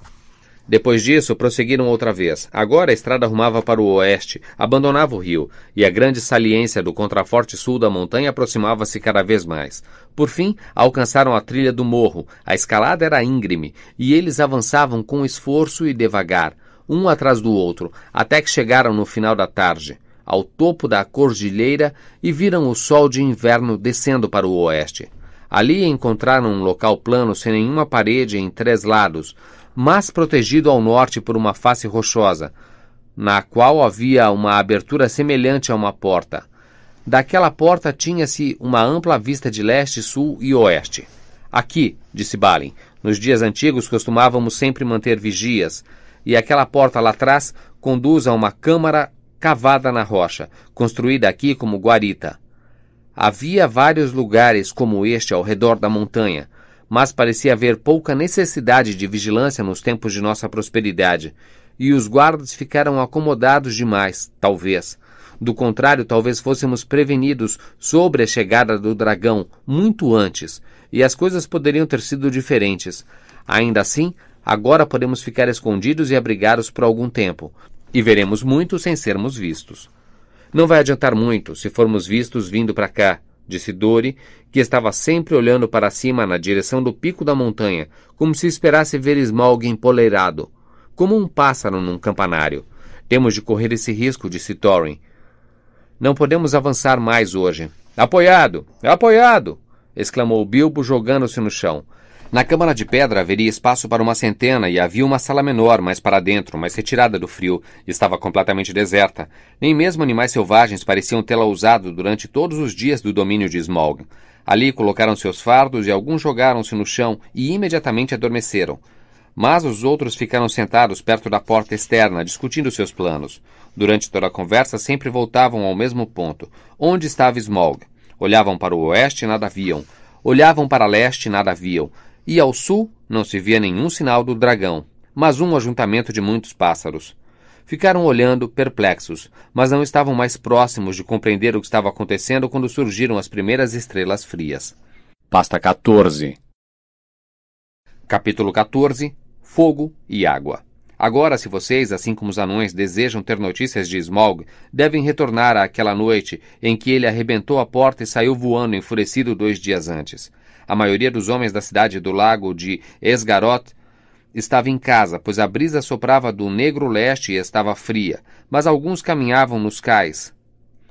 Speaker 1: Depois disso, prosseguiram outra vez. Agora a estrada arrumava para o oeste, abandonava o rio, e a grande saliência do contraforte sul da montanha aproximava-se cada vez mais. Por fim, alcançaram a trilha do morro. A escalada era íngreme, e eles avançavam com esforço e devagar, um atrás do outro, até que chegaram no final da tarde, ao topo da cordilheira, e viram o sol de inverno descendo para o oeste. Ali encontraram um local plano sem nenhuma parede em três lados, mas protegido ao norte por uma face rochosa, na qual havia uma abertura semelhante a uma porta. Daquela porta tinha-se uma ampla vista de leste, sul e oeste. Aqui, disse Balin, nos dias antigos costumávamos sempre manter vigias, e aquela porta lá atrás conduz a uma câmara cavada na rocha, construída aqui como guarita. Havia vários lugares como este ao redor da montanha, mas parecia haver pouca necessidade de vigilância nos tempos de nossa prosperidade, e os guardas ficaram acomodados demais, talvez. Do contrário, talvez fôssemos prevenidos sobre a chegada do dragão muito antes, e as coisas poderiam ter sido diferentes. Ainda assim, agora podemos ficar escondidos e abrigados por algum tempo, e veremos muito sem sermos vistos. Não vai adiantar muito se formos vistos vindo para cá, disse Dori, que estava sempre olhando para cima na direção do pico da montanha, como se esperasse ver esmalgue empoleirado, como um pássaro num campanário. Temos de correr esse risco, disse Thorin. Não podemos avançar mais hoje. Apoiado! Apoiado! exclamou Bilbo, jogando-se no chão. Na câmara de pedra haveria espaço para uma centena e havia uma sala menor, mais para dentro, mais retirada do frio. Estava completamente deserta. Nem mesmo animais selvagens pareciam tê-la usado durante todos os dias do domínio de Smog. Ali colocaram seus fardos e alguns jogaram-se no chão e imediatamente adormeceram. Mas os outros ficaram sentados perto da porta externa, discutindo seus planos. Durante toda a conversa, sempre voltavam ao mesmo ponto. Onde estava Smog? Olhavam para o oeste e nada viam. Olhavam para leste e nada viam e ao sul não se via nenhum sinal do dragão, mas um ajuntamento de muitos pássaros. Ficaram olhando, perplexos, mas não estavam mais próximos de compreender o que estava acontecendo quando surgiram as primeiras estrelas frias. Pasta 14 Capítulo 14 Fogo e Água Agora, se vocês, assim como os anões, desejam ter notícias de Smaug, devem retornar àquela noite em que ele arrebentou a porta e saiu voando enfurecido dois dias antes. A maioria dos homens da cidade do lago de Esgarot estava em casa, pois a brisa soprava do negro leste e estava fria, mas alguns caminhavam nos cais,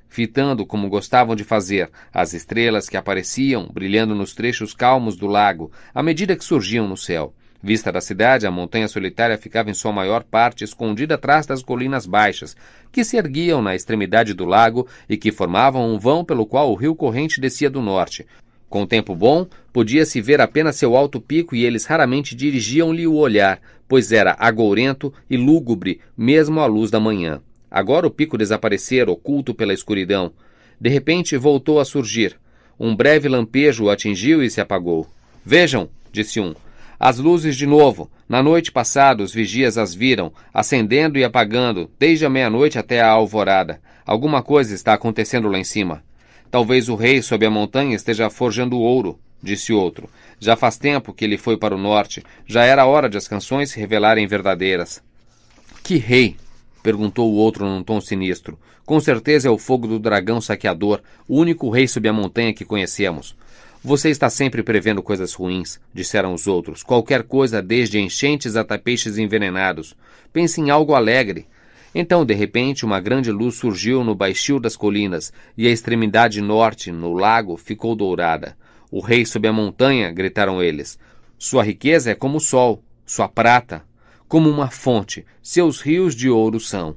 Speaker 1: fitando, como gostavam de fazer, as estrelas que apareciam brilhando nos trechos calmos do lago à medida que surgiam no céu. Vista da cidade, a montanha solitária ficava em sua maior parte escondida atrás das colinas baixas, que se erguiam na extremidade do lago e que formavam um vão pelo qual o rio corrente descia do norte, com o tempo bom, podia-se ver apenas seu alto pico e eles raramente dirigiam-lhe o olhar, pois era agourento e lúgubre, mesmo à luz da manhã. Agora o pico desaparecera, oculto pela escuridão. De repente voltou a surgir. Um breve lampejo o atingiu e se apagou. Vejam, disse um, as luzes de novo. Na noite passada, os vigias as viram, acendendo e apagando, desde a meia-noite até a alvorada. Alguma coisa está acontecendo lá em cima. Talvez o rei sob a montanha esteja forjando ouro, disse outro. Já faz tempo que ele foi para o norte, já era hora de as canções se revelarem verdadeiras. Que rei? perguntou o outro num tom sinistro. Com certeza é o fogo do dragão saqueador, o único rei sob a montanha que conhecemos. Você está sempre prevendo coisas ruins, disseram os outros. Qualquer coisa, desde enchentes a tapetes envenenados. Pense em algo alegre. Então, de repente, uma grande luz surgiu no baixio das colinas, e a extremidade norte, no lago, ficou dourada. O rei sob a montanha, gritaram eles. Sua riqueza é como o sol, sua prata, como uma fonte, seus rios de ouro são.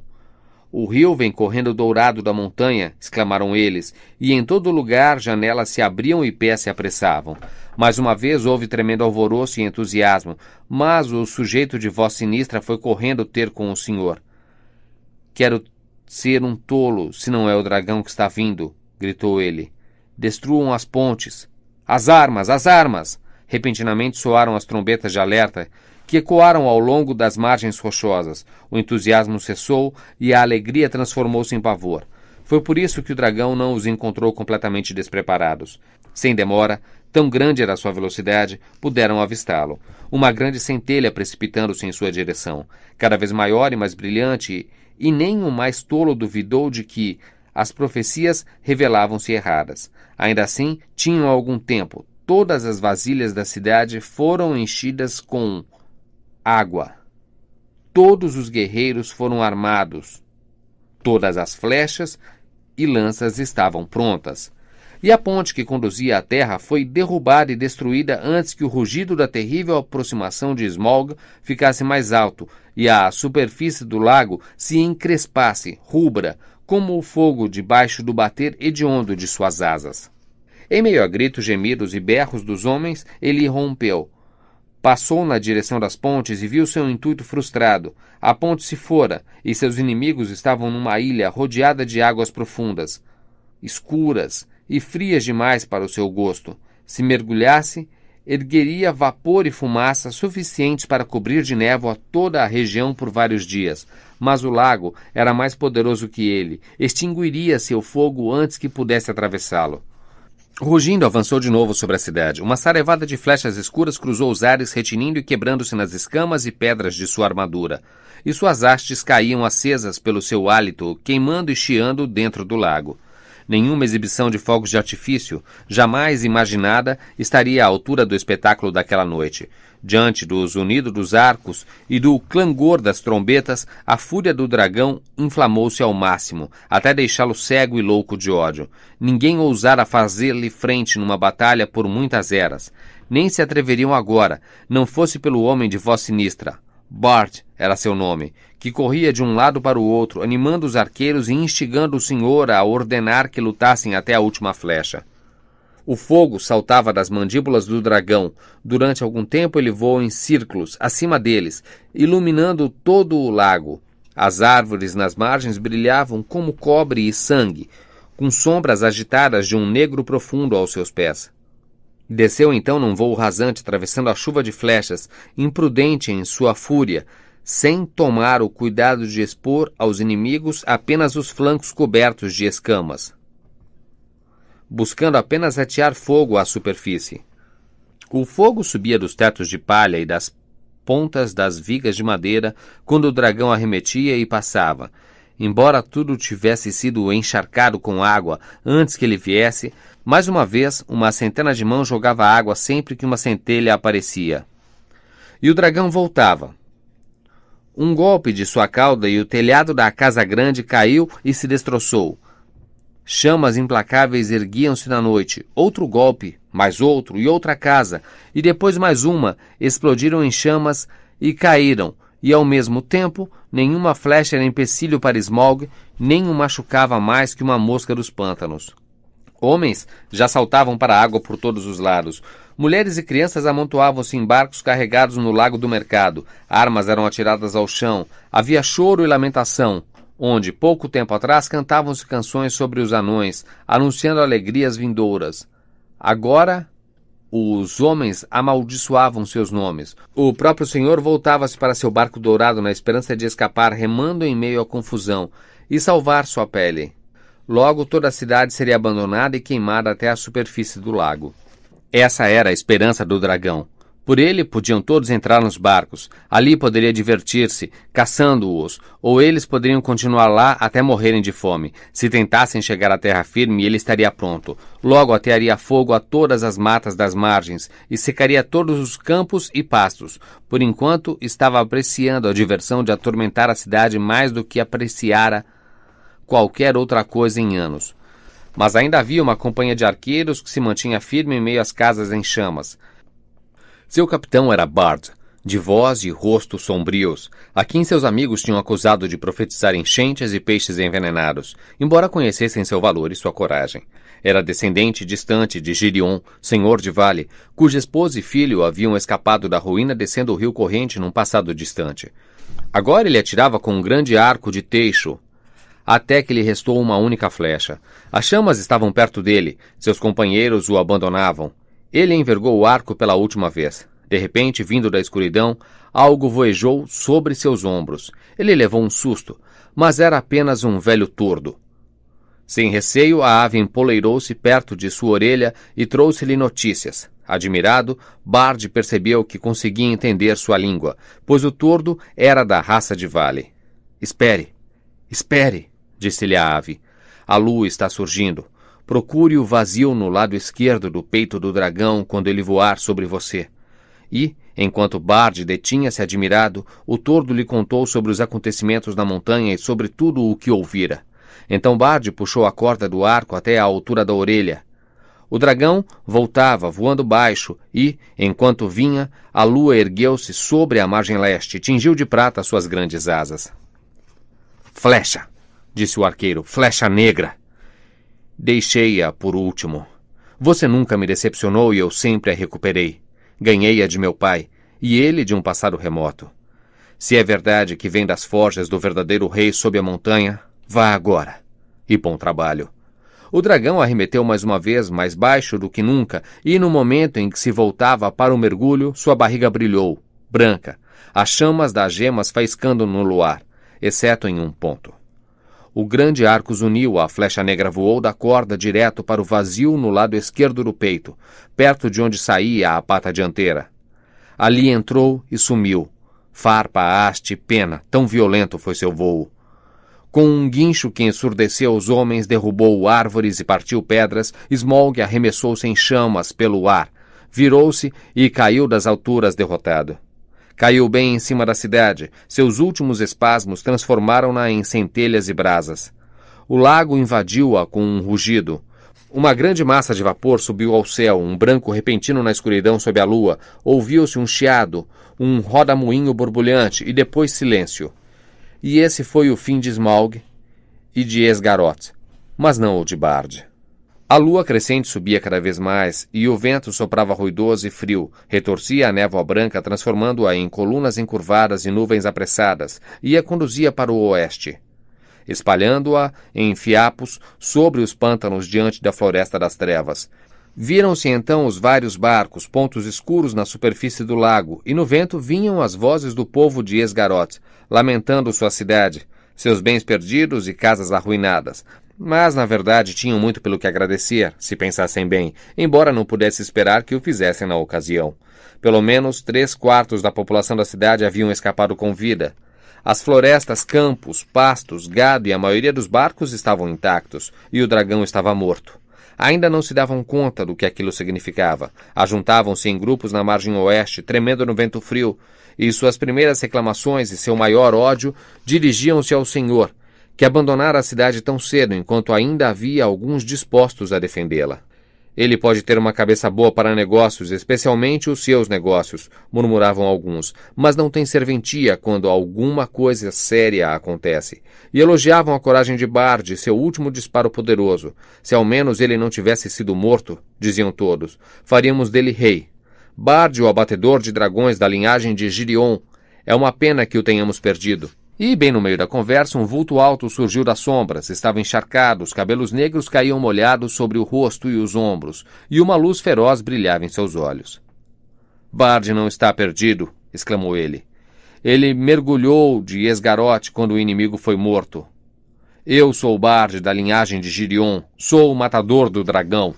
Speaker 1: O rio vem correndo dourado da montanha, exclamaram eles, e em todo lugar janelas se abriam e pés se apressavam. Mais uma vez houve tremendo alvoroço e entusiasmo, mas o sujeito de voz sinistra foi correndo ter com o senhor. Quero ser um tolo se não é o dragão que está vindo, gritou ele. Destruam as pontes. As armas, as armas! Repentinamente soaram as trombetas de alerta que ecoaram ao longo das margens rochosas. O entusiasmo cessou e a alegria transformou-se em pavor. Foi por isso que o dragão não os encontrou completamente despreparados. Sem demora, tão grande era sua velocidade, puderam avistá-lo. Uma grande centelha precipitando-se em sua direção, cada vez maior e mais brilhante e nem o mais tolo duvidou de que as profecias revelavam-se erradas. Ainda assim, tinham algum tempo. Todas as vasilhas da cidade foram enchidas com água. Todos os guerreiros foram armados. Todas as flechas e lanças estavam prontas. E a ponte que conduzia à terra foi derrubada e destruída antes que o rugido da terrível aproximação de Smog ficasse mais alto e a superfície do lago se encrespasse, rubra, como o fogo debaixo do bater hediondo de suas asas. Em meio a gritos, gemidos e berros dos homens, ele rompeu. Passou na direção das pontes e viu seu intuito frustrado. A ponte se fora e seus inimigos estavam numa ilha rodeada de águas profundas, escuras e frias demais para o seu gosto. Se mergulhasse, ergueria vapor e fumaça suficientes para cobrir de névoa toda a região por vários dias. Mas o lago era mais poderoso que ele, extinguiria seu fogo antes que pudesse atravessá-lo. Rugindo, avançou de novo sobre a cidade. Uma sarevada de flechas escuras cruzou os ares, retinindo e quebrando-se nas escamas e pedras de sua armadura. E suas hastes caíam acesas pelo seu hálito, queimando e chiando dentro do lago. Nenhuma exibição de fogos de artifício, jamais imaginada, estaria à altura do espetáculo daquela noite. Diante do zunido dos arcos e do clangor das trombetas, a fúria do dragão inflamou-se ao máximo, até deixá-lo cego e louco de ódio. Ninguém ousara fazer-lhe frente numa batalha por muitas eras. Nem se atreveriam agora, não fosse pelo homem de voz sinistra, Bart era seu nome, que corria de um lado para o outro, animando os arqueiros e instigando o senhor a ordenar que lutassem até a última flecha. O fogo saltava das mandíbulas do dragão. Durante algum tempo ele voou em círculos, acima deles, iluminando todo o lago. As árvores nas margens brilhavam como cobre e sangue, com sombras agitadas de um negro profundo aos seus pés. Desceu então num voo rasante, atravessando a chuva de flechas, imprudente em sua fúria, sem tomar o cuidado de expor aos inimigos apenas os flancos cobertos de escamas, buscando apenas atear fogo à superfície. O fogo subia dos tetos de palha e das pontas das vigas de madeira quando o dragão arremetia e passava. Embora tudo tivesse sido encharcado com água antes que ele viesse, mais uma vez, uma centena de mãos jogava água sempre que uma centelha aparecia. E o dragão voltava. Um golpe de sua cauda e o telhado da casa grande caiu e se destroçou. Chamas implacáveis erguiam-se na noite. Outro golpe, mais outro e outra casa, e depois mais uma, explodiram em chamas e caíram, e ao mesmo tempo, nenhuma flecha era empecilho para Smog, nem o machucava mais que uma mosca dos pântanos. Homens já saltavam para a água por todos os lados. Mulheres e crianças amontoavam-se em barcos carregados no lago do mercado. Armas eram atiradas ao chão. Havia choro e lamentação, onde, pouco tempo atrás, cantavam-se canções sobre os anões, anunciando alegrias vindouras. Agora, os homens amaldiçoavam seus nomes. O próprio senhor voltava-se para seu barco dourado na esperança de escapar remando em meio à confusão e salvar sua pele. Logo, toda a cidade seria abandonada e queimada até a superfície do lago. Essa era a esperança do dragão. Por ele podiam todos entrar nos barcos. Ali poderia divertir-se, caçando-os, ou eles poderiam continuar lá até morrerem de fome. Se tentassem chegar à terra firme, ele estaria pronto. Logo atearia fogo a todas as matas das margens e secaria todos os campos e pastos. Por enquanto, estava apreciando a diversão de atormentar a cidade mais do que apreciara qualquer outra coisa em anos. Mas ainda havia uma companhia de arqueiros que se mantinha firme em meio às casas em chamas. Seu capitão era Bard, de voz e rosto sombrios, a quem seus amigos tinham acusado de profetizar enchentes e peixes envenenados, embora conhecessem seu valor e sua coragem. Era descendente distante de Girion, senhor de vale, cuja esposa e filho haviam escapado da ruína descendo o rio corrente num passado distante. Agora ele atirava com um grande arco de teixo, até que lhe restou uma única flecha. As chamas estavam perto dele, seus companheiros o abandonavam. Ele envergou o arco pela última vez. De repente, vindo da escuridão, algo voejou sobre seus ombros. Ele levou um susto, mas era apenas um velho tordo. Sem receio, a ave empoleirou-se perto de sua orelha e trouxe-lhe notícias. Admirado, Bard percebeu que conseguia entender sua língua, pois o tordo era da raça de Vale. Espere! Espere! disse-lhe a ave. A lua está surgindo. Procure o vazio no lado esquerdo do peito do dragão quando ele voar sobre você. E, enquanto Bard detinha-se admirado, o tordo lhe contou sobre os acontecimentos na montanha e sobre tudo o que ouvira. Então Bard puxou a corda do arco até à altura da orelha. O dragão voltava voando baixo e, enquanto vinha, a lua ergueu-se sobre a margem leste e tingiu de prata suas grandes asas. Flecha! disse o arqueiro. Flecha negra. Deixei-a por último. Você nunca me decepcionou e eu sempre a recuperei. Ganhei-a de meu pai, e ele de um passado remoto. Se é verdade que vem das forjas do verdadeiro rei sob a montanha, vá agora. E bom trabalho. O dragão arremeteu mais uma vez, mais baixo do que nunca, e no momento em que se voltava para o mergulho, sua barriga brilhou, branca, as chamas das gemas faiscando no luar, exceto em um ponto. O grande arco zuniu, a flecha negra voou da corda direto para o vazio no lado esquerdo do peito, perto de onde saía a pata dianteira. Ali entrou e sumiu. Farpa, haste, pena, tão violento foi seu vôo. Com um guincho que ensurdeceu os homens, derrubou árvores e partiu pedras, Smog arremessou-se em chamas pelo ar, virou-se e caiu das alturas derrotado. Caiu bem em cima da cidade. Seus últimos espasmos transformaram-na em centelhas e brasas. O lago invadiu-a com um rugido. Uma grande massa de vapor subiu ao céu, um branco repentino na escuridão sob a lua. Ouviu-se um chiado, um rodamuinho borbulhante e depois silêncio. E esse foi o fim de Smaug e de Esgarot, mas não o de Bard. A lua crescente subia cada vez mais, e o vento soprava ruidoso e frio, retorcia a névoa branca, transformando-a em colunas encurvadas e nuvens apressadas, e a conduzia para o oeste, espalhando-a em fiapos sobre os pântanos diante da floresta das trevas. Viram-se então os vários barcos, pontos escuros na superfície do lago, e no vento vinham as vozes do povo de Esgarot, lamentando sua cidade, seus bens perdidos e casas arruinadas, mas, na verdade, tinham muito pelo que agradecer, se pensassem bem, embora não pudesse esperar que o fizessem na ocasião. Pelo menos três quartos da população da cidade haviam escapado com vida. As florestas, campos, pastos, gado e a maioria dos barcos estavam intactos, e o dragão estava morto. Ainda não se davam conta do que aquilo significava. Ajuntavam-se em grupos na margem oeste, tremendo no vento frio, e suas primeiras reclamações e seu maior ódio dirigiam-se ao Senhor, que abandonara a cidade tão cedo enquanto ainda havia alguns dispostos a defendê-la. Ele pode ter uma cabeça boa para negócios, especialmente os seus negócios, murmuravam alguns, mas não tem serventia quando alguma coisa séria acontece. E elogiavam a coragem de Bard, seu último disparo poderoso. Se ao menos ele não tivesse sido morto, diziam todos, faríamos dele rei. Bard, o abatedor de dragões da linhagem de Girion, é uma pena que o tenhamos perdido. E, bem no meio da conversa, um vulto alto surgiu das sombras. Estava encharcado, os cabelos negros caíam molhados sobre o rosto e os ombros, e uma luz feroz brilhava em seus olhos. Bard não está perdido, exclamou ele. Ele mergulhou de esgarote quando o inimigo foi morto. Eu sou Bard da linhagem de Girion, sou o matador do dragão.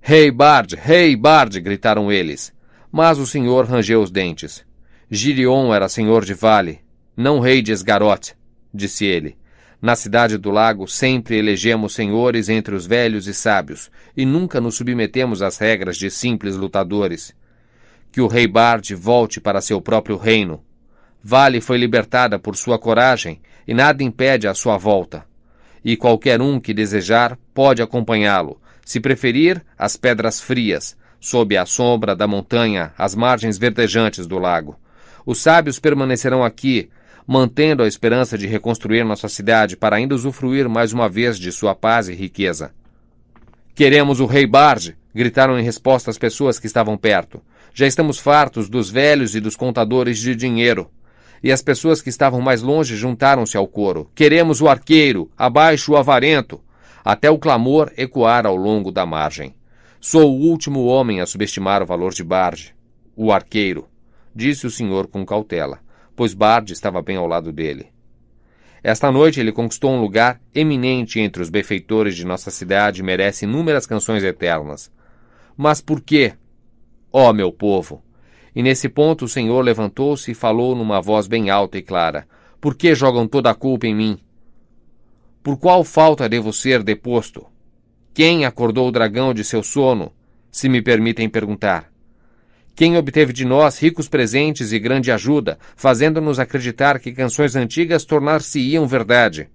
Speaker 1: Rei hey Bard, Rei hey Bard! gritaram eles. Mas o senhor rangeu os dentes. Girion era senhor de vale, não rei de Esgarote, disse ele. Na cidade do lago sempre elegemos senhores entre os velhos e sábios, e nunca nos submetemos às regras de simples lutadores. Que o rei Bard volte para seu próprio reino. Vale foi libertada por sua coragem, e nada impede a sua volta. E qualquer um que desejar pode acompanhá-lo, se preferir, às pedras frias, sob a sombra da montanha, às margens verdejantes do lago. Os sábios permanecerão aqui, mantendo a esperança de reconstruir nossa cidade para ainda usufruir mais uma vez de sua paz e riqueza. Queremos o rei Barge! gritaram em resposta as pessoas que estavam perto. Já estamos fartos dos velhos e dos contadores de dinheiro. E as pessoas que estavam mais longe juntaram-se ao coro. Queremos o arqueiro! Abaixo o avarento! Até o clamor ecoar ao longo da margem. Sou o último homem a subestimar o valor de Barge. O arqueiro, disse o senhor com cautela pois Bard estava bem ao lado dele. Esta noite ele conquistou um lugar eminente entre os benfeitores de nossa cidade e merece inúmeras canções eternas. Mas por quê? Ó oh, meu povo! E nesse ponto o Senhor levantou-se e falou numa voz bem alta e clara: Por que jogam toda a culpa em mim? Por qual falta devo ser deposto? Quem acordou o dragão de seu sono? Se me permitem perguntar. Quem obteve de nós ricos presentes e grande ajuda, fazendo-nos acreditar que canções antigas tornar-se-iam verdade?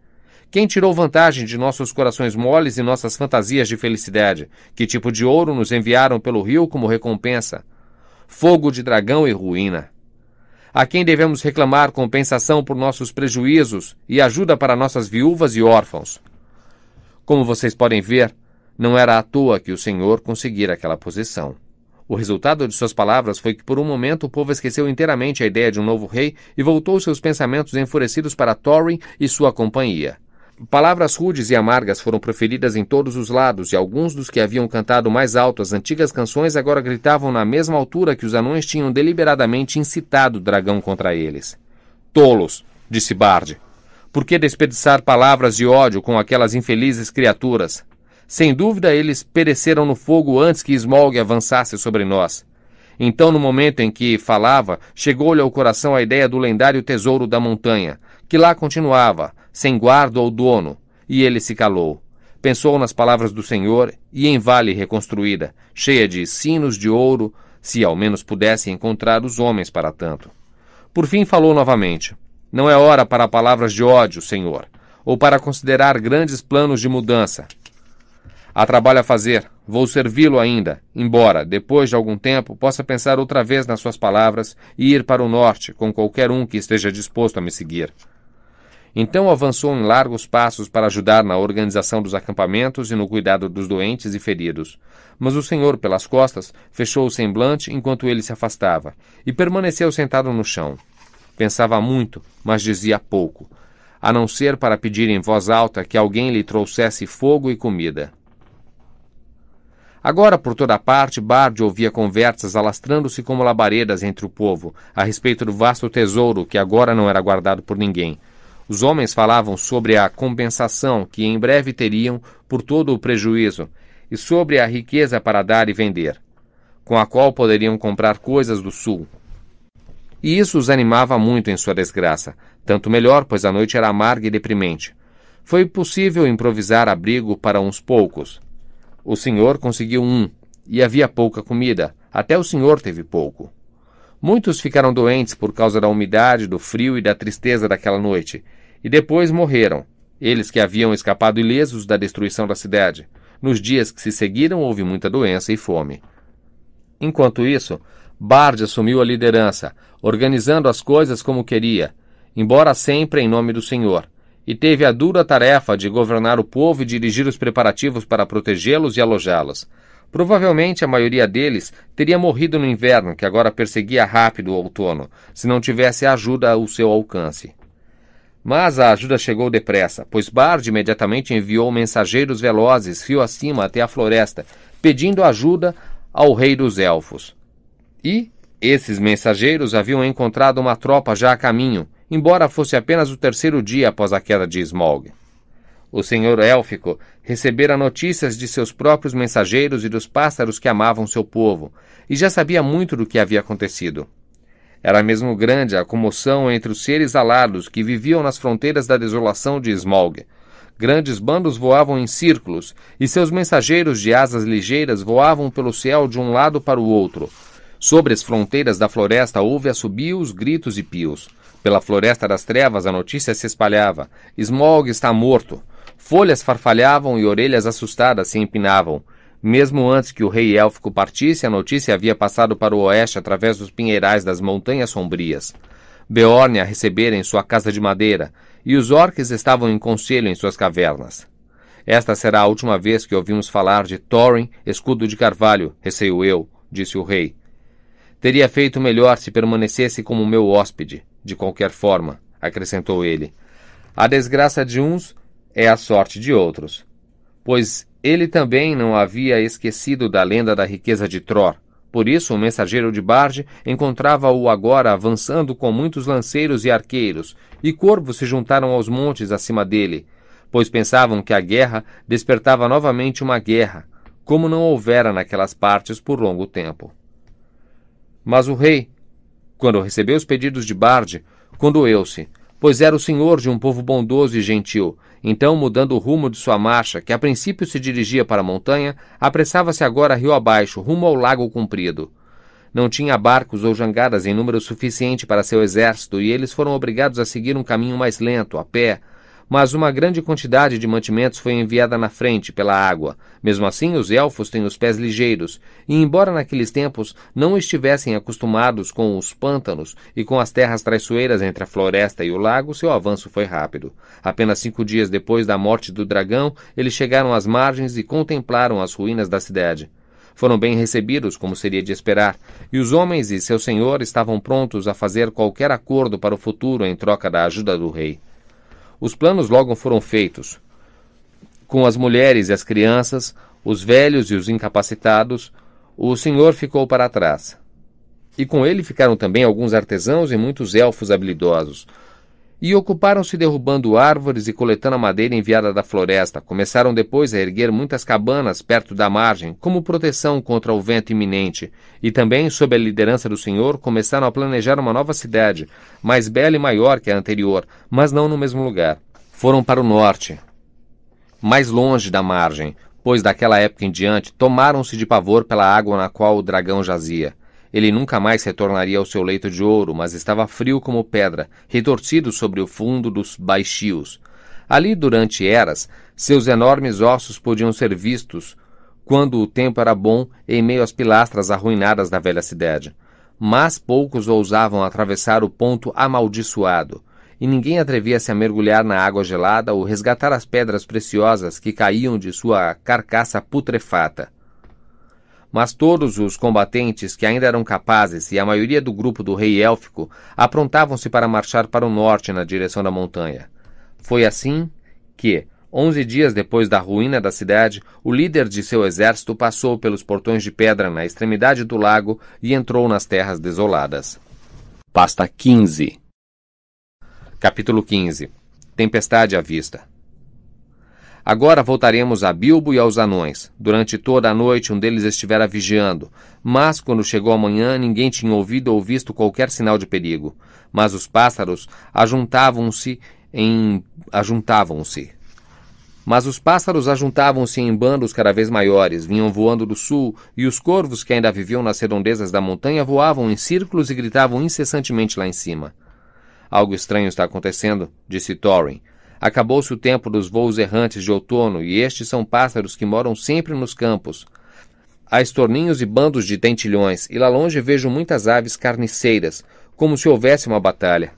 Speaker 1: Quem tirou vantagem de nossos corações moles e nossas fantasias de felicidade? Que tipo de ouro nos enviaram pelo rio como recompensa? Fogo de dragão e ruína. A quem devemos reclamar compensação por nossos prejuízos e ajuda para nossas viúvas e órfãos? Como vocês podem ver, não era à toa que o Senhor conseguira aquela posição. O resultado de suas palavras foi que, por um momento, o povo esqueceu inteiramente a ideia de um novo rei e voltou seus pensamentos enfurecidos para Thorin e sua companhia. Palavras rudes e amargas foram proferidas em todos os lados, e alguns dos que haviam cantado mais alto as antigas canções agora gritavam na mesma altura que os anões tinham deliberadamente incitado o dragão contra eles. Tolos! disse Bard. Por que desperdiçar palavras de ódio com aquelas infelizes criaturas? Sem dúvida, eles pereceram no fogo antes que Smog avançasse sobre nós. Então, no momento em que falava, chegou-lhe ao coração a ideia do lendário tesouro da montanha, que lá continuava, sem guarda ou dono, e ele se calou. Pensou nas palavras do Senhor e em vale reconstruída, cheia de sinos de ouro, se ao menos pudesse encontrar os homens para tanto. Por fim, falou novamente: Não é hora para palavras de ódio, Senhor, ou para considerar grandes planos de mudança. Há trabalho a fazer. Vou servi-lo ainda, embora, depois de algum tempo, possa pensar outra vez nas suas palavras e ir para o norte com qualquer um que esteja disposto a me seguir. Então avançou em largos passos para ajudar na organização dos acampamentos e no cuidado dos doentes e feridos. Mas o senhor, pelas costas, fechou o semblante enquanto ele se afastava e permaneceu sentado no chão. Pensava muito, mas dizia pouco, a não ser para pedir em voz alta que alguém lhe trouxesse fogo e comida. Agora, por toda parte, Bard ouvia conversas alastrando-se como labaredas entre o povo, a respeito do vasto tesouro que agora não era guardado por ninguém. Os homens falavam sobre a compensação que em breve teriam por todo o prejuízo e sobre a riqueza para dar e vender, com a qual poderiam comprar coisas do sul. E isso os animava muito em sua desgraça, tanto melhor, pois a noite era amarga e deprimente. Foi possível improvisar abrigo para uns poucos, o senhor conseguiu um, e havia pouca comida, até o senhor teve pouco. Muitos ficaram doentes por causa da umidade, do frio e da tristeza daquela noite, e depois morreram, eles que haviam escapado ilesos da destruição da cidade. Nos dias que se seguiram houve muita doença e fome. Enquanto isso, Bard assumiu a liderança, organizando as coisas como queria, embora sempre em nome do Senhor, e teve a dura tarefa de governar o povo e dirigir os preparativos para protegê-los e alojá-los. Provavelmente a maioria deles teria morrido no inverno, que agora perseguia rápido o outono, se não tivesse a ajuda ao seu alcance. Mas a ajuda chegou depressa, pois Bard imediatamente enviou mensageiros velozes rio acima até a floresta, pedindo ajuda ao rei dos elfos. E esses mensageiros haviam encontrado uma tropa já a caminho, embora fosse apenas o terceiro dia após a queda de Smaug. O senhor élfico recebera notícias de seus próprios mensageiros e dos pássaros que amavam seu povo, e já sabia muito do que havia acontecido. Era mesmo grande a comoção entre os seres alados que viviam nas fronteiras da desolação de Smaug. Grandes bandos voavam em círculos, e seus mensageiros de asas ligeiras voavam pelo céu de um lado para o outro. Sobre as fronteiras da floresta houve assobios, gritos e pios. Pela floresta das trevas a notícia se espalhava: Smog está morto. Folhas farfalhavam e orelhas assustadas se empinavam. Mesmo antes que o rei élfico partisse, a notícia havia passado para o oeste através dos pinheirais das montanhas sombrias. Beorn a recebera em sua casa de madeira, e os orques estavam em conselho em suas cavernas. Esta será a última vez que ouvimos falar de Thorin, escudo de carvalho, receio eu, disse o rei. Teria feito melhor se permanecesse como meu hóspede de qualquer forma, acrescentou ele. A desgraça de uns é a sorte de outros. Pois ele também não havia esquecido da lenda da riqueza de Tror. Por isso, o mensageiro de Barde encontrava-o agora avançando com muitos lanceiros e arqueiros, e corvos se juntaram aos montes acima dele, pois pensavam que a guerra despertava novamente uma guerra, como não houvera naquelas partes por longo tempo. Mas o rei quando recebeu os pedidos de Barde, condoeu-se, pois era o senhor de um povo bondoso e gentil. Então, mudando o rumo de sua marcha, que a princípio se dirigia para a montanha, apressava-se agora rio abaixo, rumo ao lago comprido. Não tinha barcos ou jangadas em número suficiente para seu exército, e eles foram obrigados a seguir um caminho mais lento, a pé, mas uma grande quantidade de mantimentos foi enviada na frente pela água. Mesmo assim, os elfos têm os pés ligeiros, e embora naqueles tempos não estivessem acostumados com os pântanos e com as terras traiçoeiras entre a floresta e o lago, seu avanço foi rápido. Apenas cinco dias depois da morte do dragão, eles chegaram às margens e contemplaram as ruínas da cidade foram bem recebidos, como seria de esperar, e os homens e seu senhor estavam prontos a fazer qualquer acordo para o futuro em troca da ajuda do rei. Os planos logo foram feitos. Com as mulheres e as crianças, os velhos e os incapacitados, o senhor ficou para trás. E com ele ficaram também alguns artesãos e muitos elfos habilidosos, e ocuparam-se derrubando árvores e coletando a madeira enviada da floresta. Começaram depois a erguer muitas cabanas perto da margem, como proteção contra o vento iminente. E também, sob a liderança do Senhor, começaram a planejar uma nova cidade, mais bela e maior que a anterior, mas não no mesmo lugar. Foram para o norte, mais longe da margem, pois daquela época em diante tomaram-se de pavor pela água na qual o dragão jazia. Ele nunca mais retornaria ao seu leito de ouro, mas estava frio como pedra, retorcido sobre o fundo dos baixios. Ali, durante eras, seus enormes ossos podiam ser vistos, quando o tempo era bom, em meio às pilastras arruinadas da velha cidade. Mas poucos ousavam atravessar o ponto amaldiçoado, e ninguém atrevia-se a mergulhar na água gelada ou resgatar as pedras preciosas que caíam de sua carcaça putrefata. Mas todos os combatentes que ainda eram capazes e a maioria do grupo do rei élfico aprontavam-se para marchar para o norte na direção da montanha. Foi assim que, Onze dias depois da ruína da cidade, o líder de seu exército passou pelos portões de pedra na extremidade do lago e entrou nas terras desoladas. Pasta 15 Capítulo 15 Tempestade à vista Agora voltaremos a Bilbo e aos anões. Durante toda a noite um deles estivera vigiando, mas quando chegou a manhã ninguém tinha ouvido ou visto qualquer sinal de perigo. Mas os pássaros ajuntavam-se em ajuntavam-se. Mas os pássaros ajuntavam-se em bandos cada vez maiores, vinham voando do sul, e os corvos que ainda viviam nas redondezas da montanha voavam em círculos e gritavam incessantemente lá em cima. Algo estranho está acontecendo, disse Thorin. Acabou-se o tempo dos voos errantes de outono, e estes são pássaros que moram sempre nos campos. Há estorninhos e bandos de dentilhões, e lá longe vejo muitas aves carniceiras, como se houvesse uma batalha.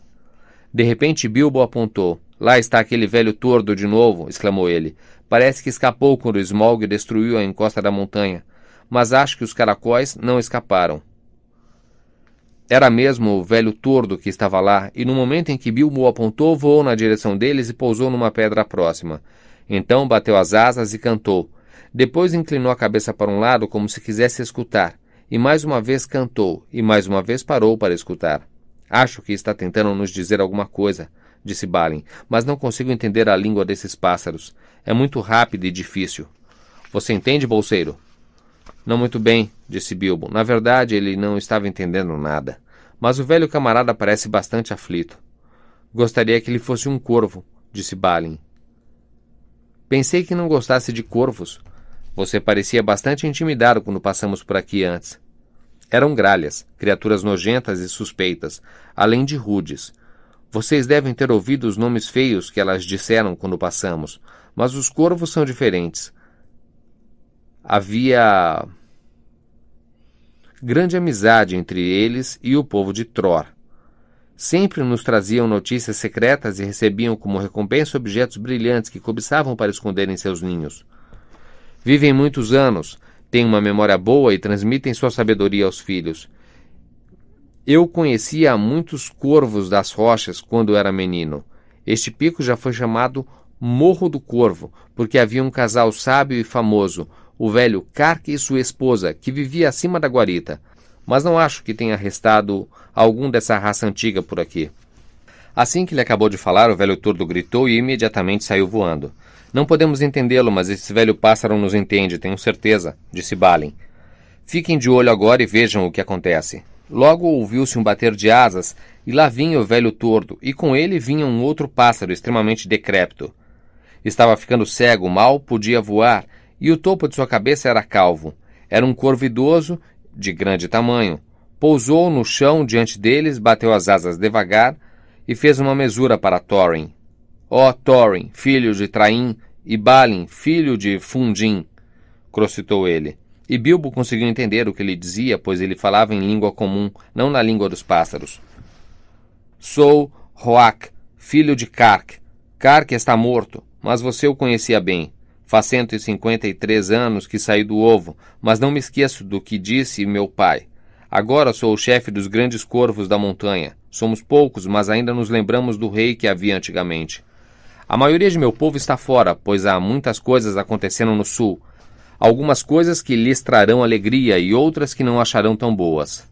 Speaker 1: De repente Bilbo apontou. Lá está aquele velho tordo de novo, exclamou ele. Parece que escapou quando Smaug destruiu a encosta da montanha. Mas acho que os caracóis não escaparam. Era mesmo o velho tordo que estava lá, e no momento em que Bilbo o apontou, voou na direção deles e pousou numa pedra próxima. Então bateu as asas e cantou. Depois inclinou a cabeça para um lado como se quisesse escutar, e mais uma vez cantou, e mais uma vez parou para escutar. Acho que está tentando nos dizer alguma coisa, disse Balin, mas não consigo entender a língua desses pássaros. É muito rápido e difícil. Você entende, bolseiro? Não muito bem, disse Bilbo. Na verdade, ele não estava entendendo nada. Mas o velho camarada parece bastante aflito. Gostaria que ele fosse um corvo, disse Balin. Pensei que não gostasse de corvos. Você parecia bastante intimidado quando passamos por aqui antes. Eram gralhas, criaturas nojentas e suspeitas, além de rudes. Vocês devem ter ouvido os nomes feios que elas disseram quando passamos, mas os corvos são diferentes. Havia grande amizade entre eles e o povo de Tro. Sempre nos traziam notícias secretas e recebiam como recompensa objetos brilhantes que cobiçavam para esconder em seus ninhos. Vivem muitos anos, têm uma memória boa e transmitem sua sabedoria aos filhos. Eu conhecia muitos corvos das rochas quando era menino. Este pico já foi chamado Morro do Corvo, porque havia um casal sábio e famoso, o velho Carque e sua esposa, que vivia acima da guarita, mas não acho que tenha restado algum dessa raça antiga por aqui. Assim que ele acabou de falar, o velho tordo gritou e imediatamente saiu voando. Não podemos entendê-lo, mas esse velho pássaro nos entende, tenho certeza, disse Balin. Fiquem de olho agora e vejam o que acontece. Logo ouviu-se um bater de asas, e lá vinha o velho tordo, e com ele vinha um outro pássaro extremamente decrépito. Estava ficando cego, mal podia voar, e o topo de sua cabeça era calvo. Era um corvo idoso, de grande tamanho. Pousou no chão diante deles, bateu as asas devagar e fez uma mesura para Thorin. Ó oh, Thorin, filho de Traim, e Balin, filho de Fundim, crocitou ele. E Bilbo conseguiu entender o que ele dizia, pois ele falava em língua comum, não na língua dos pássaros. Sou Roak, filho de Kark. Kark está morto, mas você o conhecia bem. Faz 153 anos que saí do ovo, mas não me esqueço do que disse meu pai. Agora sou o chefe dos grandes corvos da montanha. Somos poucos, mas ainda nos lembramos do rei que havia antigamente. A maioria de meu povo está fora, pois há muitas coisas acontecendo no sul. Algumas coisas que lhes trarão alegria e outras que não acharão tão boas.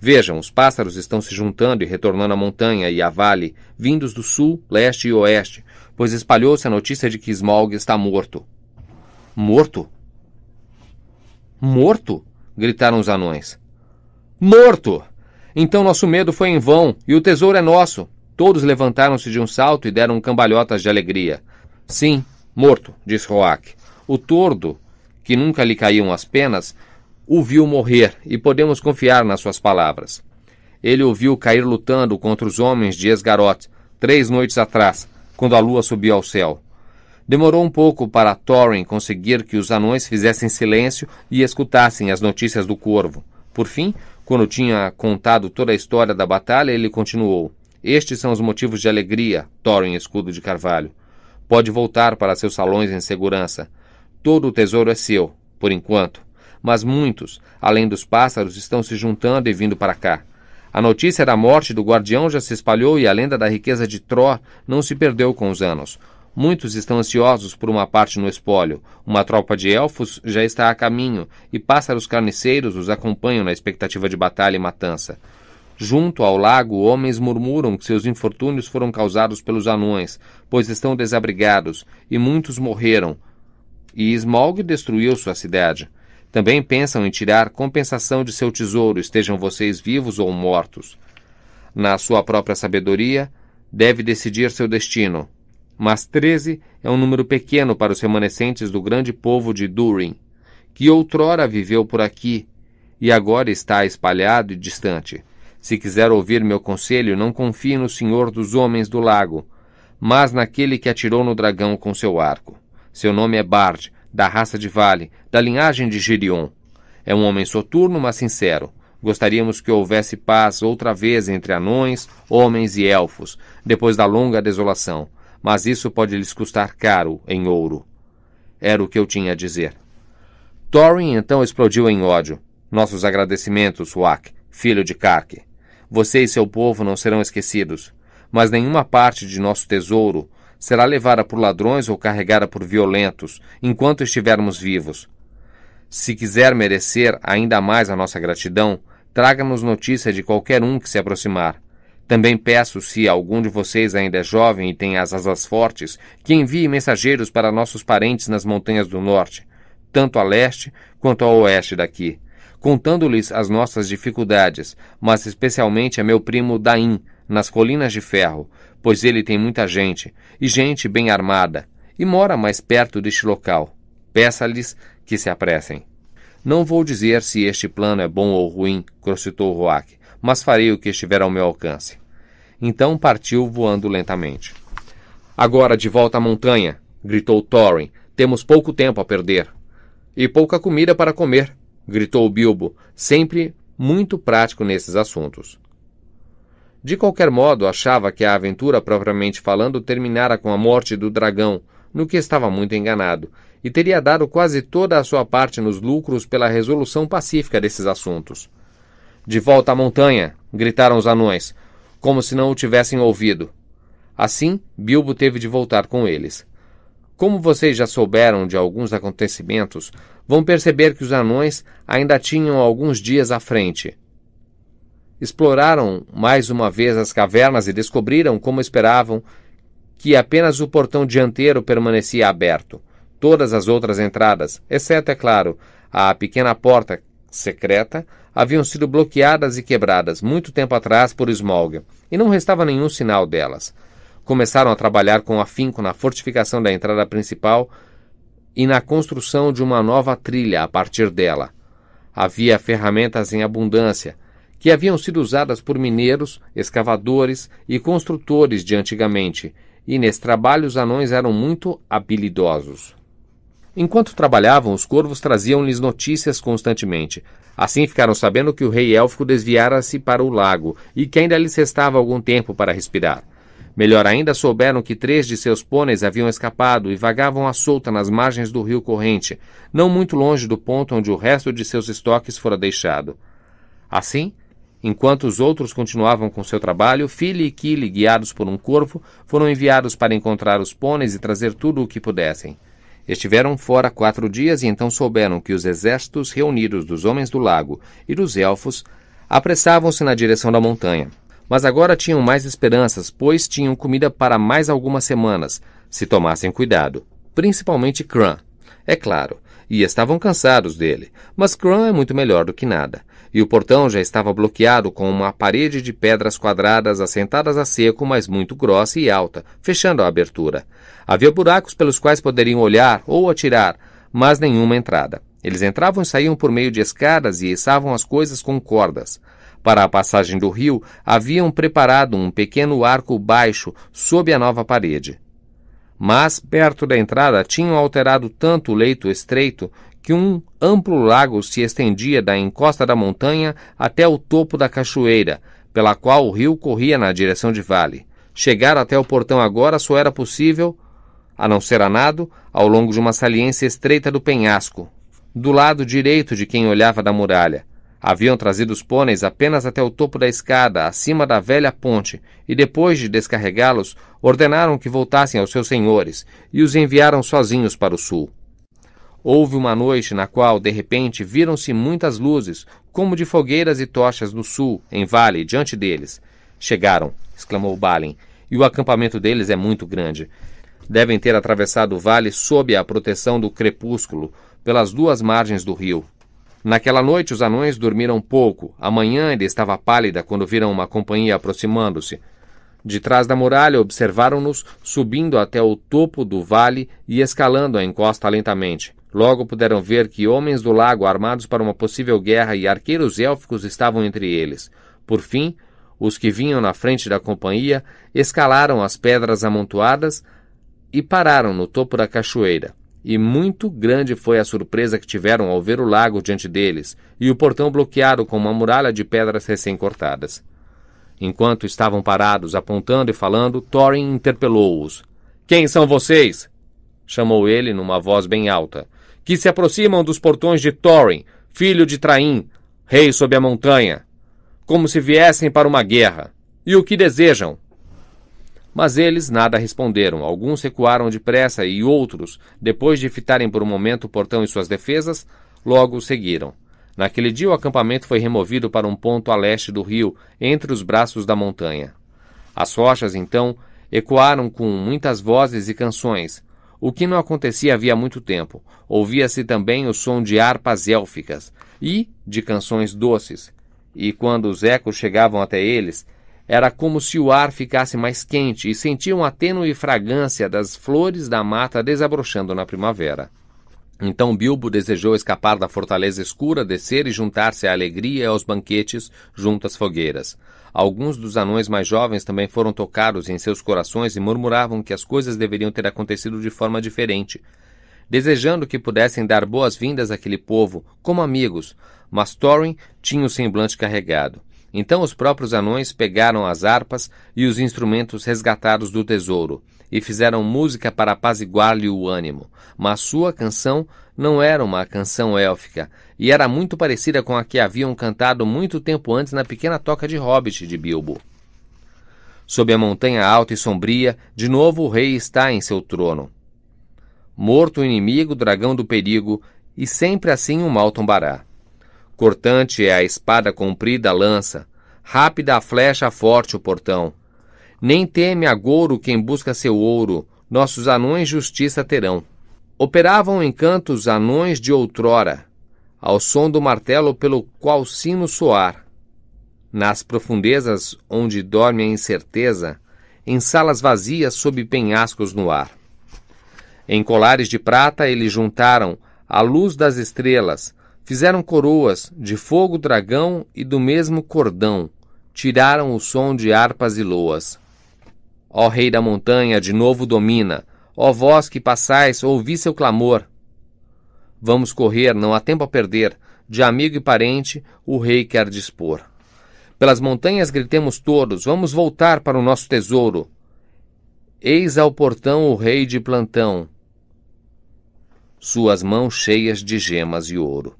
Speaker 1: Vejam, os pássaros estão se juntando e retornando à montanha e à vale, vindos do sul, leste e oeste, pois espalhou-se a notícia de que Smaug está morto. Morto? Morto? gritaram os anões. Morto! Então nosso medo foi em vão, e o tesouro é nosso. Todos levantaram-se de um salto e deram cambalhotas de alegria. Sim, morto, disse Roac. O tordo, que nunca lhe caíam as penas, o viu morrer, e podemos confiar nas suas palavras. Ele o viu cair lutando contra os homens de Esgarot três noites atrás, quando a lua subiu ao céu. Demorou um pouco para Thorin conseguir que os anões fizessem silêncio e escutassem as notícias do corvo. Por fim, quando tinha contado toda a história da batalha, ele continuou: Estes são os motivos de alegria, Thorin Escudo de Carvalho. Pode voltar para seus salões em segurança. Todo o tesouro é seu, por enquanto. Mas muitos, além dos pássaros, estão se juntando e vindo para cá. A notícia da morte do guardião já se espalhou e a lenda da riqueza de Tró não se perdeu com os anos. Muitos estão ansiosos por uma parte no espólio. Uma tropa de elfos já está a caminho e pássaros carniceiros os acompanham na expectativa de batalha e matança. Junto ao lago, homens murmuram que seus infortúnios foram causados pelos anões, pois estão desabrigados, e muitos morreram. E Smaug destruiu sua cidade. Também pensam em tirar compensação de seu tesouro, estejam vocês vivos ou mortos. Na sua própria sabedoria, deve decidir seu destino. Mas treze é um número pequeno para os remanescentes do grande povo de Durin, que outrora viveu por aqui e agora está espalhado e distante. Se quiser ouvir meu conselho, não confie no Senhor dos Homens do Lago, mas naquele que atirou no dragão com seu arco. Seu nome é Bard, da raça de Vale, da linhagem de Girion. É um homem soturno, mas sincero. Gostaríamos que houvesse paz outra vez entre anões, homens e elfos, depois da longa desolação, mas isso pode lhes custar caro em ouro. Era o que eu tinha a dizer. Thorin então explodiu em ódio. Nossos agradecimentos, Wack, filho de Kark. Você e seu povo não serão esquecidos, mas nenhuma parte de nosso tesouro será levada por ladrões ou carregada por violentos, enquanto estivermos vivos. Se quiser merecer ainda mais a nossa gratidão, traga-nos notícia de qualquer um que se aproximar. Também peço, se algum de vocês ainda é jovem e tem as asas fortes, que envie mensageiros para nossos parentes nas montanhas do norte, tanto a leste quanto ao oeste daqui, contando-lhes as nossas dificuldades, mas especialmente a meu primo Daim, nas Colinas de Ferro, pois ele tem muita gente, e gente bem armada, e mora mais perto deste local. Peça-lhes que se apressem. Não vou dizer se este plano é bom ou ruim, crocitou Roac, mas farei o que estiver ao meu alcance. Então partiu voando lentamente. Agora de volta à montanha, gritou Thorin. Temos pouco tempo a perder. E pouca comida para comer, gritou Bilbo, sempre muito prático nesses assuntos. De qualquer modo, achava que a aventura propriamente falando terminara com a morte do dragão, no que estava muito enganado, e teria dado quase toda a sua parte nos lucros pela resolução pacífica desses assuntos. De volta à montanha! gritaram os anões, como se não o tivessem ouvido. Assim, Bilbo teve de voltar com eles. Como vocês já souberam de alguns acontecimentos, vão perceber que os anões ainda tinham alguns dias à frente, Exploraram mais uma vez as cavernas e descobriram, como esperavam, que apenas o portão dianteiro permanecia aberto. Todas as outras entradas, exceto, é claro, a pequena porta secreta, haviam sido bloqueadas e quebradas muito tempo atrás por Smog, e não restava nenhum sinal delas. Começaram a trabalhar com afinco na fortificação da entrada principal e na construção de uma nova trilha a partir dela. Havia ferramentas em abundância, que haviam sido usadas por mineiros, escavadores e construtores de antigamente, e nesse trabalho os anões eram muito habilidosos. Enquanto trabalhavam, os corvos traziam-lhes notícias constantemente. Assim ficaram sabendo que o rei élfico desviara-se para o lago e que ainda lhes restava algum tempo para respirar. Melhor ainda, souberam que três de seus pôneis haviam escapado e vagavam à solta nas margens do rio corrente, não muito longe do ponto onde o resto de seus estoques fora deixado. Assim, Enquanto os outros continuavam com seu trabalho, Fili e Kili, guiados por um corvo, foram enviados para encontrar os pôneis e trazer tudo o que pudessem. Estiveram fora quatro dias e então souberam que os exércitos reunidos dos homens do lago e dos elfos apressavam-se na direção da montanha. Mas agora tinham mais esperanças, pois tinham comida para mais algumas semanas, se tomassem cuidado, principalmente Cran, é claro, e estavam cansados dele, mas Cran é muito melhor do que nada e o portão já estava bloqueado com uma parede de pedras quadradas assentadas a seco, mas muito grossa e alta, fechando a abertura. Havia buracos pelos quais poderiam olhar ou atirar, mas nenhuma entrada. Eles entravam e saíam por meio de escadas e içavam as coisas com cordas. Para a passagem do rio, haviam preparado um pequeno arco baixo sob a nova parede. Mas, perto da entrada, tinham alterado tanto o leito estreito que um amplo lago se estendia da encosta da montanha até o topo da cachoeira, pela qual o rio corria na direção de vale. Chegar até o portão agora só era possível, a não ser a nado, ao longo de uma saliência estreita do penhasco, do lado direito de quem olhava da muralha. Haviam trazido os pôneis apenas até o topo da escada, acima da velha ponte, e depois de descarregá-los, ordenaram que voltassem aos seus senhores e os enviaram sozinhos para o sul. Houve uma noite na qual, de repente, viram-se muitas luzes, como de fogueiras e tochas no sul, em vale, diante deles. Chegaram, exclamou Balin, e o acampamento deles é muito grande. Devem ter atravessado o vale sob a proteção do crepúsculo, pelas duas margens do rio. Naquela noite os anões dormiram pouco. A manhã ainda estava pálida quando viram uma companhia aproximando-se. De trás da muralha observaram-nos subindo até o topo do vale e escalando a encosta lentamente. Logo puderam ver que homens do lago armados para uma possível guerra e arqueiros élficos estavam entre eles. Por fim, os que vinham na frente da companhia escalaram as pedras amontoadas e pararam no topo da cachoeira. E muito grande foi a surpresa que tiveram ao ver o lago diante deles e o portão bloqueado com uma muralha de pedras recém-cortadas. Enquanto estavam parados, apontando e falando, Thorin interpelou-os. Quem são vocês? chamou ele numa voz bem alta que se aproximam dos portões de Thorin, filho de Traim, rei sob a montanha, como se viessem para uma guerra. E o que desejam? Mas eles nada responderam. Alguns recuaram depressa e outros, depois de fitarem por um momento o portão e suas defesas, logo seguiram. Naquele dia, o acampamento foi removido para um ponto a leste do rio, entre os braços da montanha. As rochas, então, ecoaram com muitas vozes e canções, o que não acontecia havia muito tempo. Ouvia-se também o som de harpas élficas e de canções doces. E quando os ecos chegavam até eles, era como se o ar ficasse mais quente e sentiam a tênue fragrância das flores da mata desabrochando na primavera. Então Bilbo desejou escapar da fortaleza escura, descer e juntar-se à alegria e aos banquetes junto às fogueiras. Alguns dos anões mais jovens também foram tocados em seus corações e murmuravam que as coisas deveriam ter acontecido de forma diferente, desejando que pudessem dar boas-vindas àquele povo, como amigos, mas Thorin tinha o semblante carregado. Então os próprios anões pegaram as harpas e os instrumentos resgatados do tesouro, e fizeram música para apaziguar-lhe o ânimo. Mas sua canção não era uma canção élfica, e era muito parecida com a que haviam cantado muito tempo antes na pequena toca de Hobbit de Bilbo. Sob a montanha alta e sombria, de novo o rei está em seu trono. Morto o inimigo, dragão do perigo, e sempre assim o mal tombará. Cortante é a espada comprida, a lança, rápida a flecha, forte o portão. Nem teme Gouro quem busca seu ouro, nossos anões justiça terão. Operavam encantos anões de outrora, ao som do martelo pelo qual sino soar. Nas profundezas onde dorme a incerteza, em salas vazias sob penhascos no ar. Em colares de prata eles juntaram a luz das estrelas, fizeram coroas de fogo dragão e do mesmo cordão, tiraram o som de harpas e loas. Ó rei da montanha, de novo domina, ó vós que passais, ouvi seu clamor, Vamos correr, não há tempo a perder. De amigo e parente, o rei quer dispor. Pelas montanhas gritemos todos, vamos voltar para o nosso tesouro. Eis ao portão o rei de plantão, suas mãos cheias de gemas e ouro.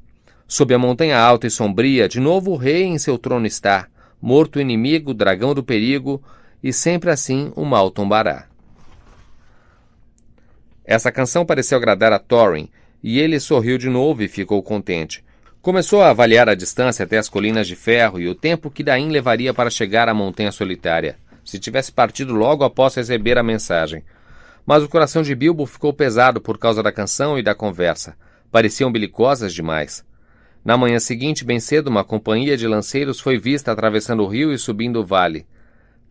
Speaker 1: Sob a montanha alta e sombria, de novo o rei em seu trono está, morto o inimigo, dragão do perigo, e sempre assim o mal tombará. Essa canção pareceu agradar a Thorin, e ele sorriu de novo e ficou contente. Começou a avaliar a distância até as colinas de ferro e o tempo que Dain levaria para chegar à montanha solitária, se tivesse partido logo após receber a mensagem. Mas o coração de Bilbo ficou pesado por causa da canção e da conversa. Pareciam belicosas demais. Na manhã seguinte, bem cedo, uma companhia de lanceiros foi vista atravessando o rio e subindo o vale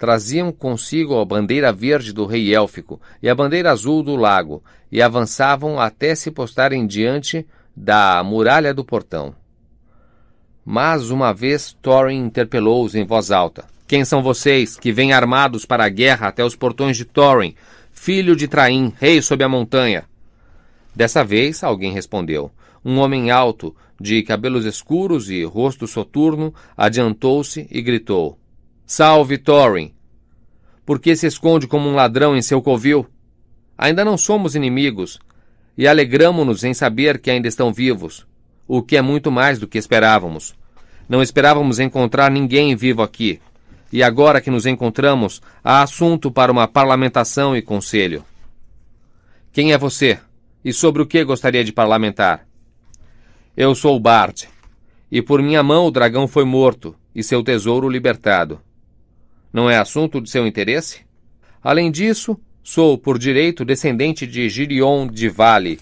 Speaker 1: traziam consigo a bandeira verde do rei élfico e a bandeira azul do lago, e avançavam até se postarem diante da muralha do portão. Mas uma vez Thorin interpelou-os em voz alta. Quem são vocês que vêm armados para a guerra até os portões de Thorin, filho de Traim, rei sob a montanha? Dessa vez alguém respondeu. Um homem alto, de cabelos escuros e rosto soturno, adiantou-se e gritou: Salve Thorin! Por que se esconde como um ladrão em seu covil? Ainda não somos inimigos, e alegramo-nos em saber que ainda estão vivos, o que é muito mais do que esperávamos. Não esperávamos encontrar ninguém vivo aqui, e agora que nos encontramos, há assunto para uma parlamentação e conselho. Quem é você? E sobre o que gostaria de parlamentar? Eu sou o Bard, e por minha mão o dragão foi morto e seu tesouro libertado. Não é assunto de seu interesse? Além disso, sou por direito descendente de Girion de Vale,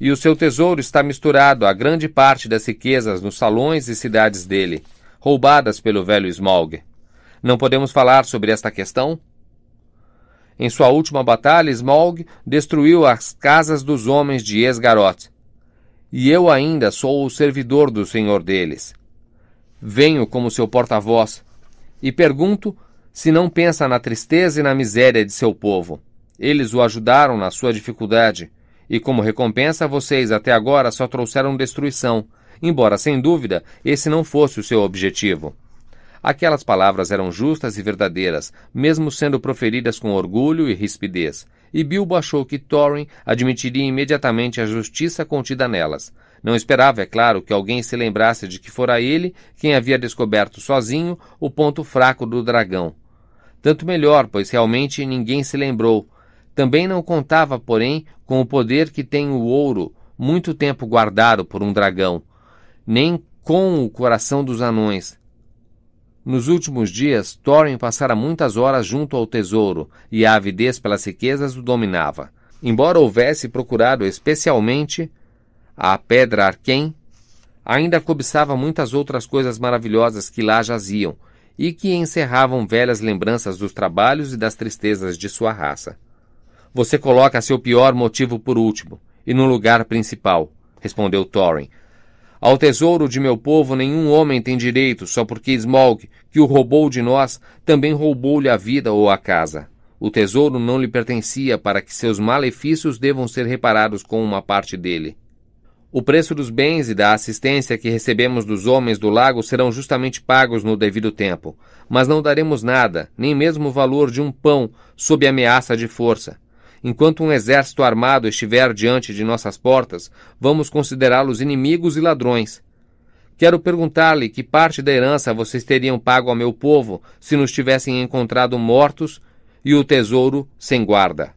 Speaker 1: e o seu tesouro está misturado a grande parte das riquezas nos salões e cidades dele, roubadas pelo velho Smaug. Não podemos falar sobre esta questão? Em sua última batalha, Smaug destruiu as casas dos homens de Esgaroth. E eu ainda sou o servidor do senhor deles. Venho como seu porta-voz e pergunto se não pensa na tristeza e na miséria de seu povo? Eles o ajudaram na sua dificuldade, e como recompensa vocês até agora só trouxeram destruição, embora sem dúvida esse não fosse o seu objetivo. Aquelas palavras eram justas e verdadeiras, mesmo sendo proferidas com orgulho e rispidez, e Bilbo achou que Thorin admitiria imediatamente a justiça contida nelas. Não esperava, é claro, que alguém se lembrasse de que fora ele quem havia descoberto sozinho o ponto fraco do dragão, tanto melhor, pois realmente ninguém se lembrou. Também não contava, porém, com o poder que tem o ouro, muito tempo guardado por um dragão, nem com o coração dos anões. Nos últimos dias, Thorin passara muitas horas junto ao tesouro, e a avidez pelas riquezas o dominava. Embora houvesse procurado especialmente a pedra Arquém, ainda cobiçava muitas outras coisas maravilhosas que lá jaziam, e que encerravam velhas lembranças dos trabalhos e das tristezas de sua raça. Você coloca seu pior motivo por último e no lugar principal, respondeu Thorin. Ao tesouro de meu povo nenhum homem tem direito só porque Smaug, que o roubou de nós, também roubou-lhe a vida ou a casa. O tesouro não lhe pertencia para que seus malefícios devam ser reparados com uma parte dele. O preço dos bens e da assistência que recebemos dos homens do lago serão justamente pagos no devido tempo, mas não daremos nada, nem mesmo o valor de um pão, sob ameaça de força. Enquanto um exército armado estiver diante de nossas portas, vamos considerá-los inimigos e ladrões. Quero perguntar-lhe que parte da herança vocês teriam pago ao meu povo se nos tivessem encontrado mortos e o tesouro sem guarda.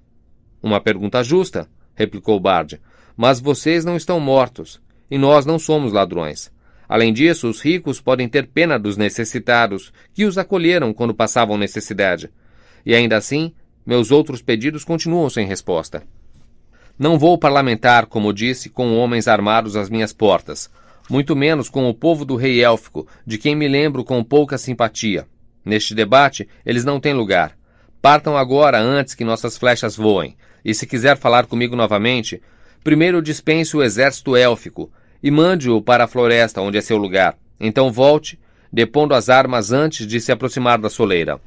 Speaker 1: Uma pergunta justa, replicou Bard mas vocês não estão mortos, e nós não somos ladrões. Além disso, os ricos podem ter pena dos necessitados, que os acolheram quando passavam necessidade. E ainda assim, meus outros pedidos continuam sem resposta. Não vou parlamentar, como disse, com homens armados às minhas portas, muito menos com o povo do rei élfico, de quem me lembro com pouca simpatia. Neste debate, eles não têm lugar. Partam agora antes que nossas flechas voem, e se quiser falar comigo novamente, Primeiro dispense o exército élfico e mande-o para a floresta onde é seu lugar. Então volte, depondo as armas antes de se aproximar da soleira.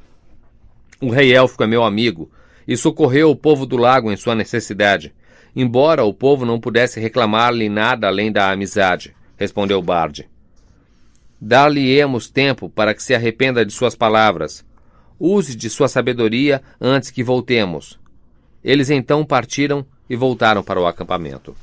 Speaker 1: O rei élfico é meu amigo e socorreu o povo do lago em sua necessidade, embora o povo não pudesse reclamar-lhe nada além da amizade, respondeu Bard. Dar-lhe-emos tempo para que se arrependa de suas palavras. Use de sua sabedoria antes que voltemos. Eles então partiram e voltaram para o acampamento.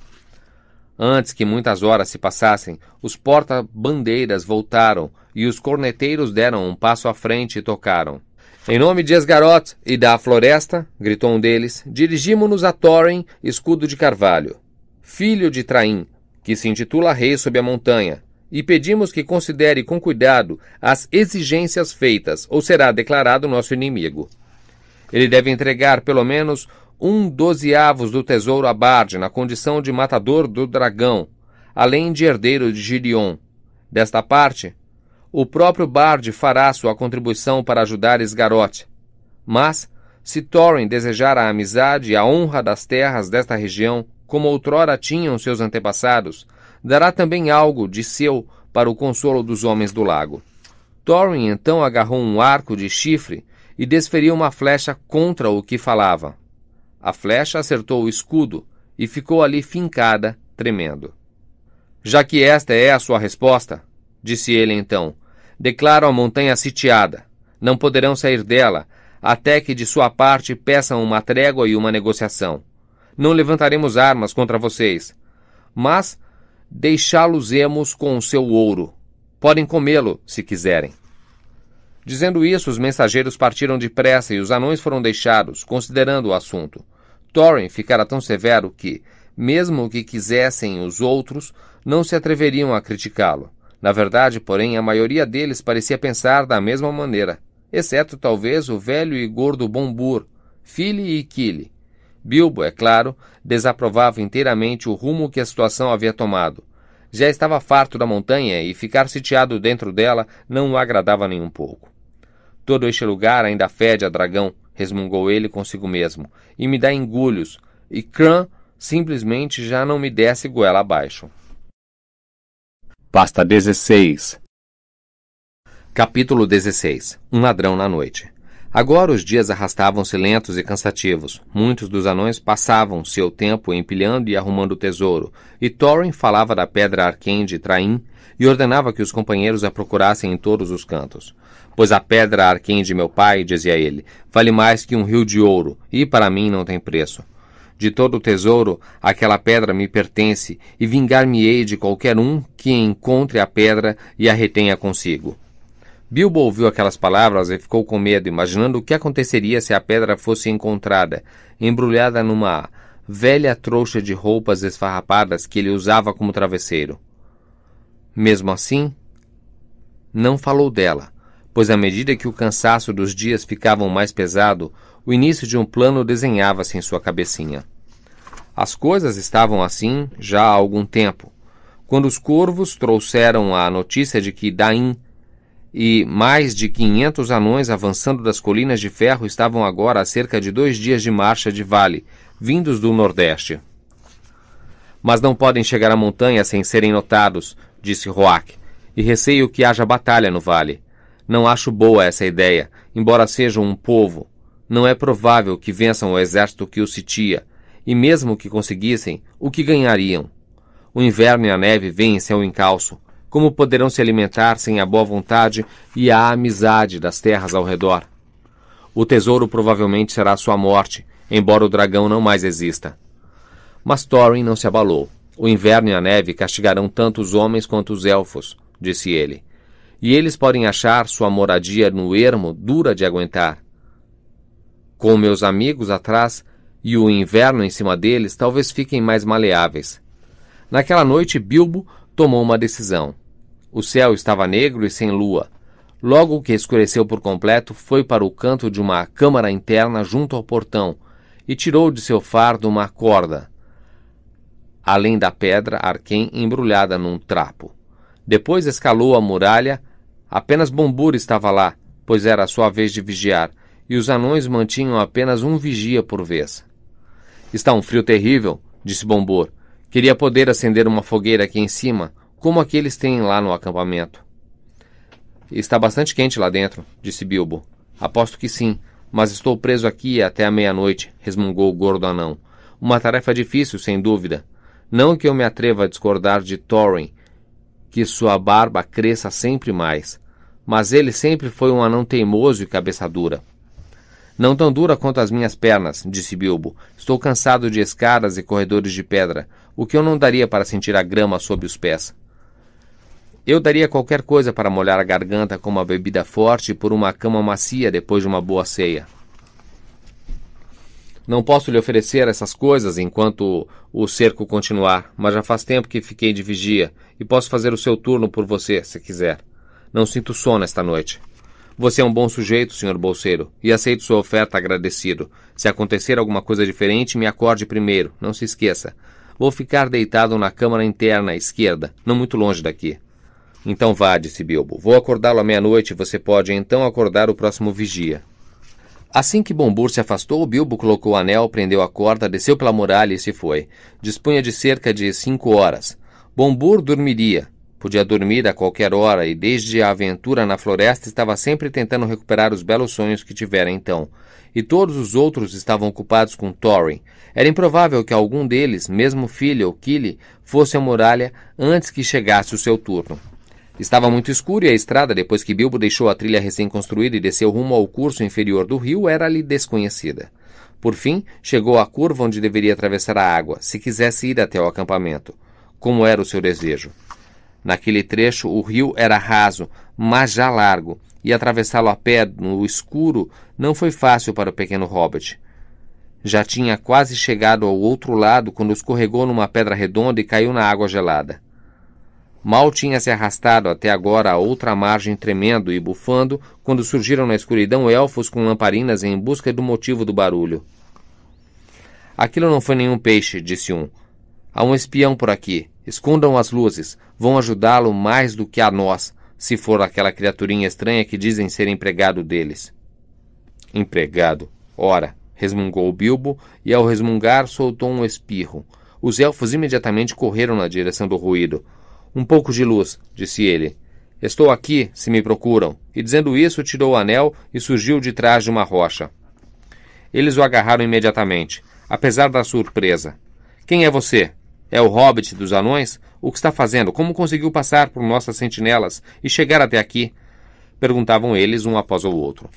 Speaker 1: Antes que muitas horas se passassem, os porta-bandeiras voltaram e os corneteiros deram um passo à frente e tocaram. Em nome de Esgarot e da floresta, gritou um deles, dirigimo-nos a Thorin, escudo de carvalho, filho de Traim, que se intitula rei sob a montanha, e pedimos que considere com cuidado as exigências feitas, ou será declarado nosso inimigo. Ele deve entregar pelo menos um dozeavos do tesouro a Bard na condição de matador do dragão, além de herdeiro de Girion. Desta parte, o próprio Bard fará sua contribuição para ajudar Esgarote. Mas, se Thorin desejar a amizade e a honra das terras desta região, como outrora tinham seus antepassados, dará também algo de seu para o consolo dos homens do lago. Thorin então agarrou um arco de chifre e desferiu uma flecha contra o que falava. A flecha acertou o escudo e ficou ali fincada, tremendo. Já que esta é a sua resposta, disse ele então, declaro a montanha sitiada. Não poderão sair dela, até que de sua parte peçam uma trégua e uma negociação. Não levantaremos armas contra vocês, mas deixá-los-emos com o seu ouro. Podem comê-lo, se quiserem. Dizendo isso, os mensageiros partiram depressa e os anões foram deixados, considerando o assunto. Thorin ficara tão severo que, mesmo que quisessem os outros, não se atreveriam a criticá-lo. Na verdade, porém, a maioria deles parecia pensar da mesma maneira, exceto talvez o velho e gordo Bombur, Fili e Kili. Bilbo, é claro, desaprovava inteiramente o rumo que a situação havia tomado. Já estava farto da montanha e ficar sitiado dentro dela não o agradava nem um pouco. Todo este lugar ainda fede a dragão, resmungou ele consigo mesmo, e me dá engulhos, e Cran simplesmente já não me desce goela abaixo. Pasta 16 Capítulo 16 Um ladrão na noite. Agora os dias arrastavam-se lentos e cansativos. Muitos dos anões passavam seu tempo empilhando e arrumando o tesouro, e Thorin falava da pedra arquém de Traim e ordenava que os companheiros a procurassem em todos os cantos. Pois a pedra arquém de meu pai, dizia ele, vale mais que um rio de ouro, e para mim não tem preço. De todo o tesouro, aquela pedra me pertence, e vingar-me-ei de qualquer um que encontre a pedra e a retenha consigo. Bilbo ouviu aquelas palavras e ficou com medo, imaginando o que aconteceria se a pedra fosse encontrada, embrulhada numa velha trouxa de roupas esfarrapadas que ele usava como travesseiro. Mesmo assim, não falou dela, pois à medida que o cansaço dos dias ficavam mais pesado, o início de um plano desenhava-se em sua cabecinha. As coisas estavam assim já há algum tempo, quando os corvos trouxeram a notícia de que Daim e mais de quinhentos anões avançando das colinas de ferro estavam agora a cerca de dois dias de marcha de vale, vindos do Nordeste. Mas não podem chegar à montanha sem serem notados, disse Roac, e receio que haja batalha no vale. Não acho boa essa ideia, embora sejam um povo. Não é provável que vençam o exército que os sitia, e mesmo que conseguissem, o que ganhariam? O inverno e a neve vêm em seu encalço. Como poderão se alimentar sem a boa vontade e a amizade das terras ao redor? O tesouro provavelmente será sua morte, embora o dragão não mais exista. Mas Thorin não se abalou. O inverno e a neve castigarão tanto os homens quanto os elfos, disse ele e eles podem achar sua moradia no ermo dura de aguentar. Com meus amigos atrás e o inverno em cima deles, talvez fiquem mais maleáveis. Naquela noite, Bilbo tomou uma decisão. O céu estava negro e sem lua. Logo que escureceu por completo, foi para o canto de uma câmara interna junto ao portão e tirou de seu fardo uma corda, além da pedra arquém embrulhada num trapo. Depois escalou a muralha Apenas Bombur estava lá, pois era a sua vez de vigiar, e os anões mantinham apenas um vigia por vez. Está um frio terrível, disse Bombur. Queria poder acender uma fogueira aqui em cima, como aqueles têm lá no acampamento. Está bastante quente lá dentro, disse Bilbo. Aposto que sim, mas estou preso aqui até a meia-noite, resmungou o gordo anão. Uma tarefa difícil, sem dúvida. Não que eu me atreva a discordar de Thorin, que sua barba cresça sempre mais mas ele sempre foi um anão teimoso e cabeça dura. Não tão dura quanto as minhas pernas, disse Bilbo. Estou cansado de escadas e corredores de pedra, o que eu não daria para sentir a grama sob os pés. Eu daria qualquer coisa para molhar a garganta com uma bebida forte e por uma cama macia depois de uma boa ceia. Não posso lhe oferecer essas coisas enquanto o cerco continuar, mas já faz tempo que fiquei de vigia e posso fazer o seu turno por você, se quiser. Não sinto sono esta noite. Você é um bom sujeito, senhor bolseiro, e aceito sua oferta agradecido. Se acontecer alguma coisa diferente, me acorde primeiro, não se esqueça. Vou ficar deitado na câmara interna à esquerda, não muito longe daqui. Então vá, disse Bilbo. Vou acordá-lo à meia-noite e você pode então acordar o próximo vigia. Assim que Bombur se afastou, Bilbo colocou o anel, prendeu a corda, desceu pela muralha e se foi. Dispunha de cerca de cinco horas. Bombur dormiria. Podia dormir a qualquer hora e, desde a aventura na floresta, estava sempre tentando recuperar os belos sonhos que tivera então. E todos os outros estavam ocupados com Thorin. Era improvável que algum deles, mesmo Filha ou Killy, fosse à muralha antes que chegasse o seu turno. Estava muito escuro e a estrada, depois que Bilbo deixou a trilha recém-construída e desceu rumo ao curso inferior do rio, era-lhe desconhecida. Por fim, chegou à curva onde deveria atravessar a água, se quisesse ir até o acampamento, como era o seu desejo. Naquele trecho, o rio era raso, mas já largo, e atravessá-lo a pé no escuro não foi fácil para o pequeno Hobbit. Já tinha quase chegado ao outro lado quando escorregou numa pedra redonda e caiu na água gelada. Mal tinha se arrastado até agora a outra margem tremendo e bufando quando surgiram na escuridão elfos com lamparinas em busca do motivo do barulho. Aquilo não foi nenhum peixe, disse um. Há um espião por aqui. Escondam as luzes, vão ajudá-lo mais do que a nós, se for aquela criaturinha estranha que dizem ser empregado deles. Empregado? Ora, resmungou Bilbo, e ao resmungar soltou um espirro. Os elfos imediatamente correram na direção do ruído. Um pouco de luz, disse ele. Estou aqui, se me procuram. E dizendo isso, tirou o anel e surgiu de trás de uma rocha. Eles o agarraram imediatamente, apesar da surpresa. Quem é você? É o hobbit dos anões? O que está fazendo? Como conseguiu passar por nossas sentinelas e chegar até aqui? Perguntavam eles um após o outro.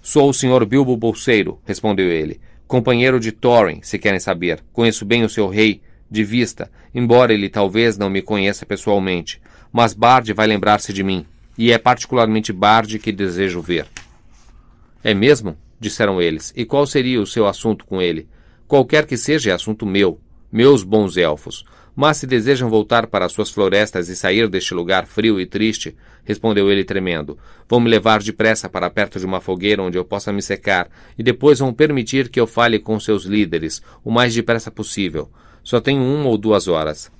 Speaker 1: Sou o senhor Bilbo Bolseiro, respondeu ele. Companheiro de Thorin, se querem saber. Conheço bem o seu rei, de vista, embora ele talvez não me conheça pessoalmente. Mas Bard vai lembrar-se de mim, e é particularmente Bard que desejo ver. É mesmo? disseram eles. E qual seria o seu assunto com ele? Qualquer que seja, é assunto meu. Meus bons elfos, mas se desejam voltar para suas florestas e sair deste lugar frio e triste, respondeu ele tremendo, vão me levar depressa para perto de uma fogueira onde eu possa me secar, e depois vão permitir que eu fale com seus líderes, o mais depressa possível. Só tenho uma ou duas horas.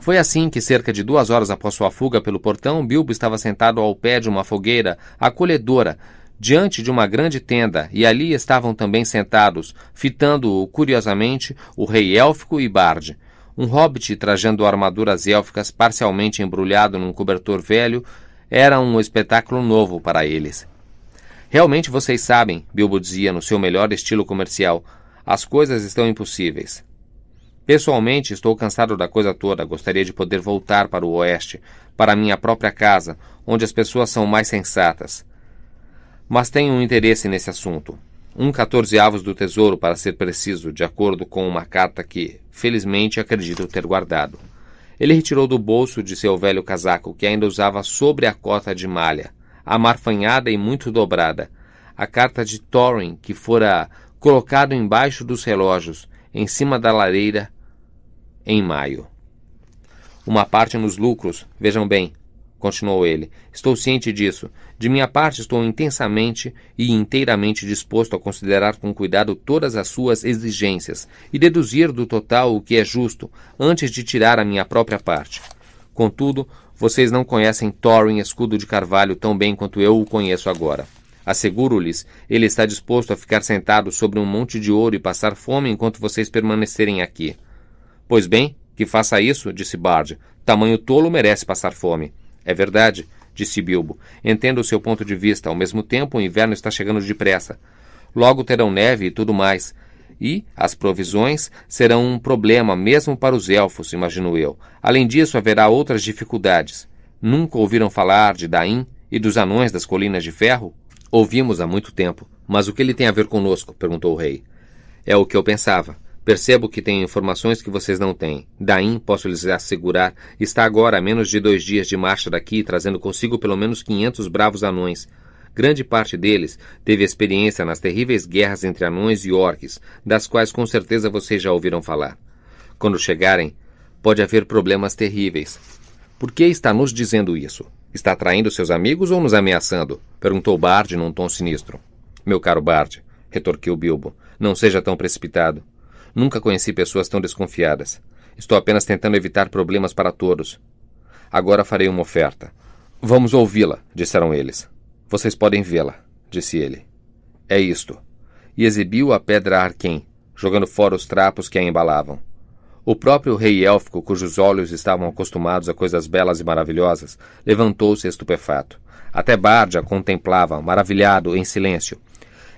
Speaker 1: Foi assim que, cerca de duas horas após sua fuga pelo portão, Bilbo estava sentado ao pé de uma fogueira acolhedora diante de uma grande tenda, e ali estavam também sentados, fitando-o curiosamente, o rei élfico e Bard. Um hobbit trajando armaduras élficas parcialmente embrulhado num cobertor velho era um espetáculo novo para eles. Realmente vocês sabem, Bilbo dizia no seu melhor estilo comercial, as coisas estão impossíveis. Pessoalmente, estou cansado da coisa toda. Gostaria de poder voltar para o oeste, para minha própria casa, onde as pessoas são mais sensatas mas tem um interesse nesse assunto. Um quatorzeavos do tesouro, para ser preciso, de acordo com uma carta que, felizmente, acredito ter guardado. Ele retirou do bolso de seu velho casaco, que ainda usava sobre a cota de malha, amarfanhada e muito dobrada, a carta de Thorin, que fora colocado embaixo dos relógios, em cima da lareira, em maio. Uma parte nos lucros, vejam bem, continuou ele. Estou ciente disso. De minha parte, estou intensamente e inteiramente disposto a considerar com cuidado todas as suas exigências e deduzir do total o que é justo, antes de tirar a minha própria parte. Contudo, vocês não conhecem Thorin Escudo de Carvalho tão bem quanto eu o conheço agora. Asseguro-lhes, ele está disposto a ficar sentado sobre um monte de ouro e passar fome enquanto vocês permanecerem aqui. Pois bem, que faça isso, disse Bard. Tamanho tolo merece passar fome. É verdade, disse Bilbo. Entendo o seu ponto de vista. Ao mesmo tempo, o inverno está chegando depressa. Logo terão neve e tudo mais. E as provisões serão um problema mesmo para os elfos, imagino eu. Além disso, haverá outras dificuldades. Nunca ouviram falar de Daim e dos anões das colinas de ferro? Ouvimos há muito tempo. Mas o que ele tem a ver conosco? perguntou o rei. É o que eu pensava. Percebo que tenho informações que vocês não têm. Daí posso lhes assegurar, está agora a menos de dois dias de marcha daqui, trazendo consigo pelo menos quinhentos bravos anões. Grande parte deles teve experiência nas terríveis guerras entre anões e orques, das quais com certeza vocês já ouviram falar. Quando chegarem, pode haver problemas terríveis. Por que está nos dizendo isso? Está traindo seus amigos ou nos ameaçando? perguntou Bard num tom sinistro. Meu caro Bard, retorquiu Bilbo, não seja tão precipitado. Nunca conheci pessoas tão desconfiadas. Estou apenas tentando evitar problemas para todos. Agora farei uma oferta. Vamos ouvi-la, disseram eles. Vocês podem vê-la, disse ele. É isto. E exibiu a pedra arquém, jogando fora os trapos que a embalavam. O próprio rei élfico, cujos olhos estavam acostumados a coisas belas e maravilhosas, levantou-se estupefato. Até Bard a contemplava, maravilhado, em silêncio,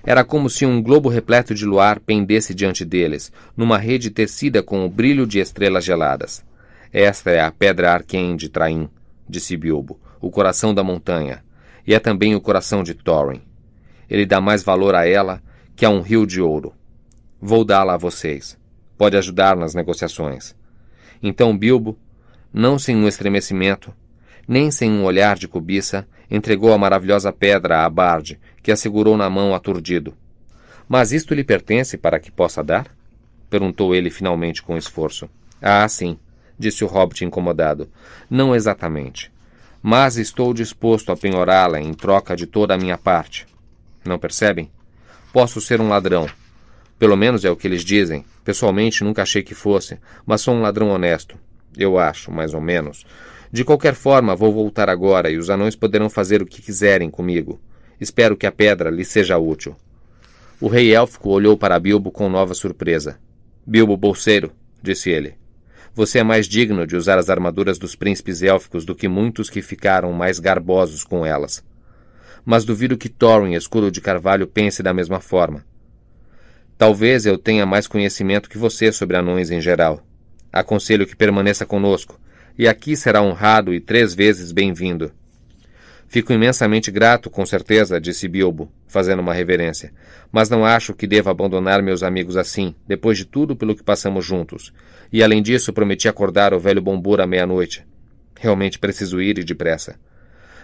Speaker 1: era como se um globo repleto de luar pendesse diante deles, numa rede tecida com o brilho de estrelas geladas. Esta é a pedra Arquém de Traim, disse Bilbo, o coração da montanha, e é também o coração de Thorin. Ele dá mais valor a ela que a um rio de ouro. Vou dá-la a vocês. Pode ajudar nas negociações. Então Bilbo, não sem um estremecimento, nem sem um olhar de cobiça, entregou a maravilhosa pedra a Bard, que a segurou na mão aturdido. Mas isto lhe pertence para que possa dar? perguntou ele finalmente com esforço. Ah, sim, disse o hobbit incomodado. Não exatamente. Mas estou disposto a penhorá-la em troca de toda a minha parte. Não percebem? Posso ser um ladrão. Pelo menos é o que eles dizem. Pessoalmente nunca achei que fosse, mas sou um ladrão honesto. Eu acho, mais ou menos. De qualquer forma, vou voltar agora e os anões poderão fazer o que quiserem comigo. Espero que a pedra lhe seja útil. O rei élfico olhou para Bilbo com nova surpresa. Bilbo Bolseiro, disse ele. Você é mais digno de usar as armaduras dos príncipes élficos do que muitos que ficaram mais garbosos com elas. Mas duvido que Thorin, escudo de carvalho, pense da mesma forma. Talvez eu tenha mais conhecimento que você sobre anões em geral. Aconselho que permaneça conosco e aqui será honrado e três vezes bem-vindo. Fico imensamente grato, com certeza, disse Bilbo, fazendo uma reverência, mas não acho que deva abandonar meus amigos assim, depois de tudo pelo que passamos juntos. E além disso, prometi acordar o velho Bombur à meia-noite. Realmente preciso ir e depressa.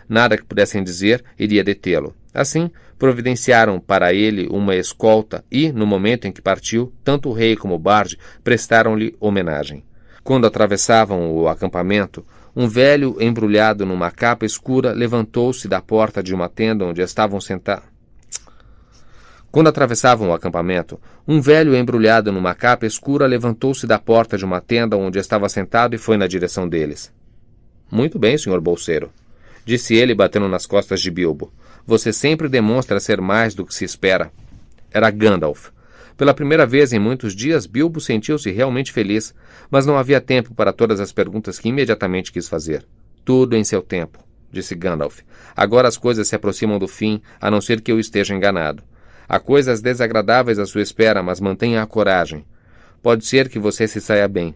Speaker 1: Nada que pudessem dizer iria detê-lo. Assim, providenciaram para ele uma escolta e, no momento em que partiu, tanto o rei como o Bard prestaram-lhe homenagem. Quando atravessavam o acampamento, um velho embrulhado numa capa escura levantou-se da porta de uma tenda onde estavam sentados. Quando atravessavam o acampamento, um velho embrulhado numa capa escura levantou-se da porta de uma tenda onde estava sentado e foi na direção deles. Muito bem, senhor bolseiro, disse ele, batendo nas costas de Bilbo. Você sempre demonstra ser mais do que se espera. Era Gandalf, pela primeira vez em muitos dias, Bilbo sentiu-se realmente feliz, mas não havia tempo para todas as perguntas que imediatamente quis fazer. Tudo em seu tempo, disse Gandalf. Agora as coisas se aproximam do fim, a não ser que eu esteja enganado. Há coisas desagradáveis à sua espera, mas mantenha a coragem. Pode ser que você se saia bem.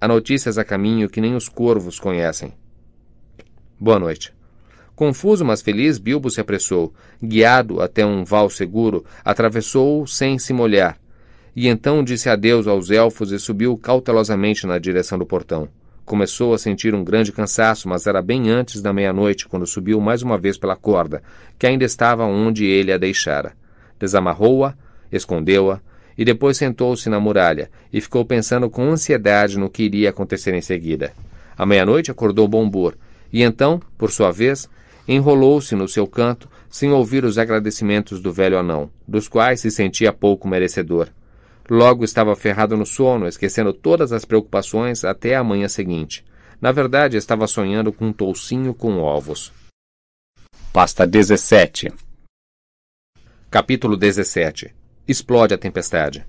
Speaker 1: Há notícias a caminho que nem os corvos conhecem. Boa noite. Confuso, mas feliz, Bilbo se apressou. Guiado até um val seguro, atravessou-o sem se molhar. E então disse adeus aos elfos e subiu cautelosamente na direção do portão. Começou a sentir um grande cansaço, mas era bem antes da meia-noite quando subiu mais uma vez pela corda, que ainda estava onde ele a deixara. Desamarrou-a, escondeu-a, e depois sentou-se na muralha e ficou pensando com ansiedade no que iria acontecer em seguida. À meia-noite acordou Bombur, e então, por sua vez, enrolou-se no seu canto, sem ouvir os agradecimentos do velho anão, dos quais se sentia pouco merecedor. Logo estava ferrado no sono, esquecendo todas as preocupações até a manhã seguinte. Na verdade, estava sonhando com um toucinho com ovos. Pasta 17 Capítulo 17 Explode a tempestade.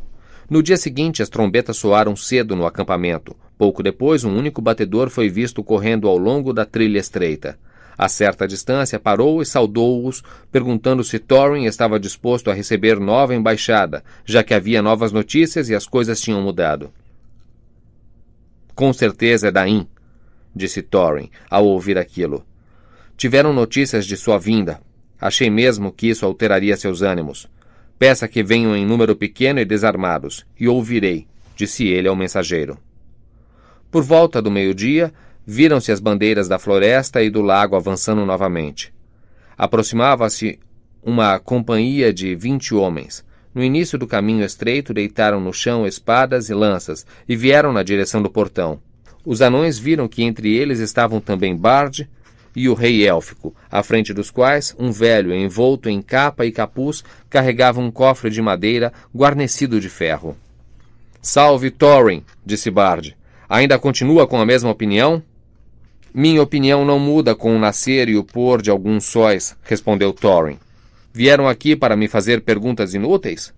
Speaker 1: No dia seguinte, as trombetas soaram cedo no acampamento. Pouco depois, um único batedor foi visto correndo ao longo da trilha estreita. A certa distância, parou e saudou-os, perguntando se Thorin estava disposto a receber nova embaixada, já que havia novas notícias e as coisas tinham mudado. Com certeza é Dain, disse Thorin ao ouvir aquilo. Tiveram notícias de sua vinda. Achei mesmo que isso alteraria seus ânimos. Peça que venham em número pequeno e desarmados, e ouvirei, disse ele ao mensageiro. Por volta do meio-dia, Viram-se as bandeiras da floresta e do lago avançando novamente. Aproximava-se uma companhia de vinte homens. No início do caminho estreito, deitaram no chão espadas e lanças e vieram na direção do portão. Os anões viram que entre eles estavam também Bard e o rei élfico, à frente dos quais um velho envolto em capa e capuz carregava um cofre de madeira guarnecido de ferro. Salve Thorin, disse Bard. Ainda continua com a mesma opinião? Minha opinião não muda com o nascer e o pôr de alguns sóis, respondeu Thorin. Vieram aqui para me fazer perguntas inúteis?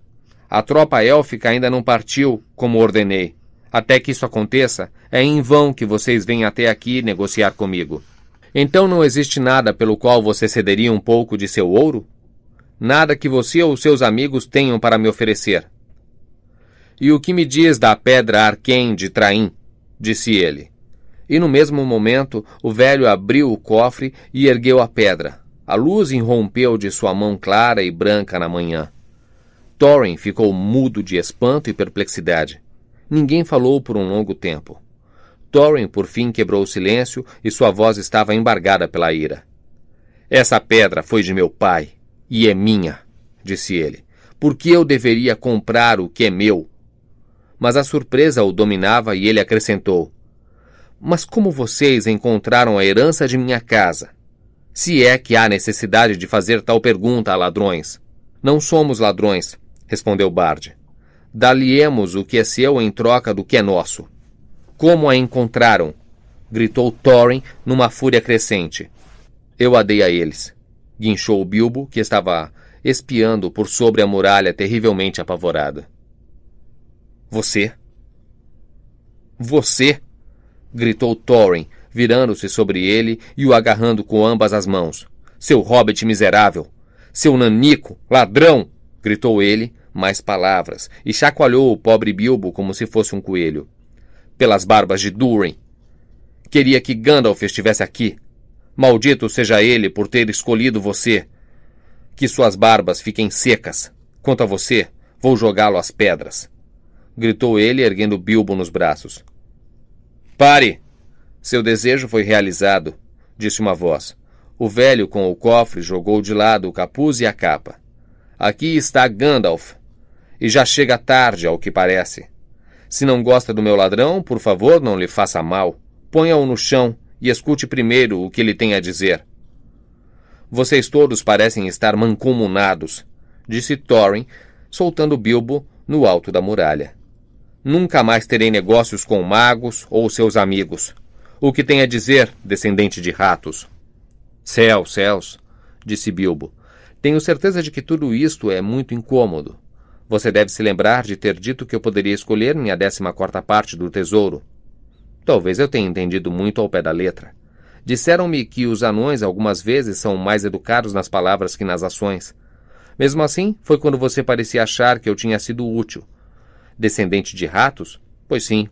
Speaker 1: A tropa élfica ainda não partiu, como ordenei. Até que isso aconteça, é em vão que vocês vêm até aqui negociar comigo. Então não existe nada pelo qual você cederia um pouco de seu ouro? Nada que você ou seus amigos tenham para me oferecer. E o que me diz da pedra Arquém de Traim? disse ele. E no mesmo momento, o velho abriu o cofre e ergueu a pedra. A luz irrompeu de sua mão clara e branca na manhã. Thorin ficou mudo de espanto e perplexidade. Ninguém falou por um longo tempo. Thorin por fim quebrou o silêncio e sua voz estava embargada pela ira. Essa pedra foi de meu pai e é minha, disse ele. Por que eu deveria comprar o que é meu? Mas a surpresa o dominava e ele acrescentou: mas como vocês encontraram a herança de minha casa? Se é que há necessidade de fazer tal pergunta a ladrões. Não somos ladrões, respondeu Bard. Daliemos o que é seu em troca do que é nosso. Como a encontraram? gritou Thorin numa fúria crescente. Eu a dei a eles. Guinchou Bilbo, que estava espiando por sobre a muralha terrivelmente apavorada. Você? Você? gritou Thorin, virando-se sobre ele e o agarrando com ambas as mãos. Seu hobbit miserável! Seu nanico! Ladrão! gritou ele, mais palavras, e chacoalhou o pobre Bilbo como se fosse um coelho. Pelas barbas de Durin! Queria que Gandalf estivesse aqui. Maldito seja ele por ter escolhido você. Que suas barbas fiquem secas. Quanto a você, vou jogá-lo às pedras. Gritou ele, erguendo Bilbo nos braços. Pare! Seu desejo foi realizado, disse uma voz. O velho com o cofre jogou de lado o capuz e a capa. Aqui está Gandalf. E já chega tarde, ao que parece. Se não gosta do meu ladrão, por favor, não lhe faça mal. Ponha-o no chão e escute primeiro o que ele tem a dizer. Vocês todos parecem estar mancomunados, disse Thorin, soltando Bilbo no alto da muralha. Nunca mais terei negócios com magos ou seus amigos. O que tem a dizer, descendente de ratos? Céus, céus, disse Bilbo. Tenho certeza de que tudo isto é muito incômodo. Você deve se lembrar de ter dito que eu poderia escolher minha décima quarta parte do tesouro. Talvez eu tenha entendido muito ao pé da letra. Disseram-me que os anões algumas vezes são mais educados nas palavras que nas ações. Mesmo assim, foi quando você parecia achar que eu tinha sido útil, descendente de ratos? Pois sim.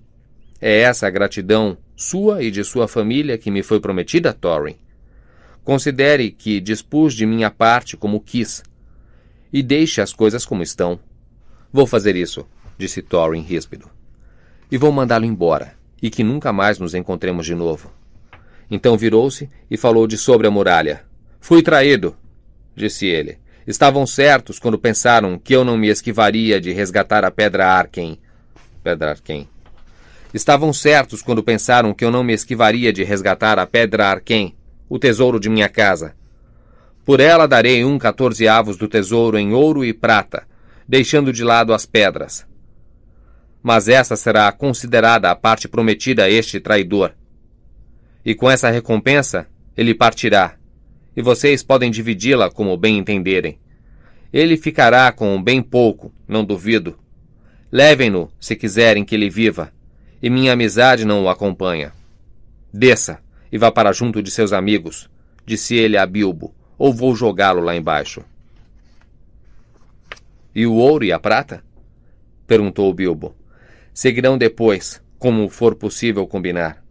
Speaker 1: É essa a gratidão sua e de sua família que me foi prometida, Thorin. Considere que dispus de minha parte como quis. E deixe as coisas como estão. Vou fazer isso, disse Thorin ríspido. E vou mandá-lo embora, e que nunca mais nos encontremos de novo. Então virou-se e falou de sobre a muralha. Fui traído, disse ele. Estavam certos quando pensaram que eu não me esquivaria de resgatar a Pedra Arken. Pedra Arken. Estavam certos quando pensaram que eu não me esquivaria de resgatar a Pedra Arken, o tesouro de minha casa. Por ela darei um avos do tesouro em ouro e prata, deixando de lado as pedras. Mas essa será considerada a parte prometida a este traidor. E com essa recompensa, ele partirá, e vocês podem dividi-la como bem entenderem. Ele ficará com bem pouco, não duvido. Levem-no, se quiserem que ele viva, e minha amizade não o acompanha. Desça e vá para junto de seus amigos, disse ele a Bilbo, ou vou jogá-lo lá embaixo. E o ouro e a prata? perguntou Bilbo. Seguirão depois, como for possível combinar,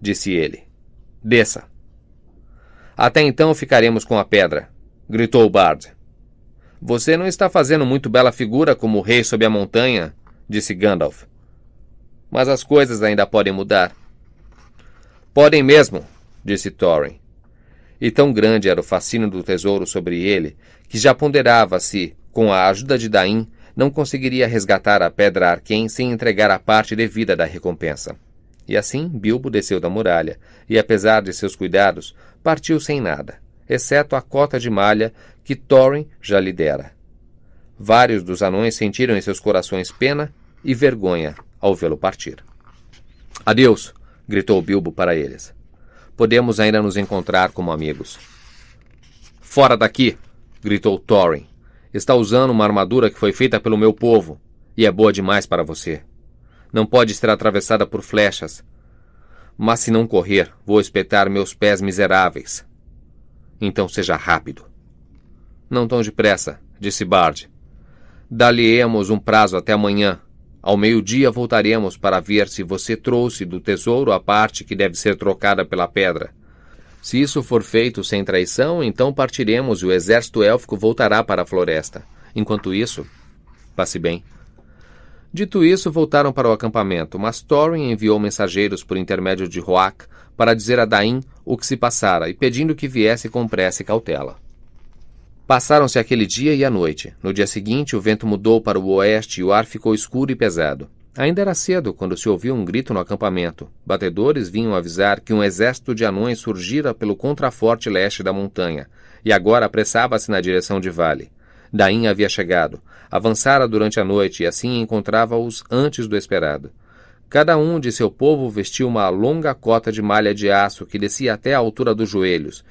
Speaker 1: disse ele. Desça. Até então ficaremos com a pedra, gritou Bard. Você não está fazendo muito bela figura como rei sob a montanha, disse Gandalf. Mas as coisas ainda podem mudar. Podem mesmo, disse Thorin. E tão grande era o fascínio do tesouro sobre ele que já ponderava se, com a ajuda de Dain, não conseguiria resgatar a pedra Arquém sem entregar a parte devida da recompensa. E assim Bilbo desceu da muralha, e apesar de seus cuidados, partiu sem nada, exceto a cota de malha que Thorin já lhe dera. Vários dos anões sentiram em seus corações pena e vergonha ao vê-lo partir. Adeus! gritou Bilbo para eles. Podemos ainda nos encontrar como amigos. Fora daqui! gritou Thorin. Está usando uma armadura que foi feita pelo meu povo e é boa demais para você. Não pode ser atravessada por flechas, mas se não correr, vou espetar meus pés miseráveis. Então seja rápido. Não tão depressa, disse Bard. Daliemos lhe emos um prazo até amanhã. Ao meio-dia voltaremos para ver se você trouxe do tesouro a parte que deve ser trocada pela pedra. Se isso for feito sem traição, então partiremos e o exército élfico voltará para a floresta. Enquanto isso, passe bem. Dito isso, voltaram para o acampamento, mas Thorin enviou mensageiros por intermédio de Roac para dizer a Dain o que se passara e pedindo que viesse com pressa e cautela. Passaram-se aquele dia e a noite. No dia seguinte, o vento mudou para o oeste e o ar ficou escuro e pesado. Ainda era cedo quando se ouviu um grito no acampamento. Batedores vinham avisar que um exército de anões surgira pelo contraforte leste da montanha e agora apressava-se na direção de Vale. Daim havia chegado. Avançara durante a noite e assim encontrava-os antes do esperado. Cada um de seu povo vestia uma longa cota de malha de aço que descia até a altura dos joelhos,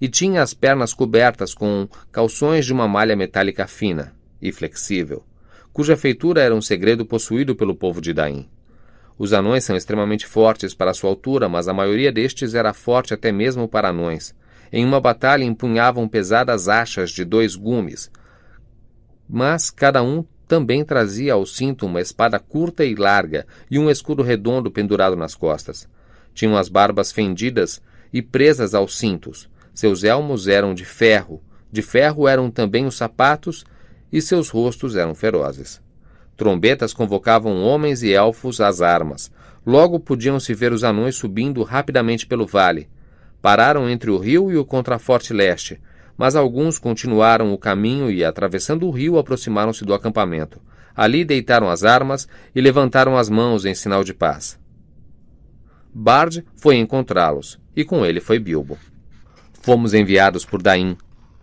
Speaker 1: e tinha as pernas cobertas com calções de uma malha metálica fina e flexível, cuja feitura era um segredo possuído pelo povo de Daim. Os anões são extremamente fortes para sua altura, mas a maioria destes era forte até mesmo para anões. Em uma batalha empunhavam pesadas achas de dois gumes, mas cada um também trazia ao cinto uma espada curta e larga e um escudo redondo pendurado nas costas. Tinham as barbas fendidas e presas aos cintos. Seus elmos eram de ferro, de ferro eram também os sapatos e seus rostos eram ferozes. Trombetas convocavam homens e elfos às armas. Logo podiam-se ver os anões subindo rapidamente pelo vale. Pararam entre o rio e o contraforte leste, mas alguns continuaram o caminho e, atravessando o rio, aproximaram-se do acampamento. Ali deitaram as armas e levantaram as mãos em sinal de paz. Bard foi encontrá-los, e com ele foi Bilbo. Fomos enviados por Daim,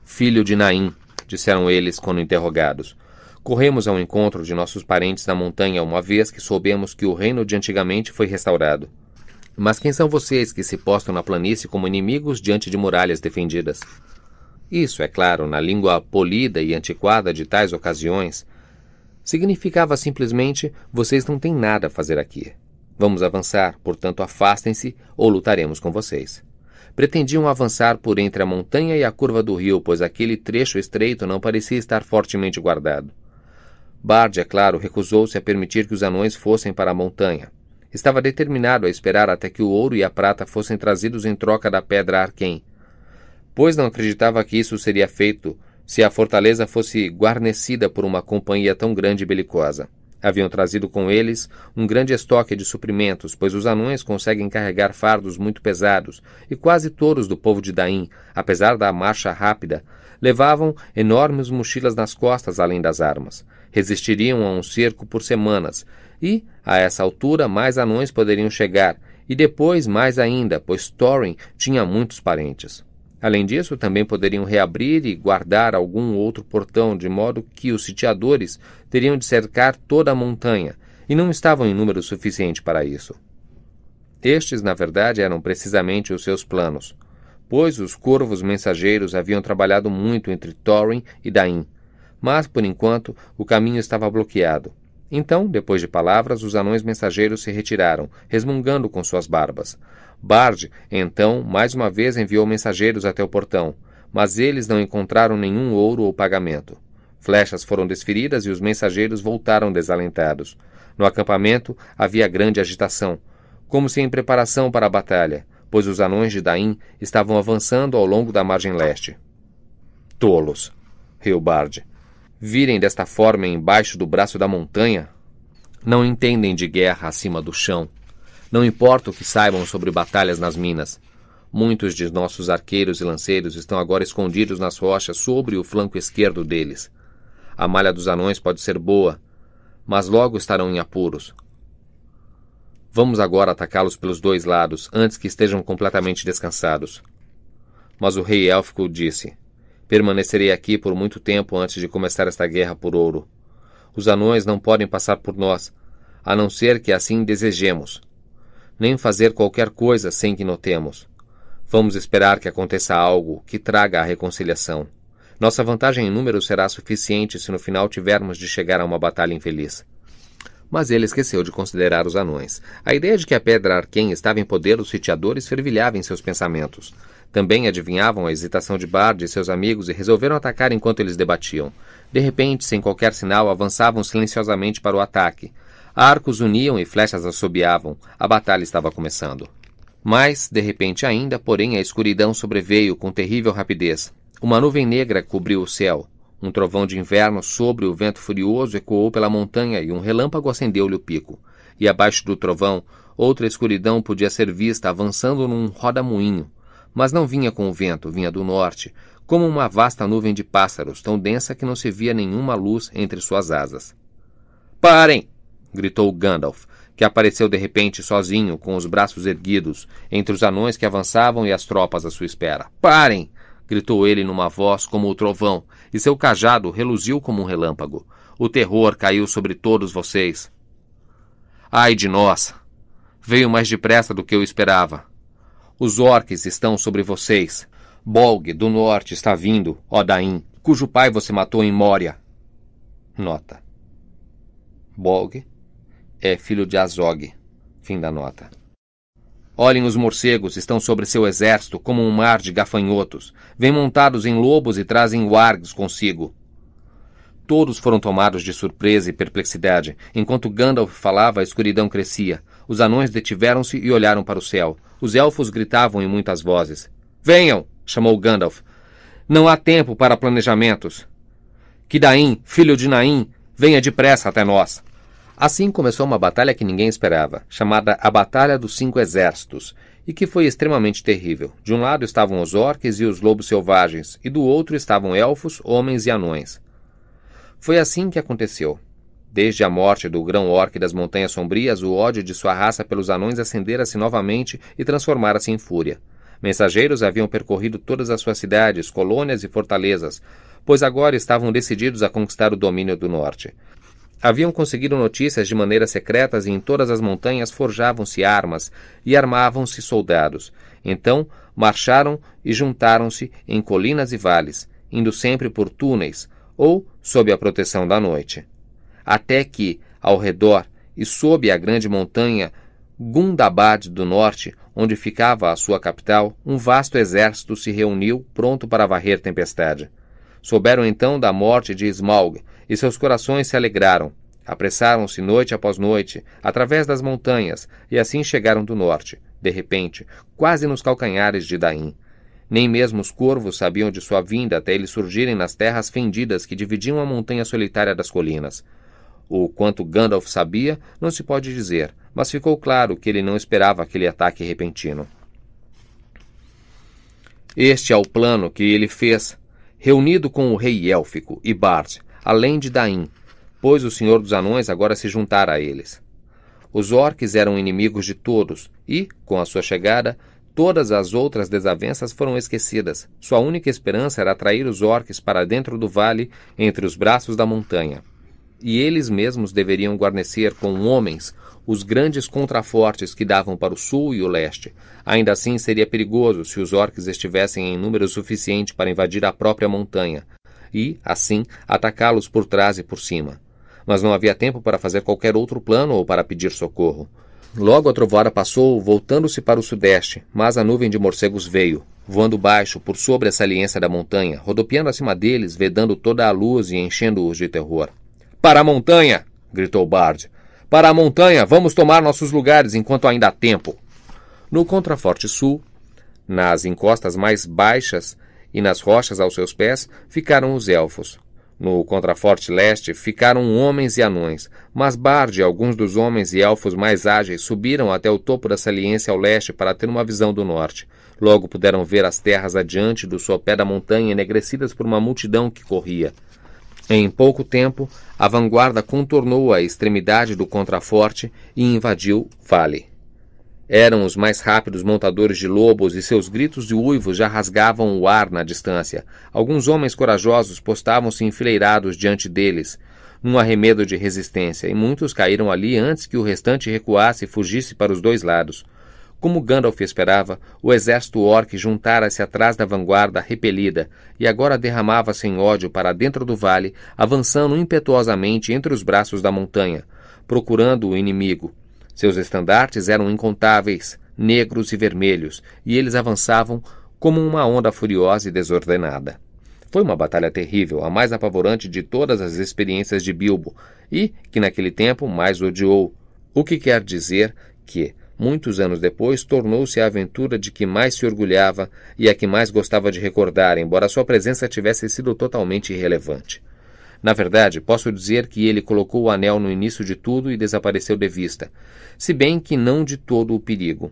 Speaker 1: filho de Naim, disseram eles quando interrogados. Corremos ao encontro de nossos parentes na montanha uma vez que soubemos que o reino de antigamente foi restaurado. Mas quem são vocês que se postam na planície como inimigos diante de muralhas defendidas? Isso, é claro, na língua polida e antiquada de tais ocasiões, significava simplesmente: vocês não têm nada a fazer aqui. Vamos avançar, portanto, afastem-se ou lutaremos com vocês. Pretendiam avançar por entre a montanha e a curva do rio, pois aquele trecho estreito não parecia estar fortemente guardado. Bard, é claro, recusou-se a permitir que os anões fossem para a montanha. Estava determinado a esperar até que o ouro e a prata fossem trazidos em troca da pedra Arquém pois não acreditava que isso seria feito se a fortaleza fosse guarnecida por uma companhia tão grande e belicosa. Haviam trazido com eles um grande estoque de suprimentos, pois os anões conseguem carregar fardos muito pesados, e quase todos do povo de Daim, apesar da marcha rápida, levavam enormes mochilas nas costas além das armas. Resistiriam a um cerco por semanas, e, a essa altura, mais anões poderiam chegar, e depois mais ainda, pois Thorin tinha muitos parentes. Além disso, também poderiam reabrir e guardar algum outro portão, de modo que os sitiadores teriam de cercar toda a montanha, e não estavam em número suficiente para isso. Estes, na verdade, eram precisamente os seus planos, pois os corvos mensageiros haviam trabalhado muito entre Thorin e Dain, mas, por enquanto, o caminho estava bloqueado. Então, depois de palavras, os anões mensageiros se retiraram, resmungando com suas barbas. Bard, então, mais uma vez enviou mensageiros até o portão, mas eles não encontraram nenhum ouro ou pagamento. Flechas foram desferidas e os mensageiros voltaram desalentados. No acampamento havia grande agitação, como se em preparação para a batalha, pois os anões de Daim estavam avançando ao longo da margem leste. Tolos! riu Bard. Virem desta forma embaixo do braço da montanha? Não entendem de guerra acima do chão. Não importa o que saibam sobre batalhas nas minas. Muitos de nossos arqueiros e lanceiros estão agora escondidos nas rochas sobre o flanco esquerdo deles. A malha dos anões pode ser boa, mas logo estarão em apuros. Vamos agora atacá-los pelos dois lados, antes que estejam completamente descansados. Mas o rei élfico disse: Permanecerei aqui por muito tempo antes de começar esta guerra por ouro. Os anões não podem passar por nós, a não ser que assim desejemos nem fazer qualquer coisa sem que notemos. Vamos esperar que aconteça algo que traga a reconciliação. Nossa vantagem em número será suficiente se no final tivermos de chegar a uma batalha infeliz. Mas ele esqueceu de considerar os anões. A ideia de que a pedra Arquém estava em poder dos sitiadores fervilhava em seus pensamentos. Também adivinhavam a hesitação de Bard e seus amigos e resolveram atacar enquanto eles debatiam. De repente, sem qualquer sinal, avançavam silenciosamente para o ataque. Arcos uniam e flechas assobiavam. A batalha estava começando. Mas, de repente ainda, porém, a escuridão sobreveio com terrível rapidez. Uma nuvem negra cobriu o céu. Um trovão de inverno sobre o vento furioso ecoou pela montanha e um relâmpago acendeu-lhe o pico. E abaixo do trovão, outra escuridão podia ser vista avançando num roda-moinho. Mas não vinha com o vento, vinha do norte, como uma vasta nuvem de pássaros, tão densa que não se via nenhuma luz entre suas asas. Parem! gritou Gandalf, que apareceu de repente sozinho, com os braços erguidos, entre os anões que avançavam e as tropas à sua espera. Parem! gritou ele numa voz como o trovão, e seu cajado reluziu como um relâmpago. O terror caiu sobre todos vocês. Ai de nós! Veio mais depressa do que eu esperava. Os orques estão sobre vocês. Bolg, do norte, está vindo, Odain, cujo pai você matou em Moria. Nota. Bolg, é filho de Azog. Fim da nota. Olhem os morcegos, estão sobre seu exército como um mar de gafanhotos. Vêm montados em lobos e trazem wargs consigo. Todos foram tomados de surpresa e perplexidade. Enquanto Gandalf falava, a escuridão crescia. Os anões detiveram-se e olharam para o céu. Os elfos gritavam em muitas vozes. Venham! chamou Gandalf. Não há tempo para planejamentos. Kidain, filho de Naim, venha depressa até nós. Assim começou uma batalha que ninguém esperava, chamada a Batalha dos Cinco Exércitos, e que foi extremamente terrível. De um lado estavam os orques e os lobos selvagens, e do outro estavam elfos, homens e anões. Foi assim que aconteceu. Desde a morte do grão orque das Montanhas Sombrias, o ódio de sua raça pelos anões acendera-se novamente e transformara-se em fúria. Mensageiros haviam percorrido todas as suas cidades, colônias e fortalezas, pois agora estavam decididos a conquistar o domínio do norte. Haviam conseguido notícias de maneiras secretas e em todas as montanhas forjavam-se armas e armavam-se soldados. Então marcharam e juntaram-se em colinas e vales, indo sempre por túneis ou sob a proteção da noite. Até que, ao redor e sob a grande montanha Gundabad do norte, onde ficava a sua capital, um vasto exército se reuniu pronto para varrer tempestade. Souberam então da morte de Smaug, e seus corações se alegraram. Apressaram-se noite após noite, através das montanhas, e assim chegaram do norte, de repente, quase nos calcanhares de Daim. Nem mesmo os corvos sabiam de sua vinda até eles surgirem nas terras fendidas que dividiam a montanha solitária das colinas. O quanto Gandalf sabia não se pode dizer, mas ficou claro que ele não esperava aquele ataque repentino. Este é o plano que ele fez, reunido com o rei élfico e Bard, além de Daim, pois o Senhor dos Anões agora se juntara a eles. Os orques eram inimigos de todos e, com a sua chegada, todas as outras desavenças foram esquecidas. Sua única esperança era atrair os orques para dentro do vale, entre os braços da montanha. E eles mesmos deveriam guarnecer com homens os grandes contrafortes que davam para o sul e o leste. Ainda assim, seria perigoso se os orques estivessem em número suficiente para invadir a própria montanha e, assim, atacá-los por trás e por cima. Mas não havia tempo para fazer qualquer outro plano ou para pedir socorro. Logo a trovoada passou, voltando-se para o sudeste, mas a nuvem de morcegos veio, voando baixo por sobre a saliência da montanha, rodopiando acima deles, vedando toda a luz e enchendo-os de terror. Para a montanha! gritou Bard. Para a montanha! Vamos tomar nossos lugares enquanto ainda há tempo! No contraforte sul, nas encostas mais baixas, e nas rochas aos seus pés ficaram os elfos. No contraforte leste ficaram homens e anões, mas Bard e alguns dos homens e elfos mais ágeis subiram até o topo da saliência ao leste para ter uma visão do norte. Logo puderam ver as terras adiante do sopé da montanha enegrecidas por uma multidão que corria. Em pouco tempo, a vanguarda contornou a extremidade do contraforte e invadiu vale. Eram os mais rápidos montadores de lobos e seus gritos de uivos já rasgavam o ar na distância. Alguns homens corajosos postavam-se enfileirados diante deles, num arremedo de resistência, e muitos caíram ali antes que o restante recuasse e fugisse para os dois lados. Como Gandalf esperava, o exército orc juntara-se atrás da vanguarda repelida e agora derramava-se em ódio para dentro do vale, avançando impetuosamente entre os braços da montanha, procurando o inimigo, seus estandartes eram incontáveis, negros e vermelhos, e eles avançavam como uma onda furiosa e desordenada. Foi uma batalha terrível, a mais apavorante de todas as experiências de Bilbo, e que naquele tempo mais odiou. O que quer dizer que, muitos anos depois, tornou-se a aventura de que mais se orgulhava e a que mais gostava de recordar, embora sua presença tivesse sido totalmente irrelevante. Na verdade, posso dizer que ele colocou o anel no início de tudo e desapareceu de vista, se bem que não de todo o perigo.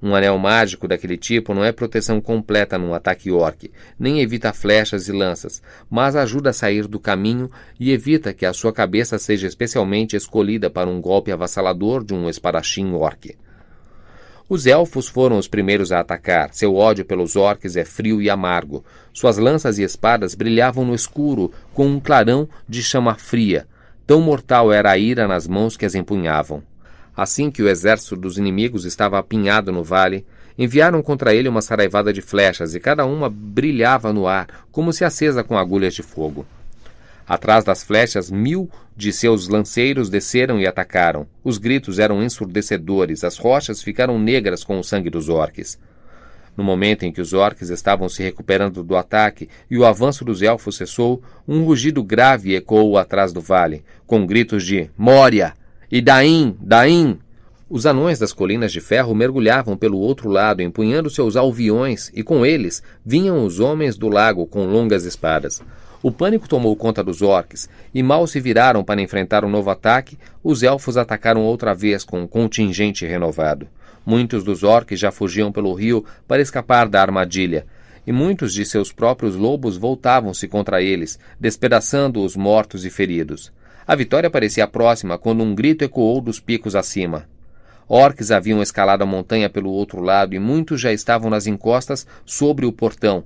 Speaker 1: Um anel mágico daquele tipo não é proteção completa num ataque orc, nem evita flechas e lanças, mas ajuda a sair do caminho e evita que a sua cabeça seja especialmente escolhida para um golpe avassalador de um espadachim orc. Os elfos foram os primeiros a atacar. Seu ódio pelos orques é frio e amargo. Suas lanças e espadas brilhavam no escuro, com um clarão de chama fria. Tão mortal era a ira nas mãos que as empunhavam. Assim que o exército dos inimigos estava apinhado no vale, enviaram contra ele uma saraivada de flechas e cada uma brilhava no ar, como se acesa com agulhas de fogo. Atrás das flechas, mil de seus lanceiros desceram e atacaram. Os gritos eram ensurdecedores, as rochas ficaram negras com o sangue dos orques. No momento em que os orques estavam se recuperando do ataque e o avanço dos elfos cessou, um rugido grave ecoou atrás do vale, com gritos de Moria! E Daim! Daim! Os anões das colinas de ferro mergulhavam pelo outro lado, empunhando seus alviões, e com eles vinham os homens do lago com longas espadas. O pânico tomou conta dos orques e mal se viraram para enfrentar um novo ataque, os elfos atacaram outra vez com um contingente renovado. Muitos dos orques já fugiam pelo rio para escapar da armadilha, e muitos de seus próprios lobos voltavam-se contra eles, despedaçando os mortos e feridos. A vitória parecia próxima quando um grito ecoou dos picos acima. Orques haviam escalado a montanha pelo outro lado e muitos já estavam nas encostas sobre o portão,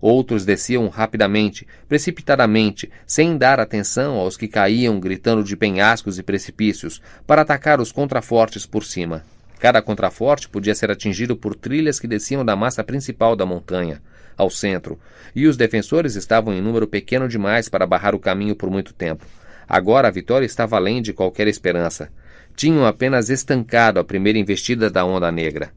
Speaker 1: Outros desciam rapidamente, precipitadamente, sem dar atenção aos que caíam gritando de penhascos e precipícios, para atacar os contrafortes por cima. Cada contraforte podia ser atingido por trilhas que desciam da massa principal da montanha, ao centro, e os defensores estavam em número pequeno demais para barrar o caminho por muito tempo. Agora a vitória estava além de qualquer esperança. Tinham apenas estancado a primeira investida da onda negra.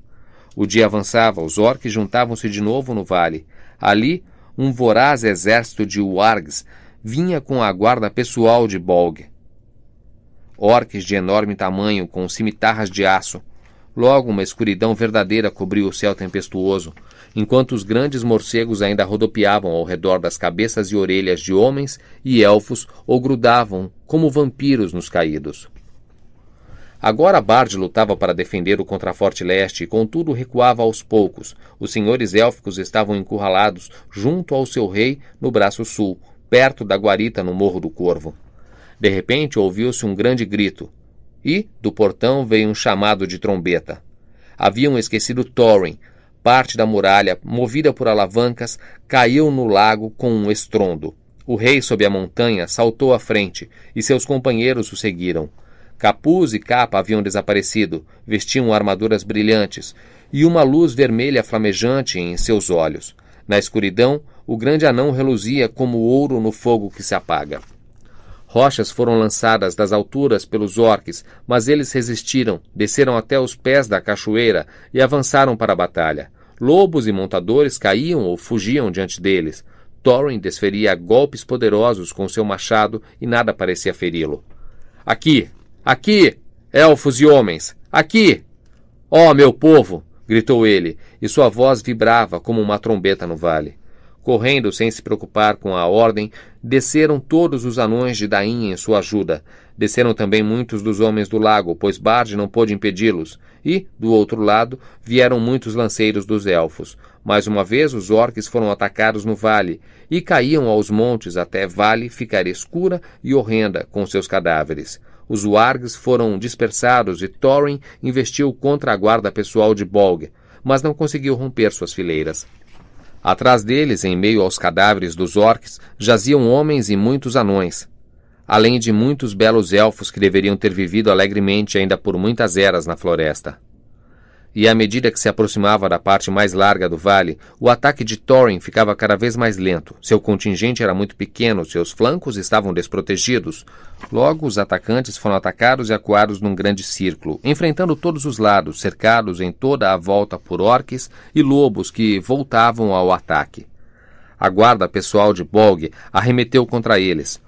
Speaker 1: O dia avançava, os orques juntavam-se de novo no vale. Ali, um voraz exército de wargs vinha com a guarda pessoal de Bolg. Orques de enorme tamanho, com cimitarras de aço. Logo, uma escuridão verdadeira cobriu o céu tempestuoso, enquanto os grandes morcegos ainda rodopiavam ao redor das cabeças e orelhas de homens e elfos ou grudavam, como vampiros, nos caídos. Agora Bard lutava para defender o contraforte leste e contudo recuava aos poucos. Os senhores élficos estavam encurralados junto ao seu rei no braço sul, perto da guarita no Morro do Corvo. De repente ouviu-se um grande grito e, do portão, veio um chamado de trombeta. Haviam esquecido Thorin. Parte da muralha, movida por alavancas, caiu no lago com um estrondo. O rei sob a montanha saltou à frente e seus companheiros o seguiram. Capuz e capa haviam desaparecido, vestiam armaduras brilhantes e uma luz vermelha flamejante em seus olhos. Na escuridão, o grande anão reluzia como ouro no fogo que se apaga. Rochas foram lançadas das alturas pelos orques, mas eles resistiram, desceram até os pés da cachoeira e avançaram para a batalha. Lobos e montadores caíam ou fugiam diante deles. Thorin desferia golpes poderosos com seu machado e nada parecia feri-lo. Aqui, Aqui, elfos e homens, aqui! Ó oh, meu povo! gritou ele, e sua voz vibrava como uma trombeta no vale. Correndo sem se preocupar com a ordem, desceram todos os anões de Dain em sua ajuda. Desceram também muitos dos homens do lago, pois Bard não pôde impedi-los. E, do outro lado, vieram muitos lanceiros dos elfos. Mais uma vez, os orques foram atacados no vale, e caíam aos montes até vale ficar escura e horrenda com seus cadáveres. Os Wargs foram dispersados e Thorin investiu contra a guarda pessoal de Bolg, mas não conseguiu romper suas fileiras. Atrás deles, em meio aos cadáveres dos orcs, jaziam homens e muitos anões, além de muitos belos elfos que deveriam ter vivido alegremente ainda por muitas eras na floresta e à medida que se aproximava da parte mais larga do vale, o ataque de Thorin ficava cada vez mais lento. Seu contingente era muito pequeno, seus flancos estavam desprotegidos. Logo, os atacantes foram atacados e acuados num grande círculo, enfrentando todos os lados, cercados em toda a volta por orques e lobos que voltavam ao ataque. A guarda pessoal de Bolg arremeteu contra eles,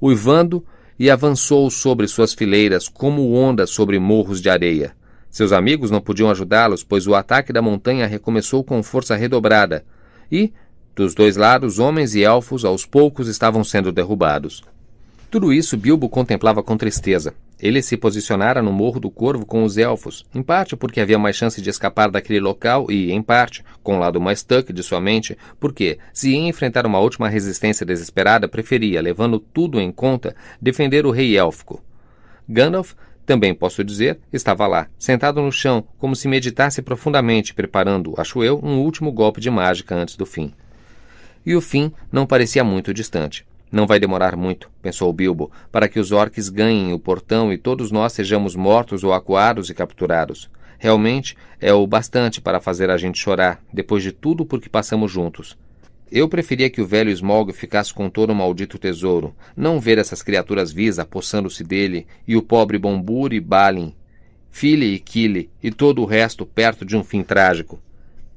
Speaker 1: uivando e avançou sobre suas fileiras como ondas sobre morros de areia. Seus amigos não podiam ajudá-los, pois o ataque da montanha recomeçou com força redobrada, e, dos dois lados, homens e elfos aos poucos estavam sendo derrubados. Tudo isso Bilbo contemplava com tristeza. Ele se posicionara no Morro do Corvo com os elfos, em parte porque havia mais chance de escapar daquele local e, em parte, com o um lado mais tuck de sua mente, porque, se ia enfrentar uma última resistência desesperada, preferia, levando tudo em conta, defender o rei élfico. Gandalf também posso dizer, estava lá, sentado no chão, como se meditasse profundamente, preparando, acho eu, um último golpe de mágica antes do fim. E o fim não parecia muito distante. Não vai demorar muito, pensou Bilbo, para que os orques ganhem o portão e todos nós sejamos mortos ou acuados e capturados. Realmente é o bastante para fazer a gente chorar, depois de tudo por que passamos juntos. Eu preferia que o velho Smog ficasse com todo o maldito tesouro, não ver essas criaturas vis apossando-se dele, e o pobre Bombur e Balin, Fili e Kili e todo o resto perto de um fim trágico.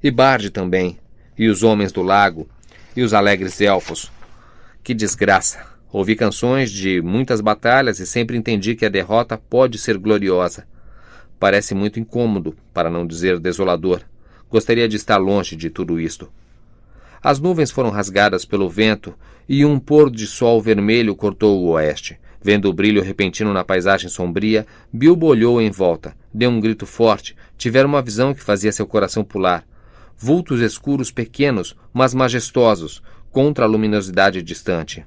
Speaker 1: E Bard também, e os homens do lago, e os alegres elfos. Que desgraça! Ouvi canções de muitas batalhas e sempre entendi que a derrota pode ser gloriosa. Parece muito incômodo, para não dizer desolador. Gostaria de estar longe de tudo isto. As nuvens foram rasgadas pelo vento e um pôr de sol vermelho cortou o oeste. Vendo o brilho repentino na paisagem sombria, Bilbo olhou em volta, deu um grito forte, tivera uma visão que fazia seu coração pular. Vultos escuros pequenos, mas majestosos, contra a luminosidade distante.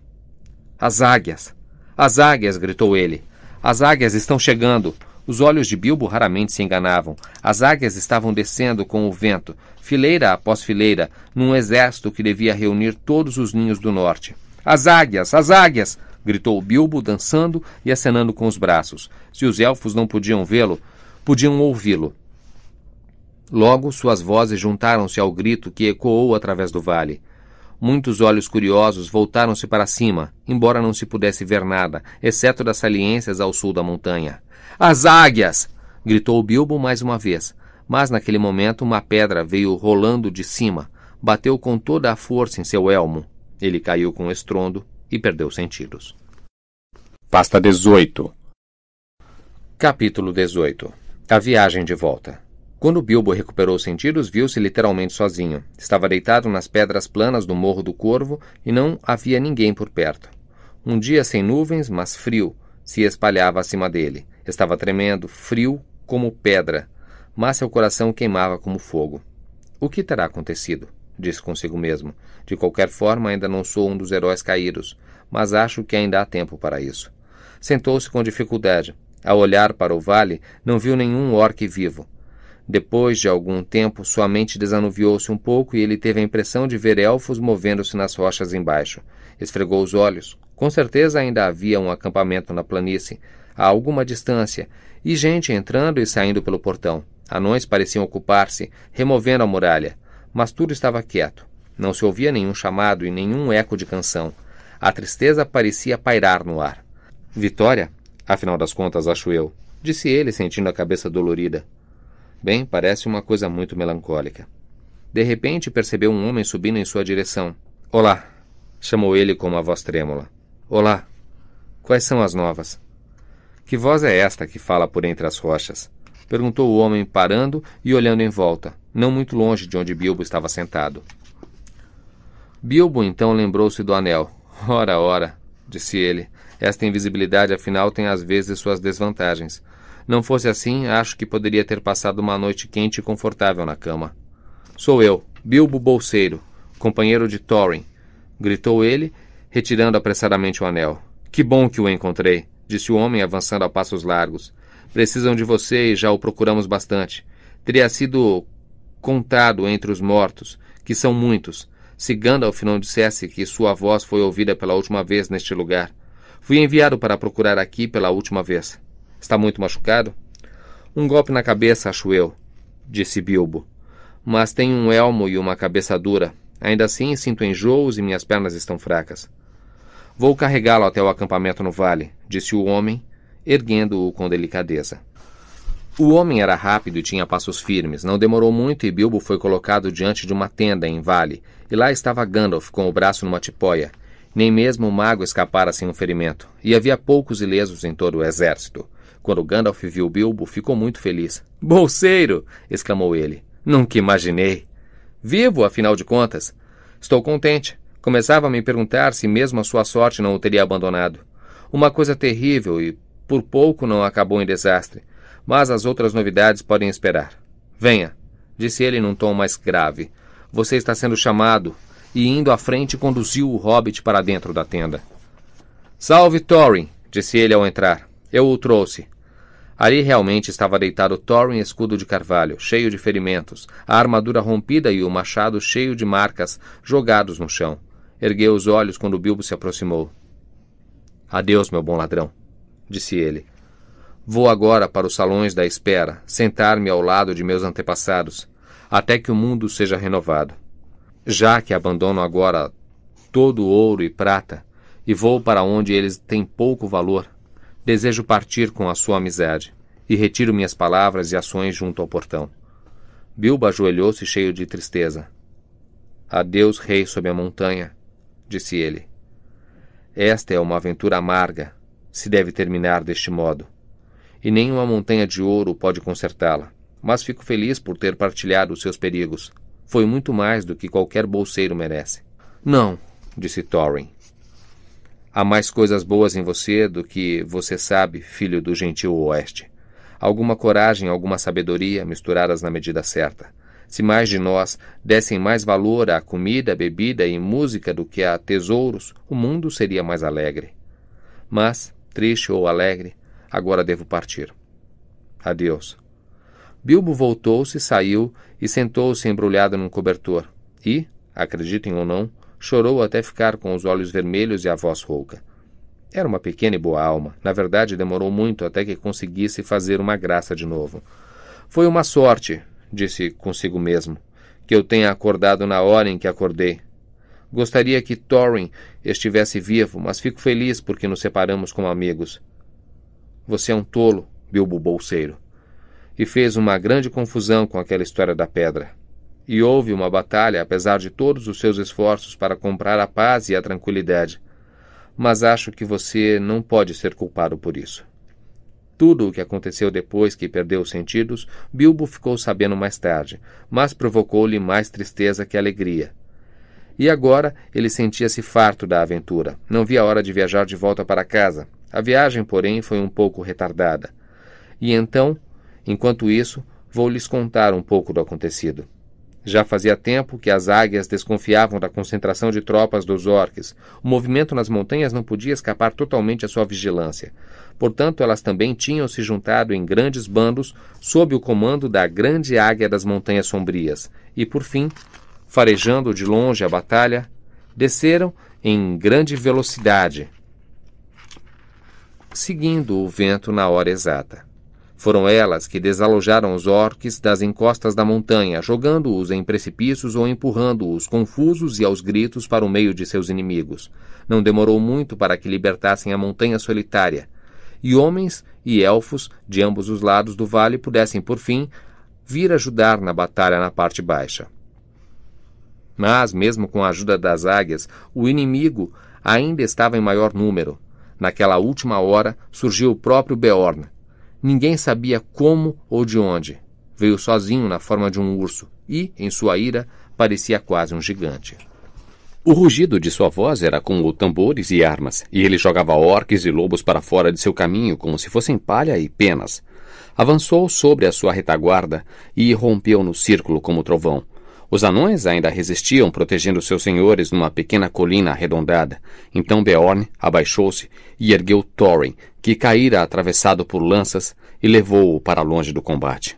Speaker 1: As águias! As águias! gritou ele. As águias estão chegando! Os olhos de Bilbo raramente se enganavam. As águias estavam descendo com o vento, fileira após fileira, num exército que devia reunir todos os ninhos do norte. As águias, as águias! gritou Bilbo, dançando e acenando com os braços. Se os elfos não podiam vê-lo, podiam ouvi-lo. Logo, suas vozes juntaram-se ao grito que ecoou através do vale. Muitos olhos curiosos voltaram-se para cima, embora não se pudesse ver nada, exceto das saliências ao sul da montanha. As águias! gritou Bilbo mais uma vez. Mas naquele momento uma pedra veio rolando de cima, bateu com toda a força em seu elmo. Ele caiu com estrondo e perdeu sentidos. Pasta 18 Capítulo 18 A viagem de volta. Quando Bilbo recuperou os sentidos, viu-se literalmente sozinho. Estava deitado nas pedras planas do Morro do Corvo e não havia ninguém por perto. Um dia sem nuvens, mas frio, se espalhava acima dele. Estava tremendo, frio como pedra, mas seu coração queimava como fogo. O que terá acontecido? disse consigo mesmo. De qualquer forma, ainda não sou um dos heróis caídos, mas acho que ainda há tempo para isso. Sentou-se com dificuldade. Ao olhar para o vale, não viu nenhum orque vivo. Depois de algum tempo, sua mente desanuviou-se um pouco e ele teve a impressão de ver elfos movendo-se nas rochas embaixo. Esfregou os olhos. Com certeza ainda havia um acampamento na planície, a alguma distância, e gente entrando e saindo pelo portão. Anões pareciam ocupar-se, removendo a muralha, mas tudo estava quieto. Não se ouvia nenhum chamado e nenhum eco de canção. A tristeza parecia pairar no ar. Vitória? Afinal das contas, acho eu, disse ele, sentindo a cabeça dolorida. Bem, parece uma coisa muito melancólica. De repente, percebeu um homem subindo em sua direção. Olá! chamou ele com uma voz trêmula. Olá! Quais são as novas? Que voz é esta que fala por entre as rochas? perguntou o homem, parando e olhando em volta, não muito longe de onde Bilbo estava sentado. Bilbo então lembrou-se do anel. Ora, ora, disse ele, esta invisibilidade afinal tem às vezes suas desvantagens. Não fosse assim, acho que poderia ter passado uma noite quente e confortável na cama. Sou eu, Bilbo Bolseiro, companheiro de Thorin, gritou ele, retirando apressadamente o anel. Que bom que o encontrei, disse o homem, avançando a passos largos. Precisam de você e já o procuramos bastante. Teria sido contado entre os mortos, que são muitos, se Gandalf não dissesse que sua voz foi ouvida pela última vez neste lugar. Fui enviado para procurar aqui pela última vez. Está muito machucado? Um golpe na cabeça, acho eu, disse Bilbo. Mas tenho um elmo e uma cabeça dura. Ainda assim, sinto enjoos e minhas pernas estão fracas. Vou carregá-lo até o acampamento no vale, disse o homem, erguendo-o com delicadeza. O homem era rápido e tinha passos firmes. Não demorou muito e Bilbo foi colocado diante de uma tenda em vale, e lá estava Gandalf com o braço numa tipóia. Nem mesmo o mago escapara sem um ferimento, e havia poucos ilesos em todo o exército. Quando Gandalf viu Bilbo, ficou muito feliz. Bolseiro! exclamou ele. Nunca imaginei. Vivo, afinal de contas. Estou contente. Começava a me perguntar se mesmo a sua sorte não o teria abandonado. Uma coisa terrível e por pouco não acabou em desastre, mas as outras novidades podem esperar. Venha, disse ele num tom mais grave. Você está sendo chamado. E indo à frente, conduziu o hobbit para dentro da tenda. Salve, Thorin, disse ele ao entrar. Eu o trouxe. Ali realmente estava deitado Thorin escudo de carvalho, cheio de ferimentos, a armadura rompida e o machado cheio de marcas, jogados no chão. Ergueu os olhos quando Bilbo se aproximou. Adeus, meu bom ladrão, disse ele. Vou agora para os salões da espera, sentar-me ao lado de meus antepassados, até que o mundo seja renovado. Já que abandono agora todo o ouro e prata, e vou para onde eles têm pouco valor, desejo partir com a sua amizade, e retiro minhas palavras e ações junto ao portão. Bilbo ajoelhou-se cheio de tristeza. Adeus, rei sob a montanha, disse ele. Esta é uma aventura amarga, se deve terminar deste modo, e nem uma montanha de ouro pode consertá-la. Mas fico feliz por ter partilhado os seus perigos. Foi muito mais do que qualquer bolseiro merece. Não, disse Thorin. Há mais coisas boas em você do que você sabe, filho do gentil oeste. Alguma coragem, alguma sabedoria misturadas na medida certa. Se mais de nós dessem mais valor à comida, bebida e música do que a tesouros, o mundo seria mais alegre. Mas triste ou alegre, agora devo partir. Adeus. Bilbo voltou-se, saiu e sentou-se embrulhado num cobertor. E, acreditem ou não, chorou até ficar com os olhos vermelhos e a voz rouca. Era uma pequena e boa alma. Na verdade, demorou muito até que conseguisse fazer uma graça de novo. Foi uma sorte, disse consigo mesmo, que eu tenha acordado na hora em que acordei, Gostaria que Thorin estivesse vivo, mas fico feliz porque nos separamos como amigos. Você é um tolo, Bilbo Bolseiro. E fez uma grande confusão com aquela história da pedra. E houve uma batalha, apesar de todos os seus esforços para comprar a paz e a tranquilidade. Mas acho que você não pode ser culpado por isso. Tudo o que aconteceu depois que perdeu os sentidos, Bilbo ficou sabendo mais tarde, mas provocou-lhe mais tristeza que alegria. E agora ele sentia-se farto da aventura. Não via a hora de viajar de volta para casa. A viagem, porém, foi um pouco retardada. E então, enquanto isso, vou lhes contar um pouco do acontecido. Já fazia tempo que as águias desconfiavam da concentração de tropas dos orques. O movimento nas montanhas não podia escapar totalmente à sua vigilância. Portanto, elas também tinham se juntado em grandes bandos sob o comando da grande águia das montanhas sombrias. E, por fim, farejando de longe a batalha, desceram em grande velocidade, seguindo o vento na hora exata. Foram elas que desalojaram os orques das encostas da montanha, jogando-os em precipícios ou empurrando-os confusos e aos gritos para o meio de seus inimigos. Não demorou muito para que libertassem a montanha solitária, e homens e elfos de ambos os lados do vale pudessem, por fim, vir ajudar na batalha na parte baixa. Mas, mesmo com a ajuda das águias, o inimigo ainda estava em maior número. Naquela última hora surgiu o próprio Beorn. Ninguém sabia como ou de onde. Veio sozinho na forma de um urso e, em sua ira, parecia quase um gigante. O rugido de sua voz era como tambores e armas, e ele jogava orques e lobos para fora de seu caminho como se fossem palha e penas. Avançou sobre a sua retaguarda e irrompeu no círculo como trovão os anões ainda resistiam, protegendo seus senhores numa pequena colina arredondada. Então Beorn abaixou-se e ergueu Thorin, que caíra atravessado por lanças e levou-o para longe do combate.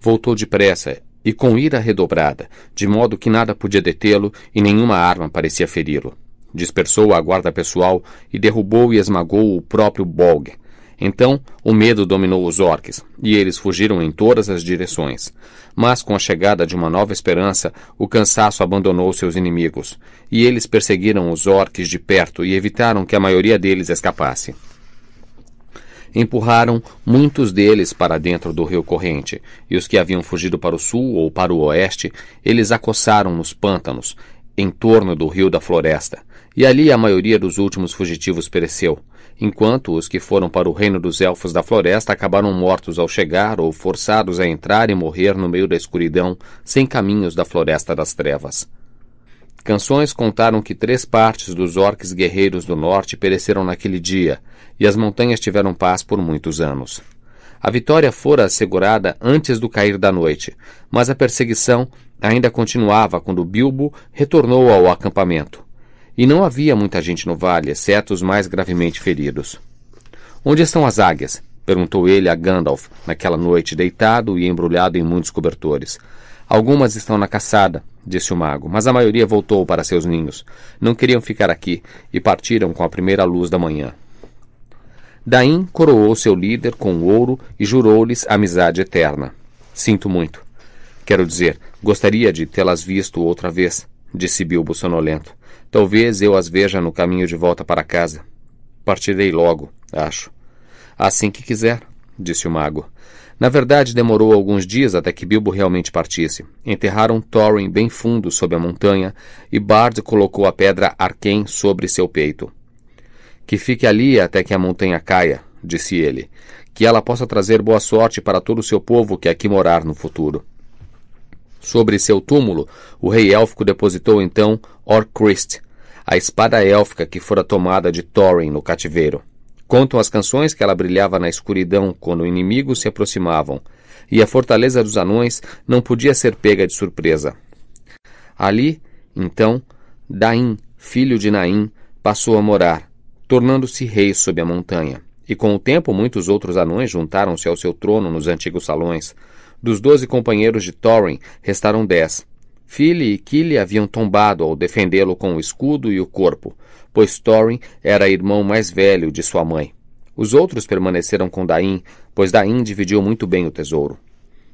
Speaker 1: Voltou depressa e com ira redobrada, de modo que nada podia detê-lo e nenhuma arma parecia feri-lo. Dispersou a guarda pessoal e derrubou e esmagou o próprio Bolg, então o medo dominou os orques, e eles fugiram em todas as direções. Mas com a chegada de uma nova esperança, o cansaço abandonou seus inimigos, e eles perseguiram os orques de perto e evitaram que a maioria deles escapasse empurraram muitos deles para dentro do rio corrente, e os que haviam fugido para o sul ou para o oeste, eles acossaram nos pântanos, em torno do rio da floresta, e ali a maioria dos últimos fugitivos pereceu, enquanto os que foram para o reino dos elfos da floresta acabaram mortos ao chegar ou forçados a entrar e morrer no meio da escuridão, sem caminhos da floresta das trevas. Canções contaram que três partes dos orques guerreiros do norte pereceram naquele dia, e as montanhas tiveram paz por muitos anos. A vitória fora assegurada antes do cair da noite, mas a perseguição ainda continuava quando Bilbo retornou ao acampamento e não havia muita gente no vale, exceto os mais gravemente feridos. Onde estão as águias? perguntou ele a Gandalf, naquela noite, deitado e embrulhado em muitos cobertores. Algumas estão na caçada, disse o mago, mas a maioria voltou para seus ninhos. Não queriam ficar aqui e partiram com a primeira luz da manhã. Daim coroou seu líder com ouro e jurou-lhes amizade eterna. Sinto muito. Quero dizer, gostaria de tê-las visto outra vez, disse Bilbo sonolento. Talvez eu as veja no caminho de volta para casa. Partirei logo, acho. Assim que quiser, disse o mago. Na verdade, demorou alguns dias até que Bilbo realmente partisse. Enterraram Thorin bem fundo sob a montanha e Bard colocou a pedra Arken sobre seu peito. Que fique ali até que a montanha caia, disse ele. Que ela possa trazer boa sorte para todo o seu povo que aqui morar no futuro. Sobre seu túmulo, o rei élfico depositou então Orcrist, a espada élfica que fora tomada de Thorin no cativeiro. Contam as canções que ela brilhava na escuridão quando inimigos se aproximavam, e a fortaleza dos anões não podia ser pega de surpresa. Ali, então, Dain, filho de Naim, passou a morar, tornando-se rei sob a montanha. E com o tempo, muitos outros anões juntaram-se ao seu trono nos antigos salões. Dos doze companheiros de Thorin, restaram dez, Philly e Killy haviam tombado ao defendê-lo com o escudo e o corpo, pois Thorin era irmão mais velho de sua mãe. Os outros permaneceram com Dain, pois Dain dividiu muito bem o tesouro.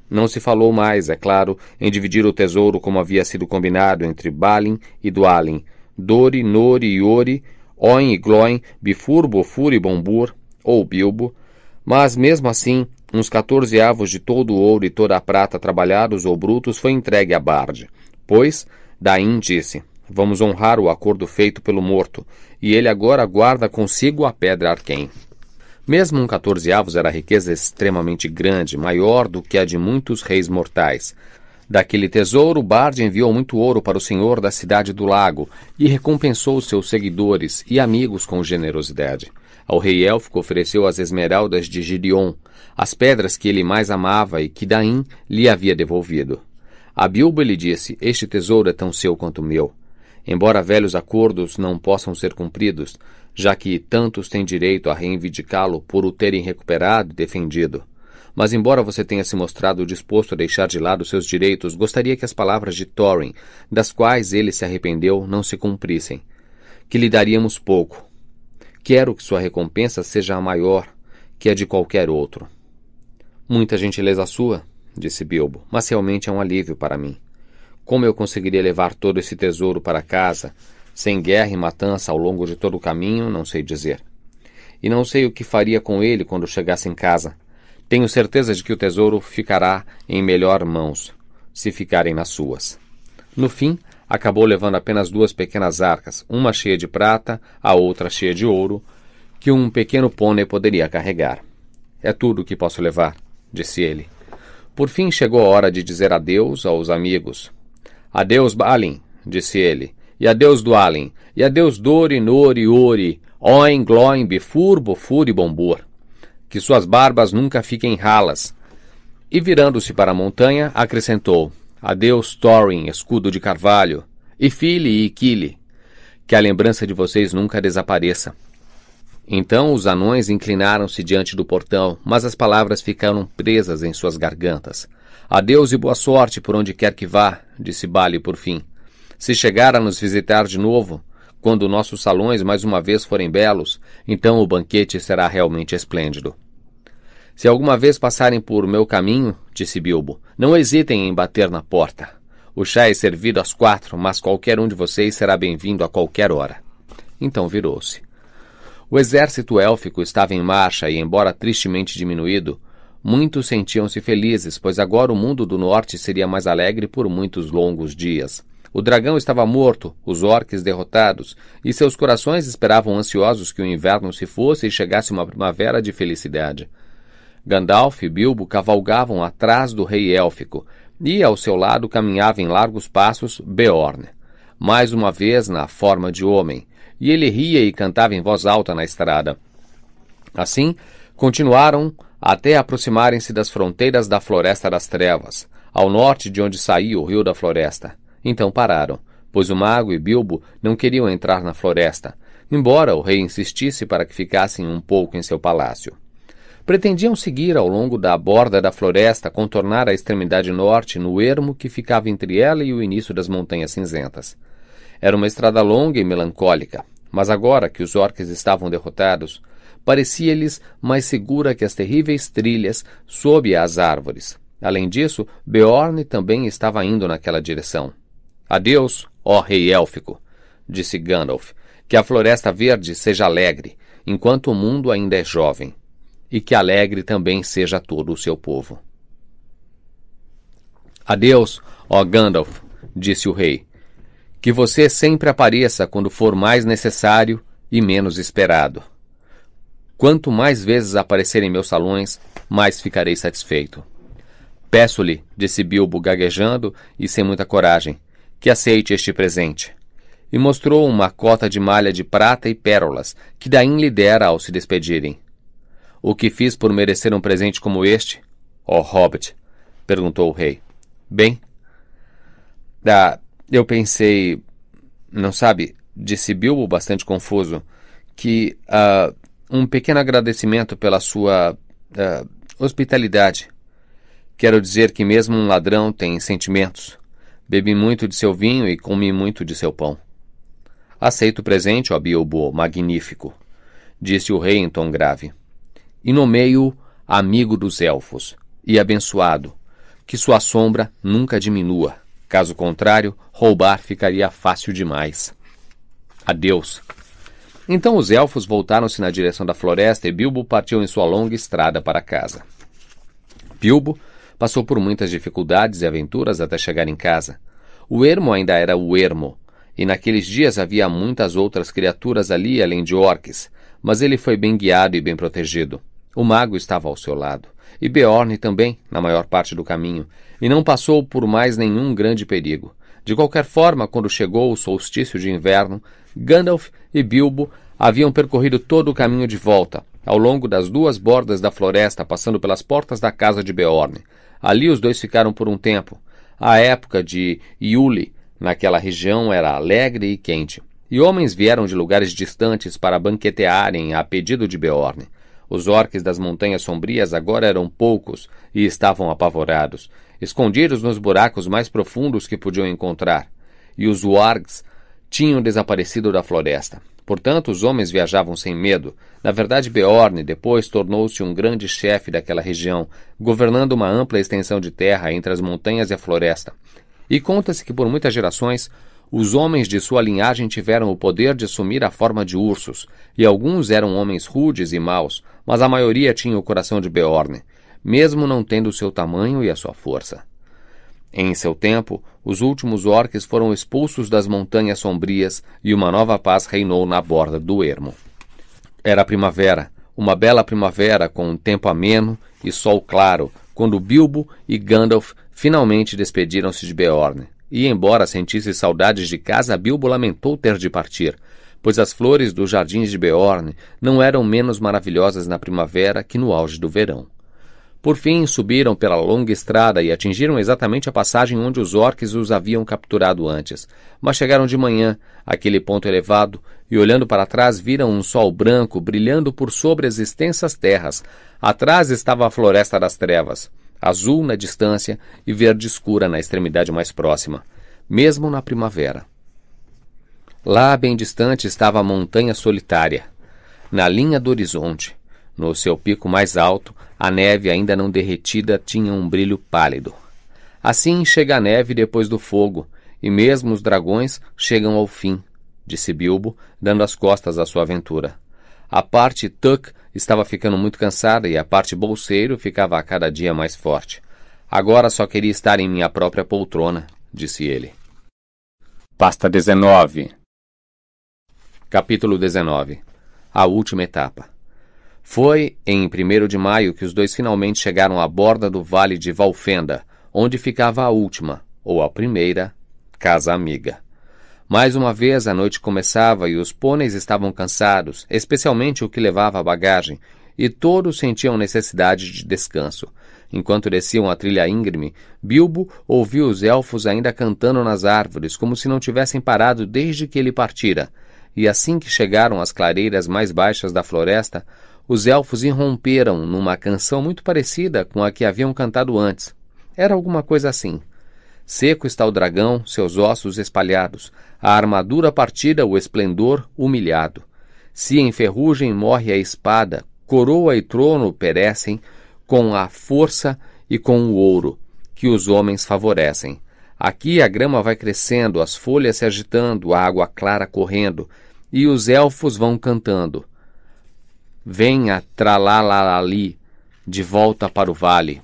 Speaker 1: Não se falou mais, é claro, em dividir o tesouro como havia sido combinado entre Balin e Dualin, Dori, Nori e Ori, Oin e Gloin, Bifurbo, Bofur e Bombur, ou Bilbo, mas mesmo assim Uns 14 avos de todo o ouro e toda a prata trabalhados ou brutos foi entregue a Bard, pois Daim disse: Vamos honrar o acordo feito pelo morto, e ele agora guarda consigo a pedra Arquém. Mesmo um avos era riqueza extremamente grande, maior do que a de muitos reis mortais. Daquele tesouro, Bard enviou muito ouro para o senhor da cidade do lago e recompensou os seus seguidores e amigos com generosidade. Ao rei élfico ofereceu as esmeraldas de Gideon, as pedras que ele mais amava e que Daim lhe havia devolvido. A Bilbo lhe disse: Este tesouro é tão seu quanto meu. Embora velhos acordos não possam ser cumpridos, já que tantos têm direito a reivindicá-lo por o terem recuperado e defendido. Mas, embora você tenha se mostrado disposto a deixar de lado seus direitos, gostaria que as palavras de Thorin, das quais ele se arrependeu, não se cumprissem. Que lhe daríamos pouco. Quero que sua recompensa seja a maior que a de qualquer outro. Muita gentileza sua, disse Bilbo, mas realmente é um alívio para mim. Como eu conseguiria levar todo esse tesouro para casa, sem guerra e matança ao longo de todo o caminho, não sei dizer. E não sei o que faria com ele quando chegasse em casa. Tenho certeza de que o tesouro ficará em melhor mãos, se ficarem nas suas. No fim, acabou levando apenas duas pequenas arcas, uma cheia de prata, a outra cheia de ouro, que um pequeno pônei poderia carregar. É tudo o que posso levar, disse ele. Por fim chegou a hora de dizer adeus aos amigos. Adeus, Balin, disse ele, e adeus, Dualin, e adeus, Dori, Nori, Ori, Oin, Gloin, Bifur, Bofur e Bombor. Que suas barbas nunca fiquem ralas. E virando-se para a montanha, acrescentou: Adeus, Thorin, escudo de carvalho, e Fili e Kili. Que a lembrança de vocês nunca desapareça. Então os anões inclinaram-se diante do portão, mas as palavras ficaram presas em suas gargantas. Adeus e boa sorte por onde quer que vá, disse Bale por fim. Se chegar a nos visitar de novo, quando nossos salões mais uma vez forem belos, então o banquete será realmente esplêndido. Se alguma vez passarem por meu caminho, disse Bilbo, não hesitem em bater na porta. O chá é servido às quatro, mas qualquer um de vocês será bem-vindo a qualquer hora. Então virou-se. O exército élfico estava em marcha e, embora tristemente diminuído, muitos sentiam-se felizes, pois agora o mundo do norte seria mais alegre por muitos longos dias. O dragão estava morto, os orques derrotados, e seus corações esperavam ansiosos que o inverno se fosse e chegasse uma primavera de felicidade. Gandalf e Bilbo cavalgavam atrás do rei élfico, e ao seu lado caminhava em largos passos Beorn, mais uma vez na forma de homem, e ele ria e cantava em voz alta na estrada. Assim, continuaram até aproximarem-se das fronteiras da Floresta das Trevas, ao norte de onde saía o Rio da Floresta. Então pararam, pois o mago e Bilbo não queriam entrar na floresta, embora o rei insistisse para que ficassem um pouco em seu palácio. Pretendiam seguir ao longo da borda da floresta, contornar a extremidade norte no ermo que ficava entre ela e o início das Montanhas Cinzentas. Era uma estrada longa e melancólica, mas agora que os orques estavam derrotados, parecia-lhes mais segura que as terríveis trilhas sob as árvores. Além disso, Beorn também estava indo naquela direção. Adeus, ó rei élfico, disse Gandalf, que a floresta verde seja alegre, enquanto o mundo ainda é jovem, e que alegre também seja todo o seu povo. Adeus, ó Gandalf, disse o rei, que você sempre apareça quando for mais necessário e menos esperado. Quanto mais vezes aparecer em meus salões, mais ficarei satisfeito. Peço-lhe, disse Bilbo gaguejando e sem muita coragem, que aceite este presente. E mostrou uma cota de malha de prata e pérolas, que Dain lhe dera ao se despedirem. O que fiz por merecer um presente como este? Ó oh, Hobbit, perguntou o rei. Bem? Ah, eu pensei, não sabe, disse Bilbo bastante confuso, que uh, um pequeno agradecimento pela sua uh, hospitalidade. Quero dizer que mesmo um ladrão tem sentimentos. Bebi muito de seu vinho e comi muito de seu pão. Aceito o presente, ó Bilbo, magnífico, disse o rei em tom grave. E nomeio amigo dos elfos e abençoado, que sua sombra nunca diminua. Caso contrário, roubar ficaria fácil demais. Adeus. Então os elfos voltaram-se na direção da floresta e Bilbo partiu em sua longa estrada para casa. Bilbo passou por muitas dificuldades e aventuras até chegar em casa. O ermo ainda era o ermo, e naqueles dias havia muitas outras criaturas ali além de orques, mas ele foi bem guiado e bem protegido. O mago estava ao seu lado, e Beorn também, na maior parte do caminho, e não passou por mais nenhum grande perigo. De qualquer forma, quando chegou o solstício de inverno, Gandalf e Bilbo haviam percorrido todo o caminho de volta, ao longo das duas bordas da floresta, passando pelas portas da casa de Beorn. Ali os dois ficaram por um tempo. A época de Iule naquela região era alegre e quente, e homens vieram de lugares distantes para banquetearem a pedido de Beorn. Os orques das Montanhas Sombrias agora eram poucos e estavam apavorados, escondidos nos buracos mais profundos que podiam encontrar. E os wargs tinham desaparecido da floresta. Portanto, os homens viajavam sem medo. Na verdade, Beorn depois tornou-se um grande chefe daquela região, governando uma ampla extensão de terra entre as montanhas e a floresta. E conta-se que por muitas gerações os homens de sua linhagem tiveram o poder de assumir a forma de ursos, e alguns eram homens rudes e maus, mas a maioria tinha o coração de Beorn, mesmo não tendo seu tamanho e a sua força. Em seu tempo, os últimos orques foram expulsos das montanhas sombrias e uma nova paz reinou na borda do ermo. Era primavera, uma bela primavera com um tempo ameno e sol claro, quando Bilbo e Gandalf finalmente despediram-se de Beorn. E, embora sentisse saudades de casa, Bilbo lamentou ter de partir, pois as flores dos jardins de Beorn não eram menos maravilhosas na primavera que no auge do verão. Por fim, subiram pela longa estrada e atingiram exatamente a passagem onde os orques os haviam capturado antes. Mas chegaram de manhã, àquele ponto elevado, e olhando para trás viram um sol branco brilhando por sobre as extensas terras. Atrás estava a floresta das trevas, azul na distância e verde escura na extremidade mais próxima, mesmo na primavera. Lá, bem distante, estava a montanha solitária. Na linha do horizonte, no seu pico mais alto, a neve ainda não derretida tinha um brilho pálido. Assim chega a neve depois do fogo, e mesmo os dragões chegam ao fim, disse Bilbo, dando as costas à sua aventura. A parte Tuck estava ficando muito cansada e a parte bolseiro ficava a cada dia mais forte. Agora só queria estar em minha própria poltrona, disse ele. Pasta 19 Capítulo 19 A última etapa. Foi em 1 de maio que os dois finalmente chegaram à borda do vale de Valfenda, onde ficava a última, ou a primeira, casa amiga. Mais uma vez a noite começava e os pôneis estavam cansados, especialmente o que levava a bagagem, e todos sentiam necessidade de descanso. Enquanto desciam a trilha íngreme, Bilbo ouviu os elfos ainda cantando nas árvores, como se não tivessem parado desde que ele partira e assim que chegaram às clareiras mais baixas da floresta, os elfos irromperam numa canção muito parecida com a que haviam cantado antes. Era alguma coisa assim. Seco está o dragão, seus ossos espalhados, a armadura partida, o esplendor humilhado. Se em ferrugem morre a espada, coroa e trono perecem, com a força e com o ouro, que os homens favorecem. Aqui a grama vai crescendo, as folhas se agitando, a água clara correndo, e os elfos vão cantando. Venha tralalali de volta para o vale.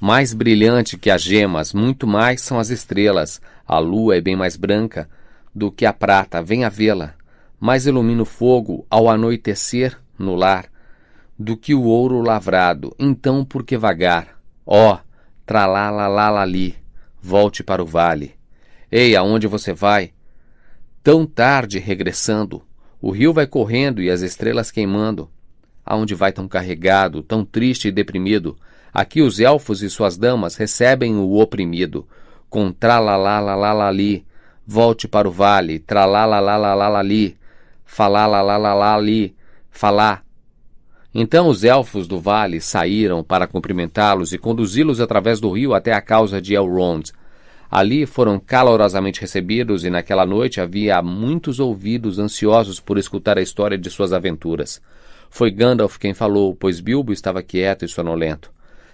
Speaker 1: Mais brilhante que as gemas, muito mais são as estrelas. A lua é bem mais branca do que a prata, venha vê-la. Mais ilumina o fogo ao anoitecer no lar do que o ouro lavrado. Então por que vagar? Ó, oh, tralalali volte para o vale. Ei, aonde você vai? Tão tarde regressando, o rio vai correndo e as estrelas queimando. Aonde vai tão carregado, tão triste e deprimido? Aqui os elfos e suas damas recebem o oprimido. Com tralalalalalalali, volte para o vale, Tralalalalalali. falalalalalali, falá, então os elfos do vale saíram para cumprimentá-los e conduzi-los através do rio até a causa de Elrond. Ali foram calorosamente recebidos e naquela noite havia muitos ouvidos ansiosos por escutar a história de suas aventuras. Foi Gandalf quem falou, pois Bilbo estava quieto e sonolento.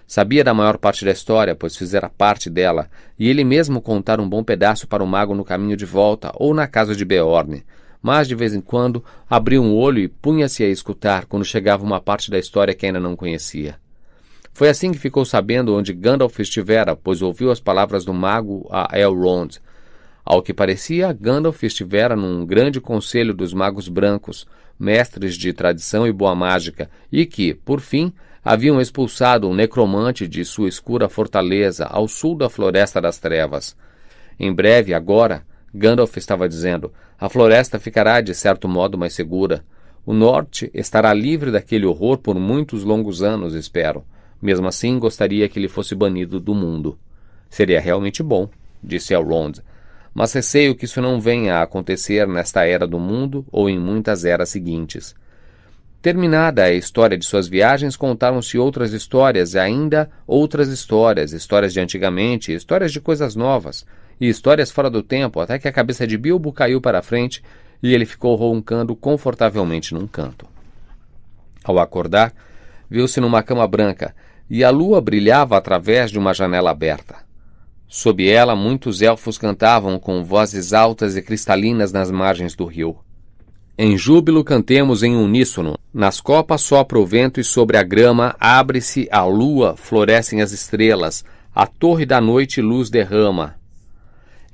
Speaker 1: Sabia da maior parte da história, pois fizera parte dela, e ele mesmo contara um bom pedaço para o mago no caminho de volta ou na casa de Beorne, mas de vez em quando abria um olho e punha-se a escutar quando chegava uma parte da história que ainda não conhecia. Foi assim que ficou sabendo onde Gandalf estivera, pois ouviu as palavras do mago a Elrond. Ao que parecia, Gandalf estivera num grande conselho dos magos brancos, mestres de tradição e boa mágica, e que, por fim, haviam expulsado um necromante de sua escura fortaleza ao sul da Floresta das Trevas. Em breve, agora, Gandalf estava dizendo: a floresta ficará de certo modo mais segura. O norte estará livre daquele horror por muitos longos anos, espero. Mesmo assim, gostaria que ele fosse banido do mundo. Seria realmente bom, disse Elrond. Mas receio que isso não venha a acontecer nesta era do mundo ou em muitas eras seguintes. Terminada a história de suas viagens, contaram-se outras histórias e ainda outras histórias, histórias de antigamente, histórias de coisas novas e histórias fora do tempo até que a cabeça de Bilbo caiu para a frente e ele ficou roncando confortavelmente num canto. Ao acordar, viu-se numa cama branca e a lua brilhava através de uma janela aberta. Sob ela, muitos elfos cantavam com vozes altas e cristalinas nas margens do rio. Em júbilo cantemos em uníssono. Nas copas sopra o vento e sobre a grama abre-se a lua, florescem as estrelas. A torre da noite luz derrama.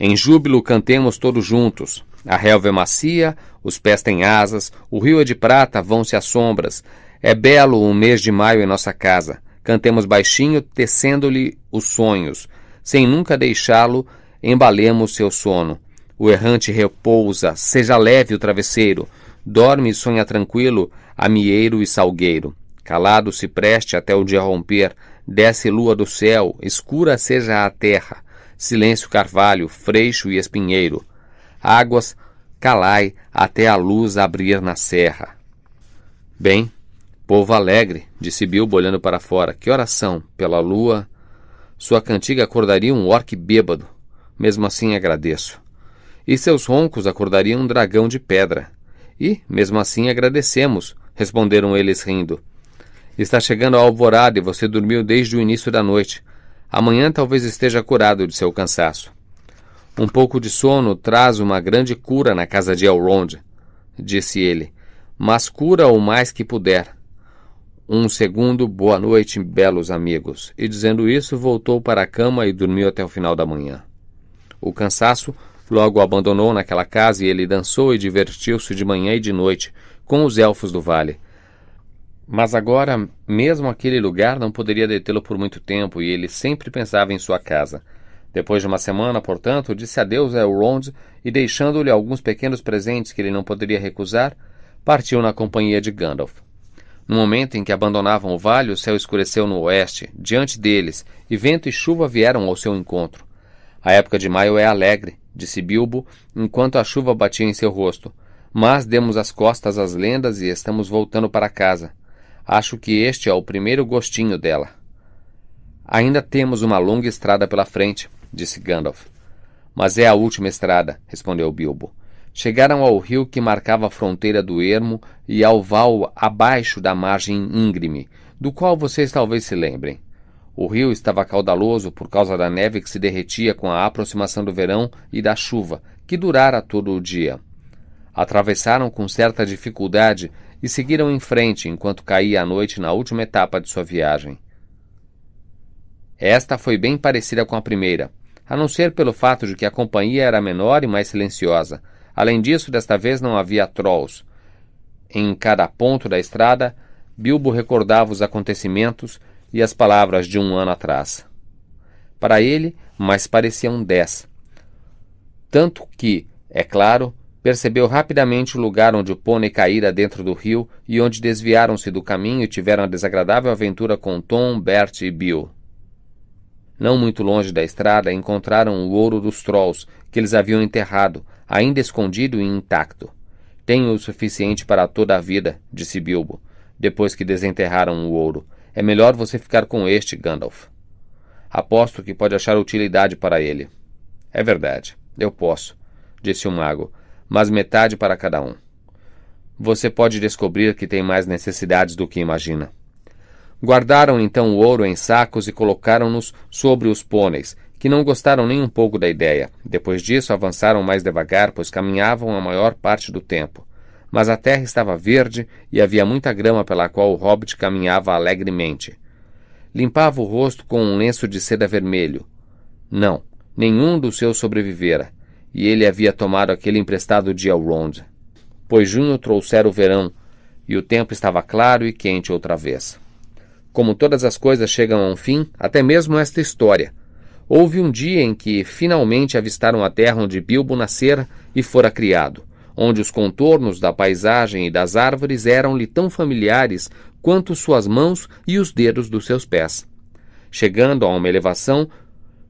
Speaker 1: Em júbilo cantemos todos juntos. A relva é macia, os pés têm asas, o rio é de prata, vão-se as sombras. É belo o um mês de maio em nossa casa. Cantemos baixinho, tecendo-lhe os sonhos. Sem nunca deixá-lo, embalemos seu sono. O errante repousa, seja leve o travesseiro. Dorme e sonha tranquilo, amieiro e salgueiro. Calado se preste até o dia romper, desce lua do céu, escura seja a terra. Silêncio Carvalho, Freixo e Espinheiro. Águas, calai até a luz abrir na serra. Bem, povo alegre, disse Bilbo olhando para fora, que oração, pela lua. Sua cantiga acordaria um orque bêbado. Mesmo assim agradeço. E seus roncos acordariam um dragão de pedra. E, mesmo assim, agradecemos, responderam eles rindo. Está chegando a alvorada e você dormiu desde o início da noite. Amanhã talvez esteja curado de seu cansaço. Um pouco de sono traz uma grande cura na casa de Elrond, disse ele, mas cura o mais que puder. Um segundo, boa noite, belos amigos. E dizendo isso, voltou para a cama e dormiu até o final da manhã. O cansaço logo o abandonou naquela casa e ele dançou e divertiu-se de manhã e de noite com os elfos do vale mas agora, mesmo aquele lugar não poderia detê-lo por muito tempo e ele sempre pensava em sua casa. Depois de uma semana, portanto, disse adeus a Elrond e, deixando-lhe alguns pequenos presentes que ele não poderia recusar, partiu na companhia de Gandalf. No momento em que abandonavam o vale, o céu escureceu no oeste, diante deles, e vento e chuva vieram ao seu encontro. A época de maio é alegre, disse Bilbo, enquanto a chuva batia em seu rosto. Mas demos as costas às lendas e estamos voltando para casa. Acho que este é o primeiro gostinho dela. Ainda temos uma longa estrada pela frente, disse Gandalf. Mas é a última estrada, respondeu Bilbo. Chegaram ao rio que marcava a fronteira do ermo e ao val abaixo da margem íngreme, do qual vocês talvez se lembrem. O rio estava caudaloso por causa da neve que se derretia com a aproximação do verão e da chuva, que durara todo o dia. Atravessaram com certa dificuldade e seguiram em frente enquanto caía a noite na última etapa de sua viagem. Esta foi bem parecida com a primeira, a não ser pelo fato de que a companhia era menor e mais silenciosa. Além disso, desta vez não havia trolls. Em cada ponto da estrada, Bilbo recordava os acontecimentos e as palavras de um ano atrás. Para ele, mais pareciam dez. Tanto que, é claro, Percebeu rapidamente o lugar onde o pônei caíra dentro do rio e onde desviaram-se do caminho e tiveram a desagradável aventura com Tom, Bert e Bill. Não muito longe da estrada, encontraram o ouro dos Trolls, que eles haviam enterrado, ainda escondido e intacto. Tenho o suficiente para toda a vida, disse Bilbo, depois que desenterraram o ouro. É melhor você ficar com este, Gandalf. Aposto que pode achar utilidade para ele. É verdade, eu posso, disse o mago, mas metade para cada um. Você pode descobrir que tem mais necessidades do que imagina. Guardaram então o ouro em sacos e colocaram-nos sobre os pôneis, que não gostaram nem um pouco da ideia. Depois disso, avançaram mais devagar, pois caminhavam a maior parte do tempo. Mas a terra estava verde e havia muita grama pela qual o hobbit caminhava alegremente. Limpava o rosto com um lenço de seda vermelho. Não, nenhum dos seus sobrevivera e ele havia tomado aquele emprestado de Elrond. Pois junho trouxera o verão, e o tempo estava claro e quente outra vez. Como todas as coisas chegam a um fim, até mesmo esta história. Houve um dia em que finalmente avistaram a terra onde Bilbo nascera e fora criado, onde os contornos da paisagem e das árvores eram-lhe tão familiares quanto suas mãos e os dedos dos seus pés. Chegando a uma elevação,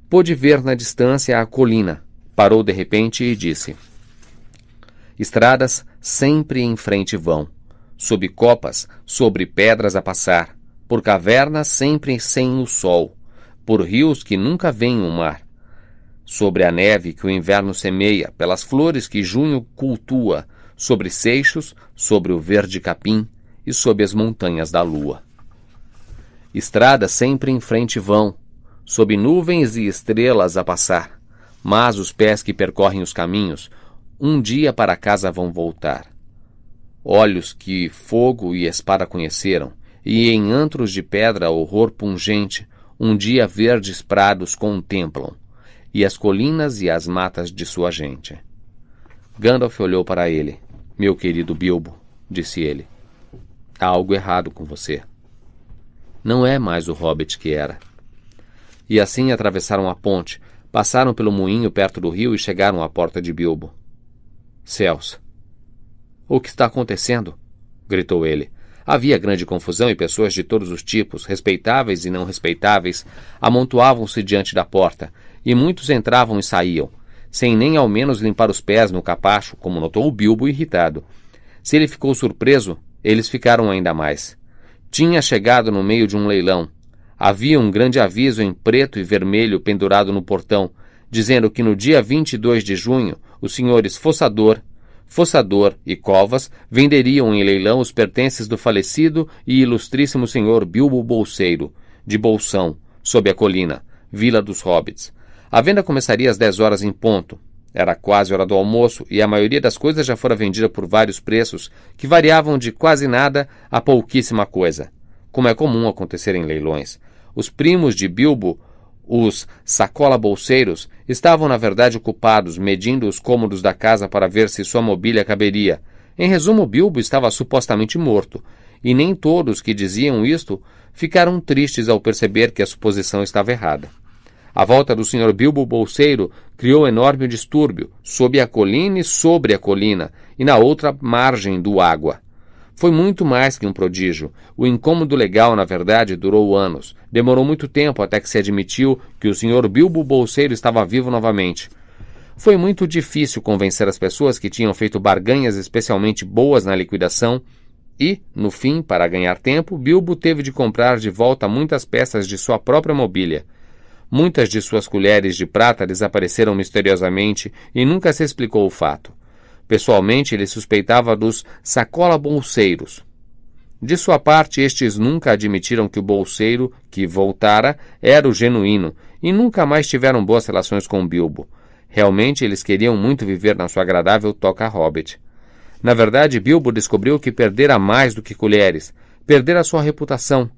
Speaker 1: pôde ver na distância a colina, Parou de repente e disse: Estradas sempre em frente vão, sob copas, sobre pedras a passar, por cavernas sempre sem o sol, por rios que nunca vêm o mar, sobre a neve que o inverno semeia, pelas flores que junho cultua, sobre seixos, sobre o verde capim e sob as montanhas da lua. Estradas sempre em frente vão, sob nuvens e estrelas a passar, mas os pés que percorrem os caminhos, um dia para casa vão voltar. Olhos que fogo e espada conheceram, e em antros de pedra horror pungente, um dia verdes prados contemplam, e as colinas e as matas de sua gente. Gandalf olhou para ele. Meu querido Bilbo, disse ele, há algo errado com você. Não é mais o hobbit que era. E assim atravessaram a ponte, Passaram pelo moinho perto do rio e chegaram à porta de Bilbo. Céus! O que está acontecendo? gritou ele. Havia grande confusão e pessoas de todos os tipos, respeitáveis e não respeitáveis, amontoavam-se diante da porta, e muitos entravam e saíam, sem nem ao menos limpar os pés no capacho, como notou o Bilbo irritado. Se ele ficou surpreso, eles ficaram ainda mais. Tinha chegado no meio de um leilão, Havia um grande aviso em preto e vermelho pendurado no portão, dizendo que no dia 22 de junho os senhores Fossador, Fossador e Covas venderiam em leilão os pertences do falecido e ilustríssimo senhor Bilbo Bolseiro, de Bolsão, sob a colina, Vila dos Hobbits. A venda começaria às 10 horas em ponto. Era quase hora do almoço e a maioria das coisas já fora vendida por vários preços, que variavam de quase nada a pouquíssima coisa, como é comum acontecer em leilões. Os primos de Bilbo, os sacola bolseiros, estavam na verdade ocupados medindo os cômodos da casa para ver se sua mobília caberia. Em resumo, Bilbo estava supostamente morto, e nem todos que diziam isto ficaram tristes ao perceber que a suposição estava errada. A volta do Sr. Bilbo Bolseiro criou enorme distúrbio, sob a colina e sobre a colina, e na outra margem do água. Foi muito mais que um prodígio. O incômodo legal, na verdade, durou anos. Demorou muito tempo até que se admitiu que o senhor Bilbo Bolseiro estava vivo novamente. Foi muito difícil convencer as pessoas que tinham feito barganhas especialmente boas na liquidação e, no fim, para ganhar tempo, Bilbo teve de comprar de volta muitas peças de sua própria mobília. Muitas de suas colheres de prata desapareceram misteriosamente e nunca se explicou o fato. Pessoalmente, ele suspeitava dos sacola-bolseiros. De sua parte, estes nunca admitiram que o bolseiro, que voltara, era o genuíno e nunca mais tiveram boas relações com Bilbo. Realmente, eles queriam muito viver na sua agradável toca hobbit. Na verdade, Bilbo descobriu que perdera mais do que colheres, perdera sua reputação.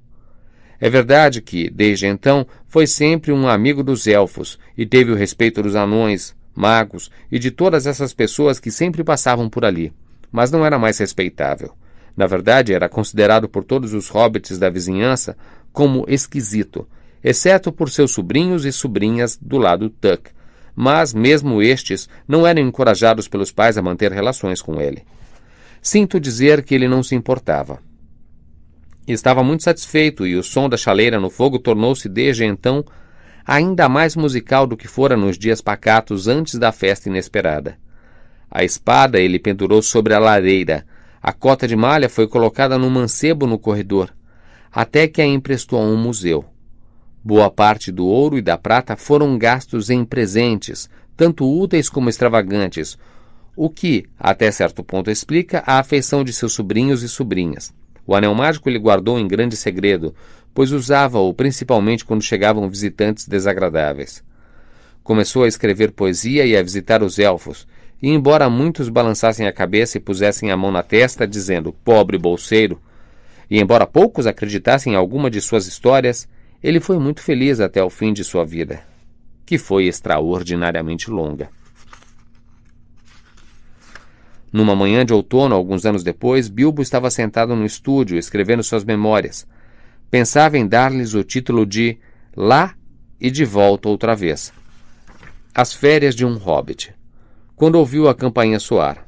Speaker 1: É verdade que, desde então, foi sempre um amigo dos elfos e teve o respeito dos anões, magos e de todas essas pessoas que sempre passavam por ali, mas não era mais respeitável. Na verdade, era considerado por todos os hobbits da vizinhança como esquisito, exceto por seus sobrinhos e sobrinhas do lado Tuck. Mas mesmo estes não eram encorajados pelos pais a manter relações com ele. Sinto dizer que ele não se importava. Estava muito satisfeito e o som da chaleira no fogo tornou-se desde então ainda mais musical do que fora nos dias pacatos antes da festa inesperada. A espada ele pendurou sobre a lareira, a cota de malha foi colocada num mancebo no corredor, até que a emprestou a um museu. Boa parte do ouro e da prata foram gastos em presentes, tanto úteis como extravagantes, o que, até certo ponto, explica a afeição de seus sobrinhos e sobrinhas. O anel mágico ele guardou em grande segredo, pois usava-o principalmente quando chegavam visitantes desagradáveis. Começou a escrever poesia e a visitar os elfos, e embora muitos balançassem a cabeça e pusessem a mão na testa, dizendo pobre bolseiro, e embora poucos acreditassem em alguma de suas histórias, ele foi muito feliz até o fim de sua vida, que foi extraordinariamente longa. Numa manhã de outono, alguns anos depois, Bilbo estava sentado no estúdio escrevendo suas memórias, pensava em dar-lhes o título de Lá e de Volta Outra Vez. As Férias de um Hobbit. Quando ouviu a campainha soar.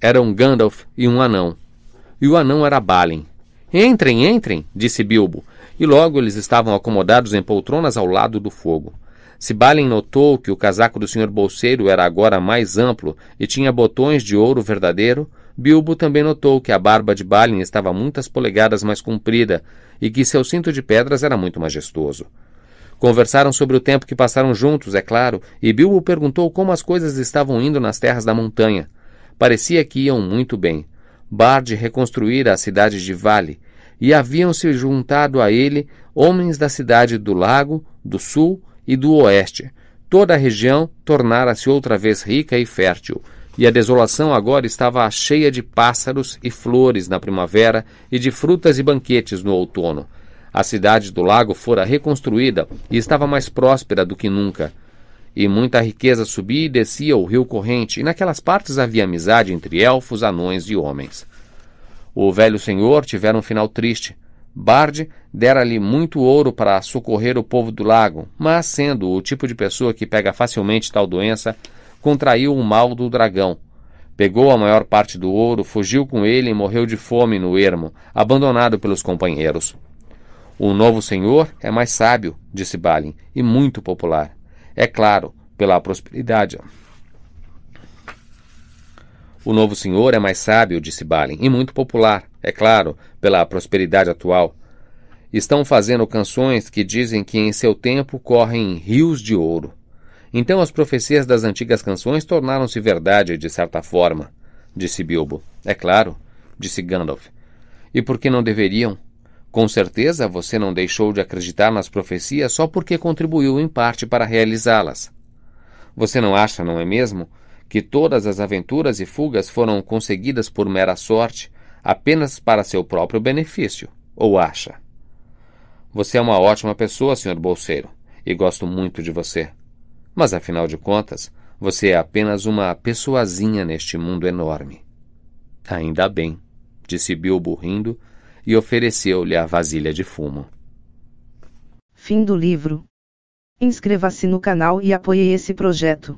Speaker 1: Era um Gandalf e um anão. E o anão era Balin. Entrem, entrem, disse Bilbo, e logo eles estavam acomodados em poltronas ao lado do fogo. Se Balin notou que o casaco do senhor bolseiro era agora mais amplo e tinha botões de ouro verdadeiro, Bilbo também notou que a barba de Balin estava muitas polegadas mais comprida e que seu cinto de pedras era muito majestoso. Conversaram sobre o tempo que passaram juntos, é claro, e Bilbo perguntou como as coisas estavam indo nas terras da montanha. Parecia que iam muito bem. Bard reconstruíra a cidade de Vale, e haviam se juntado a ele homens da cidade do Lago, do Sul e do Oeste. Toda a região tornara-se outra vez rica e fértil, e a desolação agora estava cheia de pássaros e flores na primavera e de frutas e banquetes no outono. A cidade do lago fora reconstruída e estava mais próspera do que nunca. E muita riqueza subia e descia o rio corrente, e naquelas partes havia amizade entre elfos, anões e homens. O velho senhor tivera um final triste. Bard dera-lhe muito ouro para socorrer o povo do lago, mas, sendo o tipo de pessoa que pega facilmente tal doença, contraiu o mal do dragão. Pegou a maior parte do ouro, fugiu com ele e morreu de fome no ermo, abandonado pelos companheiros. O novo senhor é mais sábio, disse Balin, e muito popular. É claro, pela prosperidade. O novo senhor é mais sábio, disse Balin, e muito popular, é claro, pela prosperidade atual. Estão fazendo canções que dizem que em seu tempo correm rios de ouro. Então as profecias das antigas canções tornaram-se verdade, de certa forma, disse Bilbo. É claro, disse Gandalf. E por que não deveriam? Com certeza você não deixou de acreditar nas profecias só porque contribuiu em parte para realizá-las. Você não acha, não é mesmo, que todas as aventuras e fugas foram conseguidas por mera sorte, apenas para seu próprio benefício? Ou acha? Você é uma ótima pessoa, Sr. Bolseiro, e gosto muito de você. Mas afinal de contas, você é apenas uma pessoazinha neste mundo enorme. Ainda bem, disse Bilbo rindo e ofereceu-lhe a vasilha de fumo. Fim do livro. Inscreva-se no canal e apoie esse projeto.